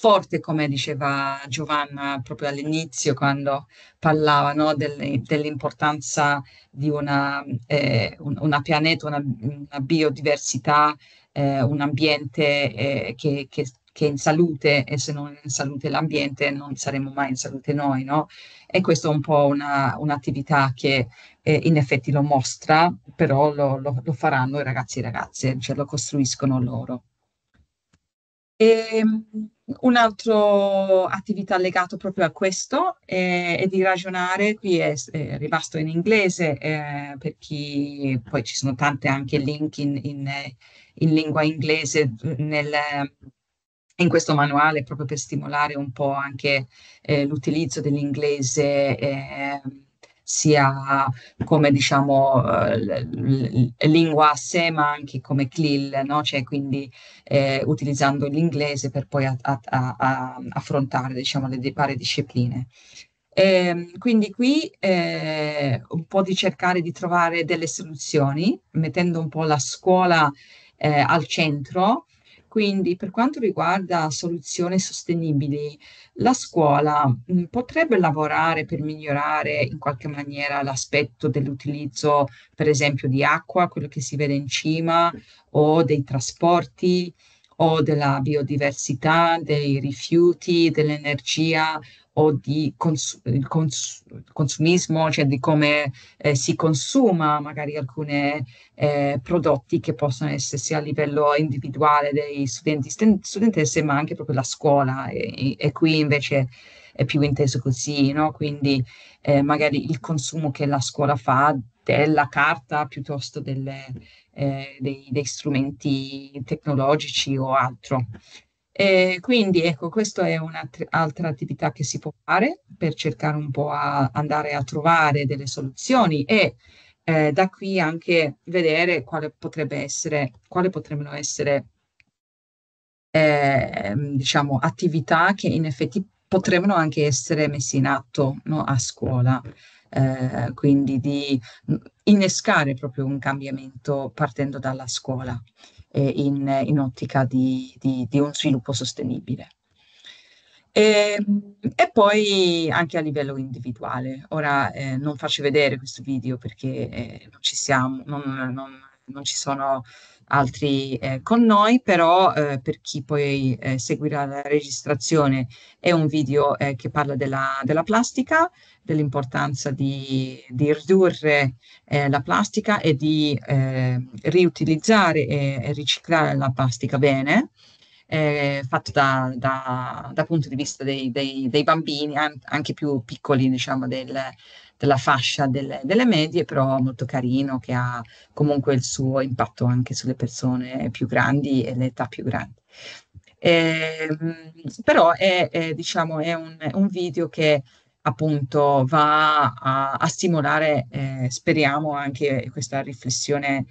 forte, come diceva Giovanna proprio all'inizio, quando parlava no, del, dell'importanza di una, eh, un, una pianeta, una, una biodiversità, eh, un ambiente eh, che, che, che, è in salute e se non è in salute l'ambiente non saremo mai in salute noi. No? E questa è un po' una, un'attività che eh, in effetti lo mostra, però lo, lo, lo faranno i ragazzi e ragazze, cioè lo costruiscono loro. E, ehm, Un'altra attività legata proprio a questo è, eh, è di ragionare, qui è, è rimasto in inglese eh, per chi, poi ci sono tante anche link in, in, in lingua inglese nel, in questo manuale proprio per stimolare un po' anche eh, l'utilizzo dell'inglese. Eh, sia come diciamo eh, lingua a sé ma anche come CLIL, no? cioè quindi eh, utilizzando l'inglese per poi a, a, a, affrontare diciamo, le varie discipline. Eh, quindi qui eh, un po' di cercare di trovare delle soluzioni, mettendo un po' la scuola eh, al centro, quindi per quanto riguarda soluzioni sostenibili, la scuola mh, mm, potrebbe lavorare per migliorare in qualche maniera l'aspetto dell'utilizzo, per esempio, di acqua, quello che si vede in cima, o dei trasporti o della biodiversità, dei rifiuti, dell'energia o di cons- cons- consumismo, cioè di come eh, si consuma magari alcuni eh, prodotti che possono essere sia a livello individuale dei studenti, st- studentesse, ma anche proprio la scuola. E, e qui invece è più inteso così, no? Quindi eh, magari il consumo che la scuola fa della carta piuttosto delle, eh, dei, dei strumenti tecnologici o altro. E eh, quindi ecco, questa è un'altra attività che si può fare per cercare un po' a andare a trovare delle soluzioni e eh, da qui anche vedere quale potrebbe essere, quale potrebbero essere eh, diciamo, attività che in effetti potrebbero anche essere messe in atto no, a scuola. Eh, quindi di mm, innescare proprio un cambiamento partendo dalla scuola eh, in, in, ottica di, di, di, un sviluppo sostenibile. E, ehm, e, poi anche a livello individuale. Ora eh, non faccio vedere questo video perché eh, non ci siamo, non, non, non ci sono altri eh, con noi, però eh, per chi poi eh, seguirà la registrazione è un video eh, che parla della, della plastica, dell'importanza di, di ridurre eh, la plastica e di eh, riutilizzare e, e, riciclare la plastica bene. fatto da, da, da, punto di vista dei, dei, dei bambini, anche più piccoli, diciamo, del, della fascia delle, delle, medie, però molto carino, che ha comunque il suo impatto anche sulle persone più grandi e le età più grandi. E, ehm, però è, è, diciamo, è un, un video che appunto va a, a stimolare, eh, speriamo, anche questa riflessione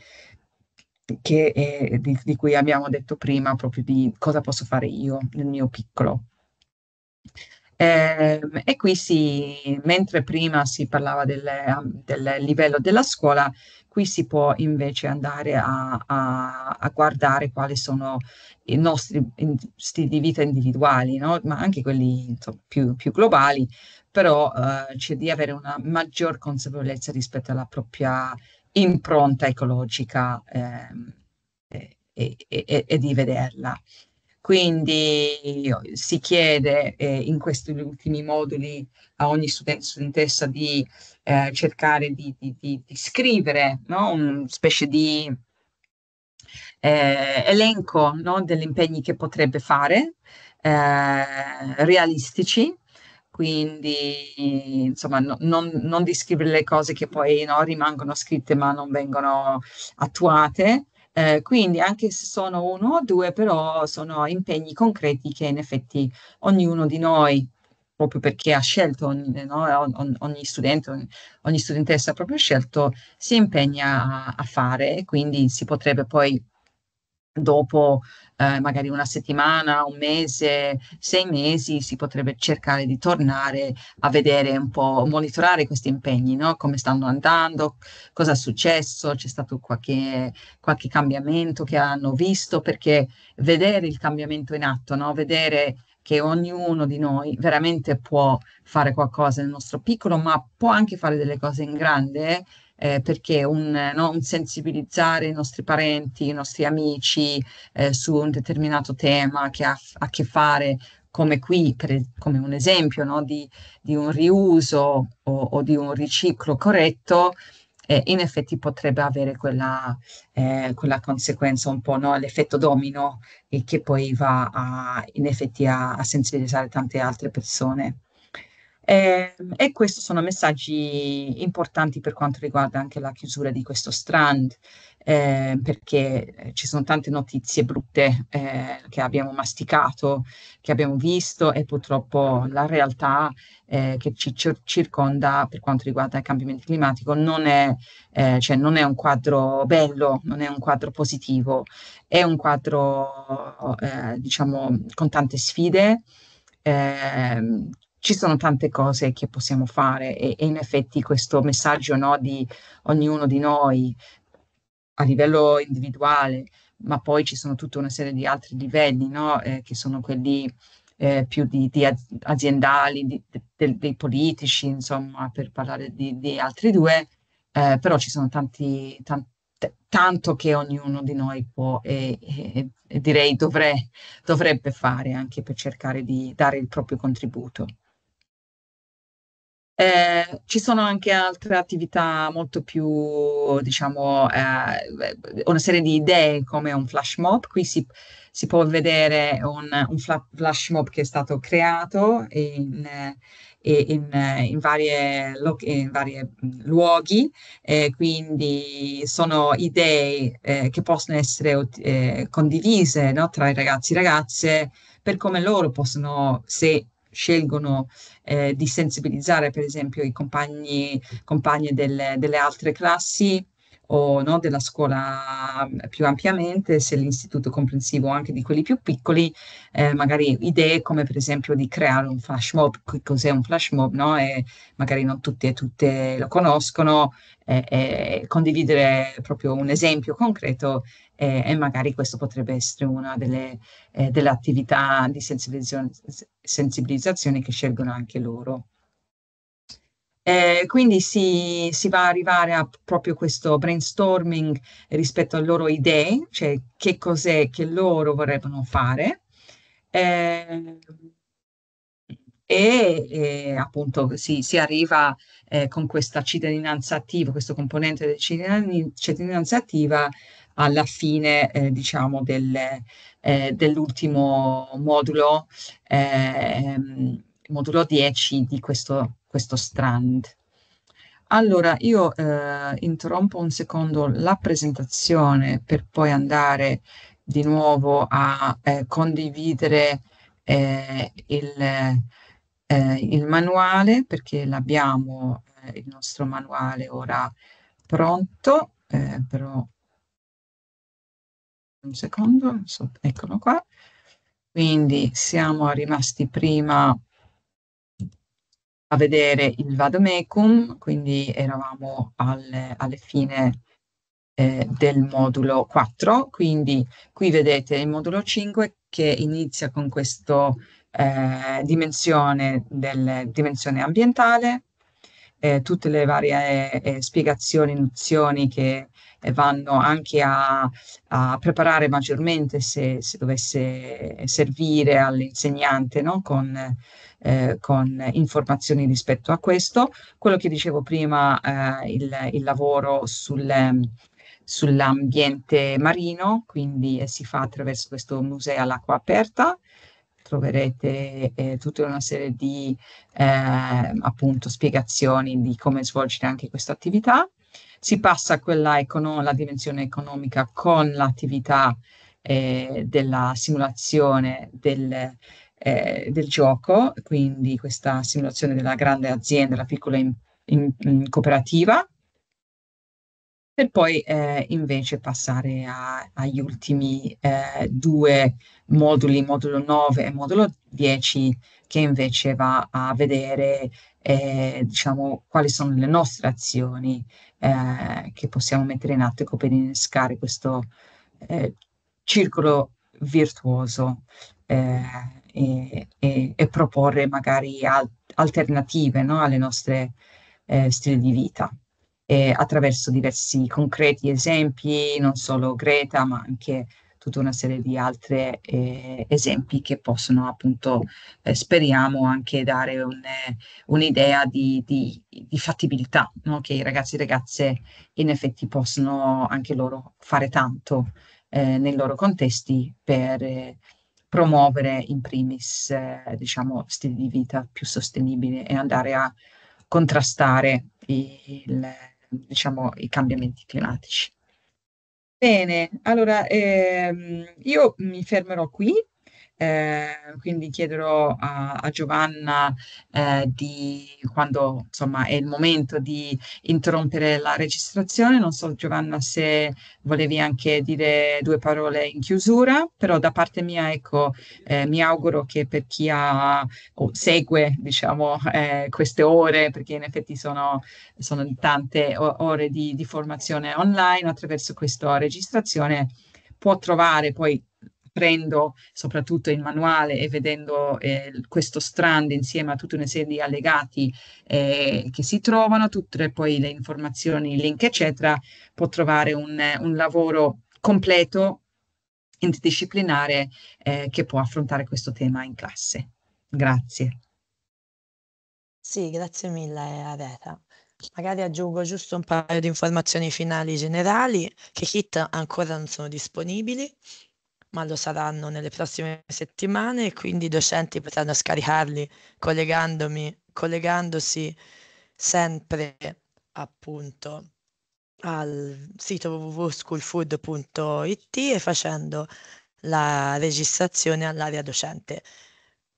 che è, eh, di, di, cui abbiamo detto prima, proprio di cosa posso fare io nel mio piccolo. Eh, e qui si, mentre prima si parlava del, del, livello della scuola, qui si può invece andare a, a, a guardare quali sono i nostri stili di vita individuali, no? ma anche quelli insomma, più, più, globali, però eh, c'è di avere una maggior consapevolezza rispetto alla propria impronta ecologica eh, e, e, e, di vederla. Quindi si chiede eh, in questi ultimi moduli a ogni studente studentessa di eh, cercare di, di, di, di scrivere no? una specie di eh, elenco no? degli impegni che potrebbe fare, eh, realistici, quindi insomma no, non, non scrivere le cose che poi no, rimangono scritte ma non vengono attuate eh, quindi anche se sono uno o due, però sono impegni concreti che in effetti ognuno di noi, proprio perché ha scelto, ogni, eh, no, ogni studente, ogni, ogni studentessa ha proprio scelto, si impegna a, a fare e quindi si potrebbe poi dopo eh, magari una settimana, un mese, sei mesi, si potrebbe cercare di tornare a vedere un po', monitorare questi impegni, no? come stanno andando, cosa è successo, c'è stato qualche, qualche cambiamento che hanno visto, perché vedere il cambiamento in atto, no? vedere che ognuno di noi veramente può fare qualcosa nel nostro piccolo, ma può anche fare delle cose in grande eh, perché un, no, un, sensibilizzare i nostri parenti, i nostri amici eh, su un determinato tema che ha a che fare come qui, per, come un esempio no, di, di, un riuso o, o, di un riciclo corretto, eh, in effetti potrebbe avere quella, eh, quella conseguenza un po', no, l'effetto domino e che poi va a, in effetti a, a sensibilizzare tante altre persone. Eh, e questi sono messaggi importanti per quanto riguarda anche la chiusura di questo strand, ehm, eh, perché ci sono tante notizie brutte eh, che abbiamo masticato, che abbiamo visto e purtroppo la realtà eh, che ci circonda per quanto riguarda il cambiamento climatico non è, eh, cioè non è un quadro bello, non è un quadro positivo, è un quadro eh, diciamo con tante sfide. Eh, ci sono tante cose che possiamo fare e, e in effetti questo messaggio no, di ognuno di noi a livello individuale, ma poi ci sono tutta una serie di altri livelli no, eh, che sono quelli eh, più di, di aziendali, di, de, dei politici, insomma, per parlare di, di altri due, eh, però ci sono tanti, tanti tanto che ognuno di noi può e, e, e direi dovrebbe, dovrebbe fare anche per cercare di dare il proprio contributo. Eh, ci sono anche altre attività molto più, diciamo, eh, una serie di idee come un flash mob. Qui si, si può vedere un, un, flash mob che è stato creato in, in, in, varie, in varie luoghi, eh, quindi sono idee eh, che possono essere eh, condivise no, tra i ragazzi e ragazze per come loro possono, se scelgono eh, di sensibilizzare per esempio i compagni, compagni delle, delle altre classi o no, della scuola mm, più ampiamente, se l'istituto comprensivo anche di quelli più piccoli, eh, magari idee come per esempio di creare un flash mob, cos'è un flash mob, no? E eh, magari non tutti e tutte lo conoscono, eh, eh, condividere proprio un esempio concreto eh, e magari questo potrebbe essere una delle, eh, delle attività di sensibilizzazione che scelgono anche loro. Eh, quindi si, si, va ad arrivare a proprio questo brainstorming rispetto alle loro idee, cioè che cos'è che loro vorrebbero fare. Eh, e, e, appunto si, si arriva eh, con questa cittadinanza attiva, questo componente della cittadinanza attiva alla fine eh, diciamo del, eh, dell'ultimo modulo, ehm, modulo 10 di questo, questo strand. Allora, io eh, interrompo un secondo la presentazione per poi andare di nuovo a eh, condividere eh, il, eh, il, manuale, perché l'abbiamo, eh, il nostro manuale ora pronto, eh, però un secondo, so, eccolo qua. Quindi siamo rimasti prima a vedere il vadomecum, quindi eravamo alle, alle fine eh, del modulo 4, quindi qui vedete il modulo 5 che inizia con questa eh, dimensione, dimensione ambientale, eh, tutte le varie eh, spiegazioni, nozioni che eh, vanno anche a, a preparare maggiormente se, se, dovesse servire all'insegnante no? con, eh, con, informazioni rispetto a questo. Quello che dicevo prima, eh, il, il, lavoro sul, sull'ambiente marino, quindi eh, si fa attraverso questo museo all'acqua aperta troverete eh, tutta una serie di eh, appunto spiegazioni di come svolgere anche questa attività. Si passa a quella econo- la dimensione economica con l'attività eh, della simulazione del, eh, del, gioco, quindi questa simulazione della grande azienda, la piccola in, in cooperativa per poi eh, invece passare a, agli ultimi eh, due moduli, modulo 9 e modulo 10, che invece va a vedere eh, diciamo, quali sono le nostre azioni eh, che possiamo mettere in atto per innescare questo eh, circolo virtuoso eh, e, e, e, proporre magari al alternative no, alle nostre stili di vita eh, attraverso diversi concreti esempi, non solo Greta, ma anche tutta una serie di altri eh, esempi che possono appunto, eh, speriamo, anche dare un, eh, un'idea di, di, di fattibilità, no? che i ragazzi e ragazze in effetti possono anche loro fare tanto eh, nei loro contesti per eh, promuovere in primis, eh, diciamo, stili di vita più sostenibili e andare a contrastare il diciamo, i cambiamenti climatici. Bene, allora ehm, io mi fermerò qui eh, quindi chiederò a, a Giovanna eh, di quando insomma è il momento di interrompere la registrazione. Non so Giovanna se volevi anche dire due parole in chiusura, però da parte mia ecco, eh, mi auguro che per chi ha, o segue diciamo, eh, queste ore, perché in effetti sono, sono tante ore di, di formazione online attraverso questa registrazione, può trovare poi aprendo soprattutto il manuale e vedendo eh, questo strand insieme a tutta una serie di allegati eh, che si trovano, tutte poi le informazioni, i link eccetera, può trovare un, un lavoro completo interdisciplinare eh, che può affrontare questo tema in classe. Grazie. Sì, grazie mille Areta. Magari aggiungo giusto un paio di informazioni finali generali che HIT ancora non sono disponibili ma lo saranno nelle prossime settimane e quindi i docenti potranno scaricarli collegandosi sempre appunto al sito www.schoolfood.it e facendo la registrazione all'area docente.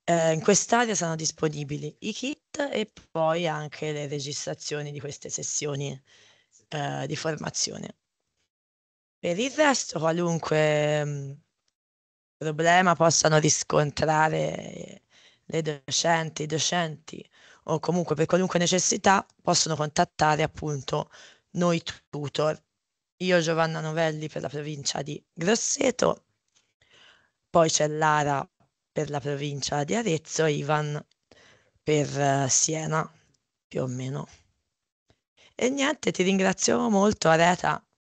Eh, in quest'area sono disponibili i kit e poi anche le registrazioni di queste sessioni eh, di formazione. Per il resto, qualunque mm, problema possano riscontrare le docenti, i docenti o comunque per qualunque necessità possono contattare appunto noi tutor. Io Giovanna Novelli per la provincia di Grosseto, poi c'è Lara per la provincia di Arezzo e Ivan per eh, Siena più o meno. E niente, ti ringrazio molto Areta